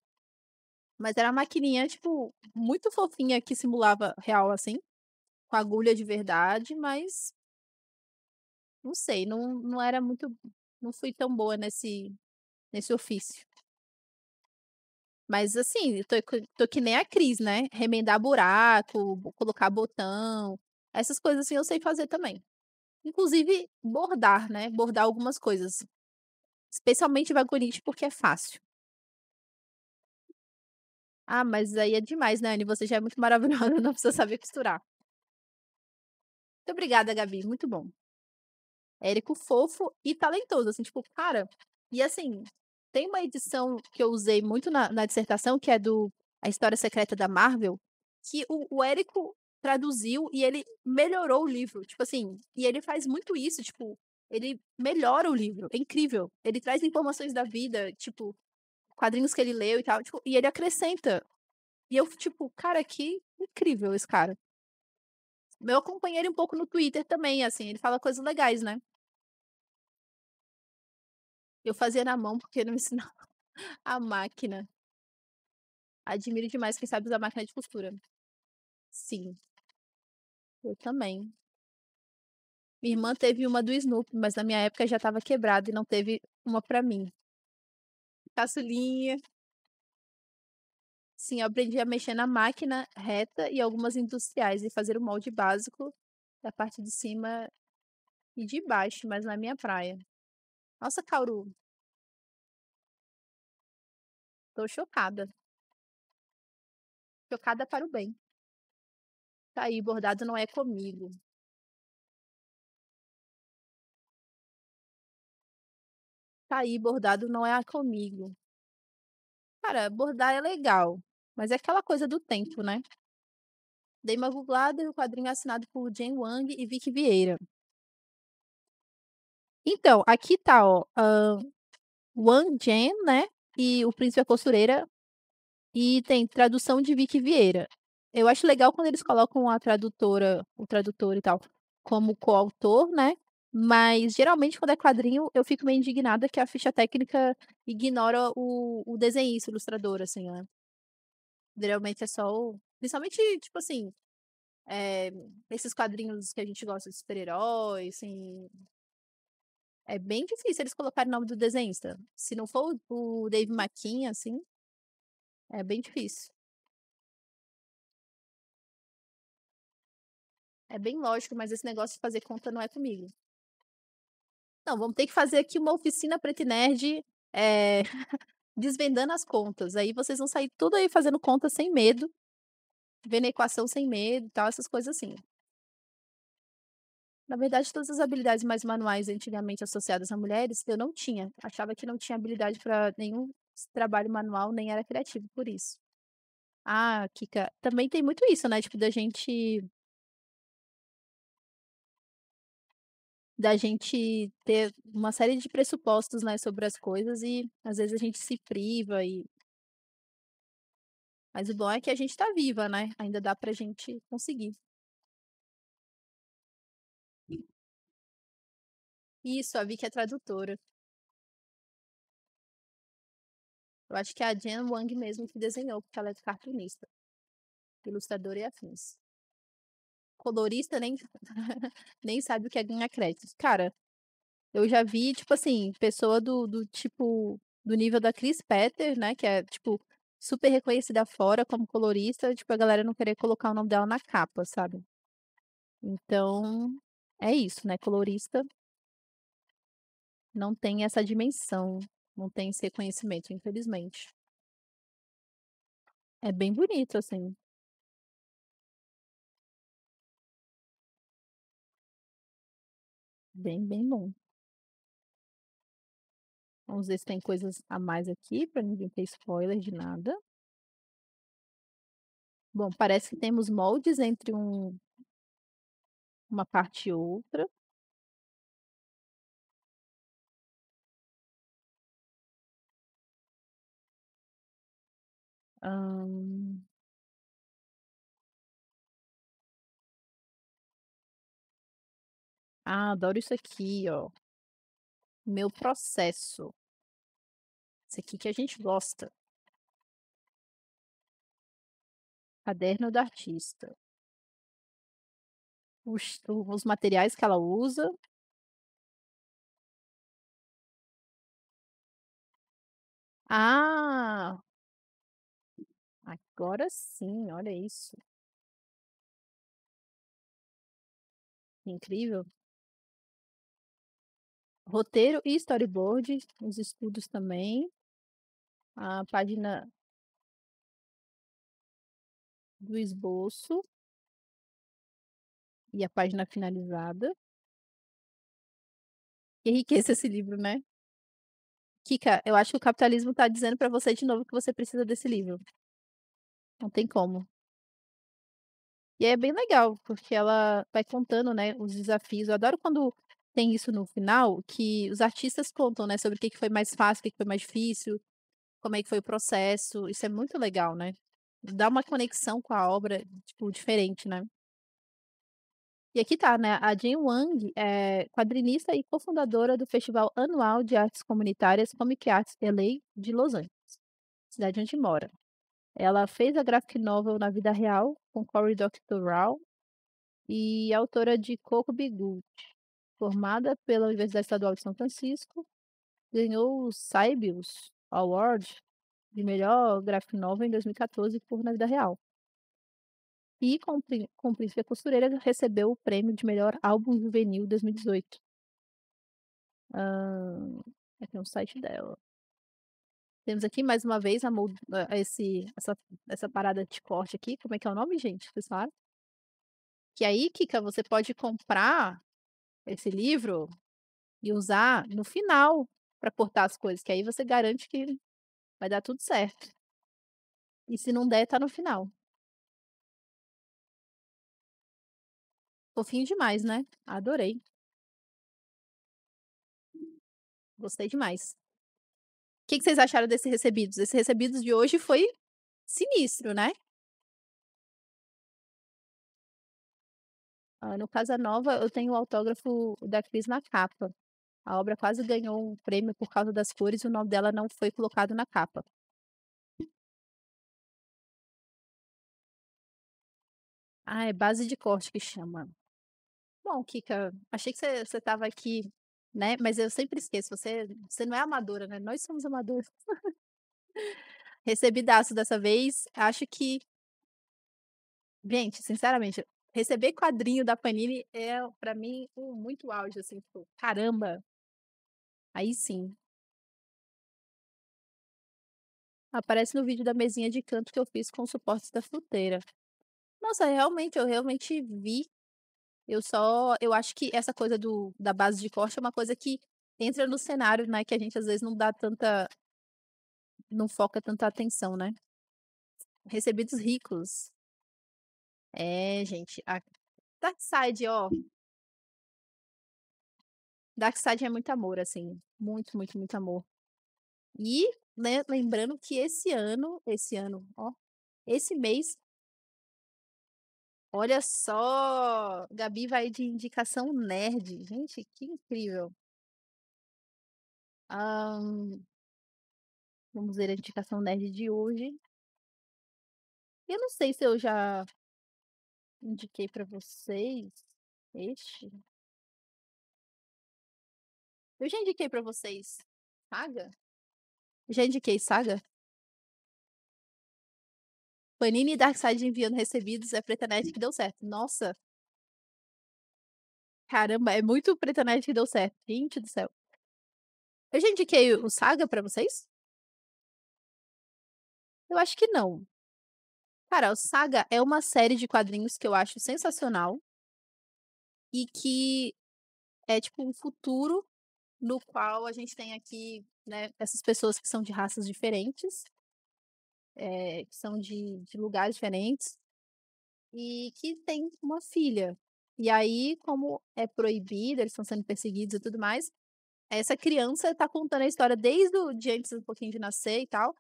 Mas era uma maquininha, tipo, muito fofinha que simulava real, assim. Com agulha de verdade, mas. Não sei, não, não era muito. Não fui tão boa nesse, nesse ofício. Mas assim, eu tô, tô que nem a Cris, né? Remendar buraco, colocar botão. Essas coisas assim eu sei fazer também inclusive bordar, né? Bordar algumas coisas. Especialmente vagonite, porque é fácil. Ah, mas aí é demais, né, Anne? Você já é muito maravilhosa, não precisa saber costurar. Muito obrigada, Gabi. Muito bom. Érico fofo e talentoso, assim, tipo, cara. E assim, tem uma edição que eu usei muito na, na dissertação, que é do A História Secreta da Marvel, que o, o Érico traduziu e ele melhorou o livro. Tipo assim, e ele faz muito isso, tipo, ele melhora o livro. É incrível. Ele traz informações da vida, tipo, quadrinhos que ele leu e tal, tipo, e ele acrescenta. E eu, tipo, cara, que incrível esse cara. Eu acompanhei ele um pouco no Twitter também, assim, ele fala coisas legais, né? Eu fazia na mão porque não me ensinava a máquina. Admiro demais quem sabe usar máquina de costura. Sim, eu também. Minha irmã teve uma do Snoop, mas na minha época já estava quebrada e não teve uma para mim. Caçulinha. Sim, eu aprendi a mexer na máquina reta e algumas industriais e fazer o molde básico da parte de cima e de baixo, mas na minha praia. Nossa, Cauru, tô chocada. Chocada para o bem. Tá aí, bordado não é comigo. Tá aí, bordado não é comigo. Cara, bordar é legal, mas é aquela coisa do tempo, né? Dei uma googlada e o quadrinho é assinado por Jen Wang e Vicky Vieira. Então, aqui tá, ó, uh, Wang Jen, né? E o Príncipe a Costureira. E tem tradução de Vicky Vieira. Eu acho legal quando eles colocam a tradutora, o tradutor e tal, como coautor, né? Mas geralmente quando é quadrinho, eu fico meio indignada que a ficha técnica ignora o, o desenhista, o ilustrador, assim, né? Geralmente é só o. Principalmente, tipo assim, é, esses quadrinhos que a gente gosta de super-heróis, assim. É bem difícil eles colocarem o nome do desenhista. Se não for o Dave McKean, assim, é bem difícil. É bem lógico, mas esse negócio de fazer conta não é comigo. Não, vamos ter que fazer aqui uma oficina preta nerd é, desvendando as contas. Aí vocês vão sair tudo aí fazendo conta sem medo, vendo a equação sem medo e tal, essas coisas assim. Na verdade, todas as habilidades mais manuais antigamente associadas a mulheres, eu não tinha. Achava que não tinha habilidade para nenhum trabalho manual, nem era criativo por isso. Ah, Kika, também tem muito isso, né? Tipo, da gente da gente ter uma série de pressupostos, né, sobre as coisas e às vezes a gente se priva e mas o bom é que a gente está viva, né? Ainda dá para a gente conseguir. Hum. Isso, a Vicky é tradutora. Eu acho que é a Jen Wang mesmo que desenhou, porque ela é cartunista, ilustradora e afins colorista nem, nem sabe o que é ganhar créditos. Cara, eu já vi, tipo assim, pessoa do, do tipo, do nível da Chris Petter, né? Que é, tipo, super reconhecida fora como colorista, tipo, a galera não querer colocar o nome dela na capa, sabe? Então, é isso, né? Colorista não tem essa dimensão, não tem esse reconhecimento, infelizmente. É bem bonito, assim. Bem, bem bom. Vamos ver se tem coisas a mais aqui, para ninguém ter spoiler de nada. Bom, parece que temos moldes entre um, uma parte e outra. Hum, Ah, adoro isso aqui, ó. Meu processo. Isso aqui que a gente gosta. Caderno do artista. Os, os materiais que ela usa. Ah! Agora sim, olha isso. Incrível roteiro e storyboard, os estudos também. A página do esboço e a página finalizada. Que enriqueça esse livro, né? Kika, eu acho que o capitalismo está dizendo para você de novo que você precisa desse livro. Não tem como. E é bem legal, porque ela vai contando, né, os desafios. Eu adoro quando tem isso no final, que os artistas contam, né, sobre o que foi mais fácil, o que foi mais difícil, como é que foi o processo. Isso é muito legal, né? Dá uma conexão com a obra, tipo, diferente, né? E aqui tá, né? A Jane Wang é quadrinista e cofundadora do Festival Anual de Artes Comunitárias Comic Arts LA de Los Angeles, cidade onde mora. Ela fez a graphic novel Na Vida Real, com Cory Doctorow, e é autora de Coco Bigood Formada pela Universidade Estadual de São Francisco, ganhou o Saibius Award de melhor graphic novel em 2014 por Na Vida Real. E, com, com Príncipe Costureira, recebeu o prêmio de melhor álbum juvenil 2018. Ah, aqui é um site dela. Temos aqui mais uma vez a mold... esse, essa, essa parada de corte aqui. Como é que é o nome, gente? Vocês falaram? Que é aí, Kika, você pode comprar esse livro e usar no final para cortar as coisas, que aí você garante que vai dar tudo certo. E se não der, tá no final. Fofinho demais, né? Adorei. Gostei demais. O que, que, vocês acharam desse recebidos? Esse recebidos de hoje foi sinistro, né? Ah, no Casa Nova, eu tenho o autógrafo da Cris na capa. A obra quase ganhou um prêmio por causa das cores e o nome dela não foi colocado na capa. Ah, é base de corte que chama. Bom, Kika, achei que você estava aqui, né? Mas eu sempre esqueço, você, você não é amadora, né? Nós somos amadores. Recebidaço dessa vez. Acho que. Gente, sinceramente, receber quadrinho da Panini é, para mim, um muito auge, assim, tipo, caramba! Aí sim. Aparece no vídeo da mesinha de canto que eu fiz com suportes da fruteira. Nossa, realmente, eu realmente vi. Eu só. Eu acho que essa coisa do, da base de corte é uma coisa que entra no cenário, né? Que a gente às vezes não dá tanta. Não foca tanta atenção, né? Recebidos ricos. É, gente, a Darkseid, ó. Darkseid é muito amor, assim. Muito, muito, muito amor. E né, lembrando que esse ano, esse ano, ó, esse mês, olha só, Gabi vai de indicação nerd. Gente, que incrível. Um, ah, vamos ver a indicação nerd de hoje. Eu não sei se eu já Indiquei pra vocês este? Eu já indiquei pra vocês Saga? Já indiquei Saga? Panini e Darkseid enviando recebidos é Preta Net que deu certo. Nossa! Caramba, é muito Preta Net que deu certo. Gente do céu. Eu já indiquei o Saga pra vocês? Eu acho que não. Cara, o Saga é uma série de quadrinhos que eu acho sensacional e que é tipo um futuro no qual a gente tem aqui né, essas pessoas que são de raças diferentes, é, que são de, de lugares diferentes e que tem uma filha. E aí, como é proibido, eles estão sendo perseguidos e tudo mais, essa criança está contando a história desde o, de antes um pouquinho de nascer e tal,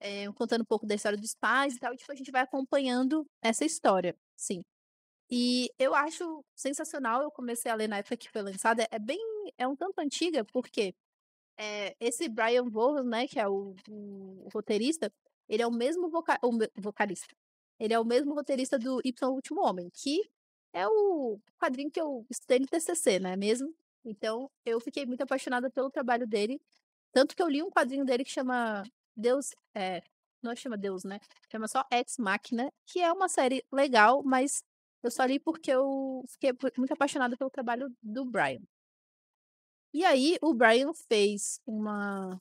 é, contando um pouco da história dos pais e tal, e tipo, a gente vai acompanhando essa história, sim. E eu acho sensacional, eu comecei a ler na época que foi lançada, é bem, é um tanto antiga, porque eh, é, esse Brian Vaughan, né, que é o, o, o roteirista, ele é o mesmo voca o, vocalista, ele é o mesmo roteirista do Y Último Homem, que é o quadrinho que eu estudei no TCC, né, mesmo? Então, eu fiquei muito apaixonada pelo trabalho dele, tanto que eu li um quadrinho dele que chama Deus é, não chama Deus, né? Chama só Ex Machina, que é uma série legal, mas eu só li porque eu fiquei muito apaixonada pelo trabalho do Brian. E aí o Brian fez uma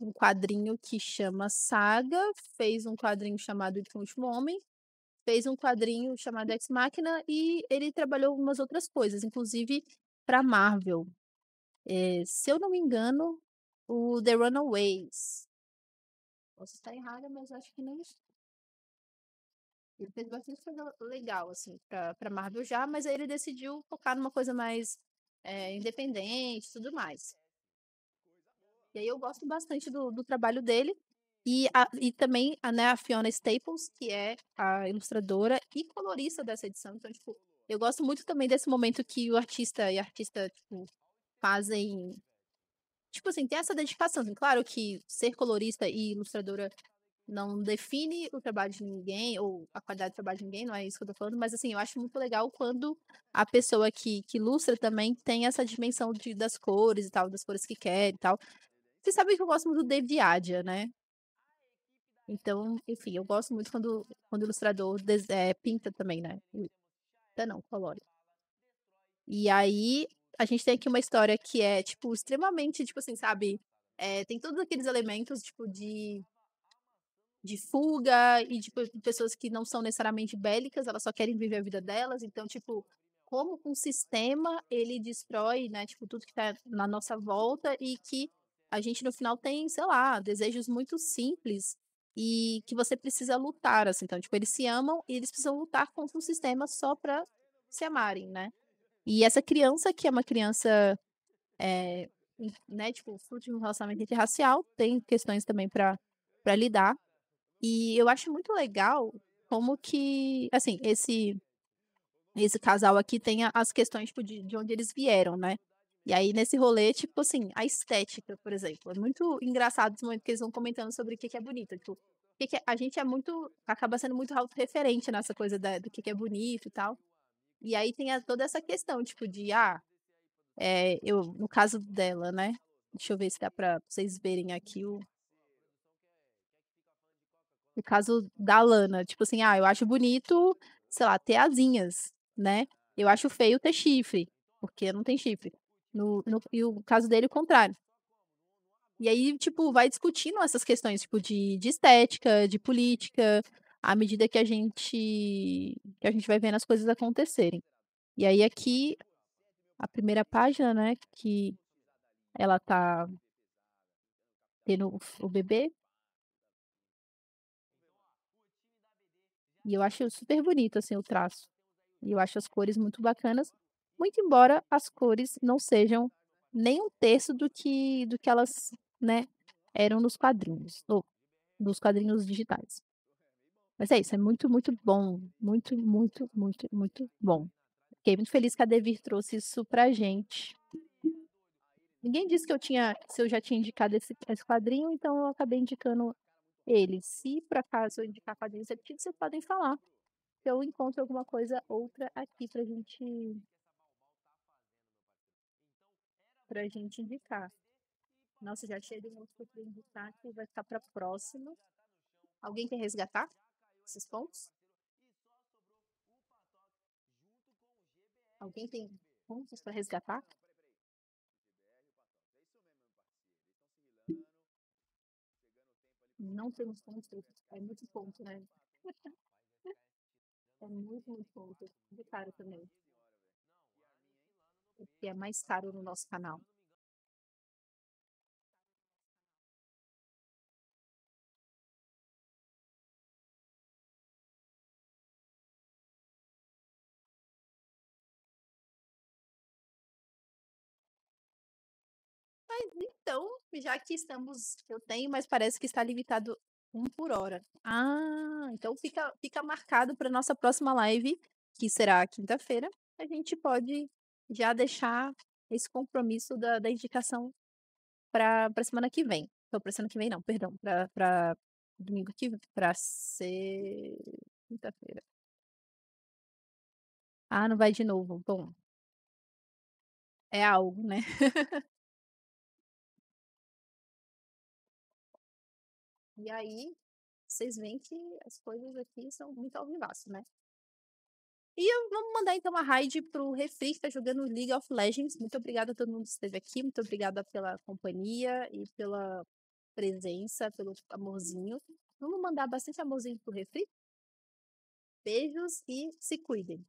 um quadrinho que chama Saga, fez um quadrinho chamado O Último Homem, fez um quadrinho chamado Ex Machina e ele trabalhou algumas outras coisas, inclusive para Marvel. É, se eu não me engano, o The Runaways, Posso estar errada, mas acho que nem isso. Ele fez bastante coisa legal, assim, pra, pra Marvel já, mas aí ele decidiu focar numa coisa mais é, independente e tudo mais. E aí eu gosto bastante do, do trabalho dele. E, a, e também a, né, a Fiona Staples, que é a ilustradora e colorista dessa edição. Então, tipo, eu gosto muito também desse momento que o artista e a artista, tipo, fazem tipo assim, ter essa dedicação. Assim, claro que ser colorista e ilustradora não define o trabalho de ninguém, ou a qualidade do trabalho de ninguém, não é isso que eu tô falando, mas assim, eu acho muito legal quando a pessoa que, que ilustra também tem essa dimensão de, das cores e tal, das cores que quer e tal. Você sabe que eu gosto muito do Adia né? Então, enfim, eu gosto muito quando, quando o ilustrador des, é, pinta também, né? Pinta não, colore. E aí, a gente tem aqui uma história que é, tipo, extremamente, tipo assim, sabe? É, tem todos aqueles elementos, tipo, de de fuga e tipo, de pessoas que não são necessariamente bélicas, elas só querem viver a vida delas. Então, tipo, como um sistema ele destrói, né, tipo, tudo que está na nossa volta e que a gente no final tem, sei lá, desejos muito simples e que você precisa lutar, assim. Então, tipo, eles se amam e eles precisam lutar contra um sistema só para se amarem, né? E essa criança, que é uma criança, é, né, tipo, fruto de um relacionamento interracial, tem questões também para lidar. E eu acho muito legal como que, assim, esse esse casal aqui tem as questões tipo, de, de onde eles vieram, né? E aí, nesse rolê, tipo assim, a estética, por exemplo. É muito engraçado esse momento que eles vão comentando sobre o que, que é bonito. Tipo, que, que é... a gente é muito. acaba sendo muito referente nessa coisa da, do que, que é bonito e tal. E aí tem a, toda essa questão, tipo, de, ah, é, eu, no caso dela, né? Deixa eu ver se dá pra vocês verem aqui o. No caso da Lana, tipo assim, ah, eu acho bonito, sei lá, ter asinhas, né? Eu acho feio ter chifre, porque não tem chifre. No, no, e o caso dele, o contrário. E aí, tipo, vai discutindo essas questões, tipo, de, de estética, de política, à medida que a gente que a gente vai vendo as coisas acontecerem. E aí aqui a primeira página, né, que ela tá tendo o bebê. E eu acho super bonito assim o traço. E eu acho as cores muito bacanas, muito embora as cores não sejam nem um terço do que do que elas, né, eram nos quadrinhos, ou dos quadrinhos digitais. Mas é isso, é muito, muito bom. Muito, muito, muito, muito bom. Fiquei muito feliz que a Devir trouxe isso pra gente. Ninguém disse que eu tinha, se eu já tinha indicado esse, esse quadrinho, então eu acabei indicando ele. Se por acaso eu indicar quadrinhos repetidos, vocês podem falar. Se eu encontro alguma coisa outra aqui pra gente. pra gente indicar. Nossa, já cheguei de muito pra indicar que vai ficar pra próxima. Alguém quer resgatar? esses então, pontos? Alguém tem pontos para resgatar? Não é temos pontos, é muito ponto, né? É muito, muito ponto. Muito é caro também. O que é mais caro no tá nosso canal. já que estamos, eu tenho, mas parece que está limitado um por hora. Ah, então fica, fica marcado para nossa próxima live, que será quinta-feira. A gente pode já deixar esse compromisso da, da indicação para a semana que vem. Então, para semana que vem, não, perdão, para domingo que vem, para ser quinta-feira. Ah, não vai de novo. Bom, é algo, né? E aí, vocês veem que as coisas aqui são muito ao vivaço, né? E vamos mandar então a raid pro Refri, que está jogando League of Legends. Muito obrigada a todo mundo que esteve aqui, muito obrigada pela companhia e pela presença, pelo amorzinho. Vamos mandar bastante amorzinho pro Refri. Beijos e se cuidem.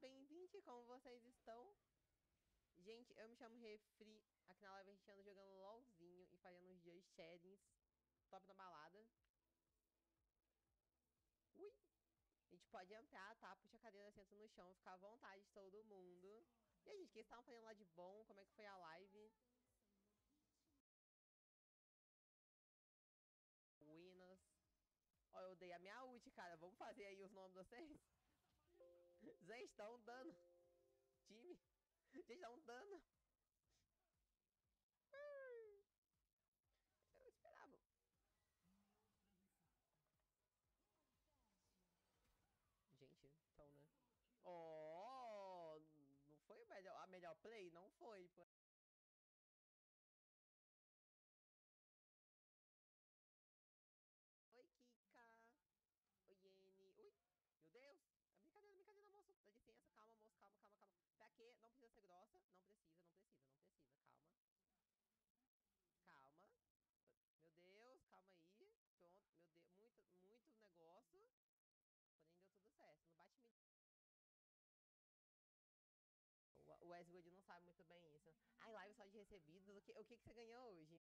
bem-vindos, como vocês estão? Gente, eu me chamo Refri, aqui na live a gente anda jogando LOLzinho e fazendo os dias sharings, top da balada. Ui! A gente pode entrar, tá? Puxa a cadeira, senta no chão, fica à vontade de todo mundo. E aí, gente, o que vocês estavam fazendo lá de bom? Como é que foi a live? Winners. Ó, eu dei a minha ult, cara. Vamos fazer aí os nomes de vocês? Gente, dá tá um dano. Time. Gente, dá tá um dano. Eu esperava. Gente, então, né? Oh, não foi melhor, a melhor play? Não foi. não precisa, não precisa, não precisa. Calma. Calma. Meu Deus, calma aí. Pronto, meu Deus, muito, muito negócio Porém, deu tudo certo. não bate -milho. O Westwood não sabe muito bem isso. Ai, live só de recebidos. O que, o que, que você ganhou hoje?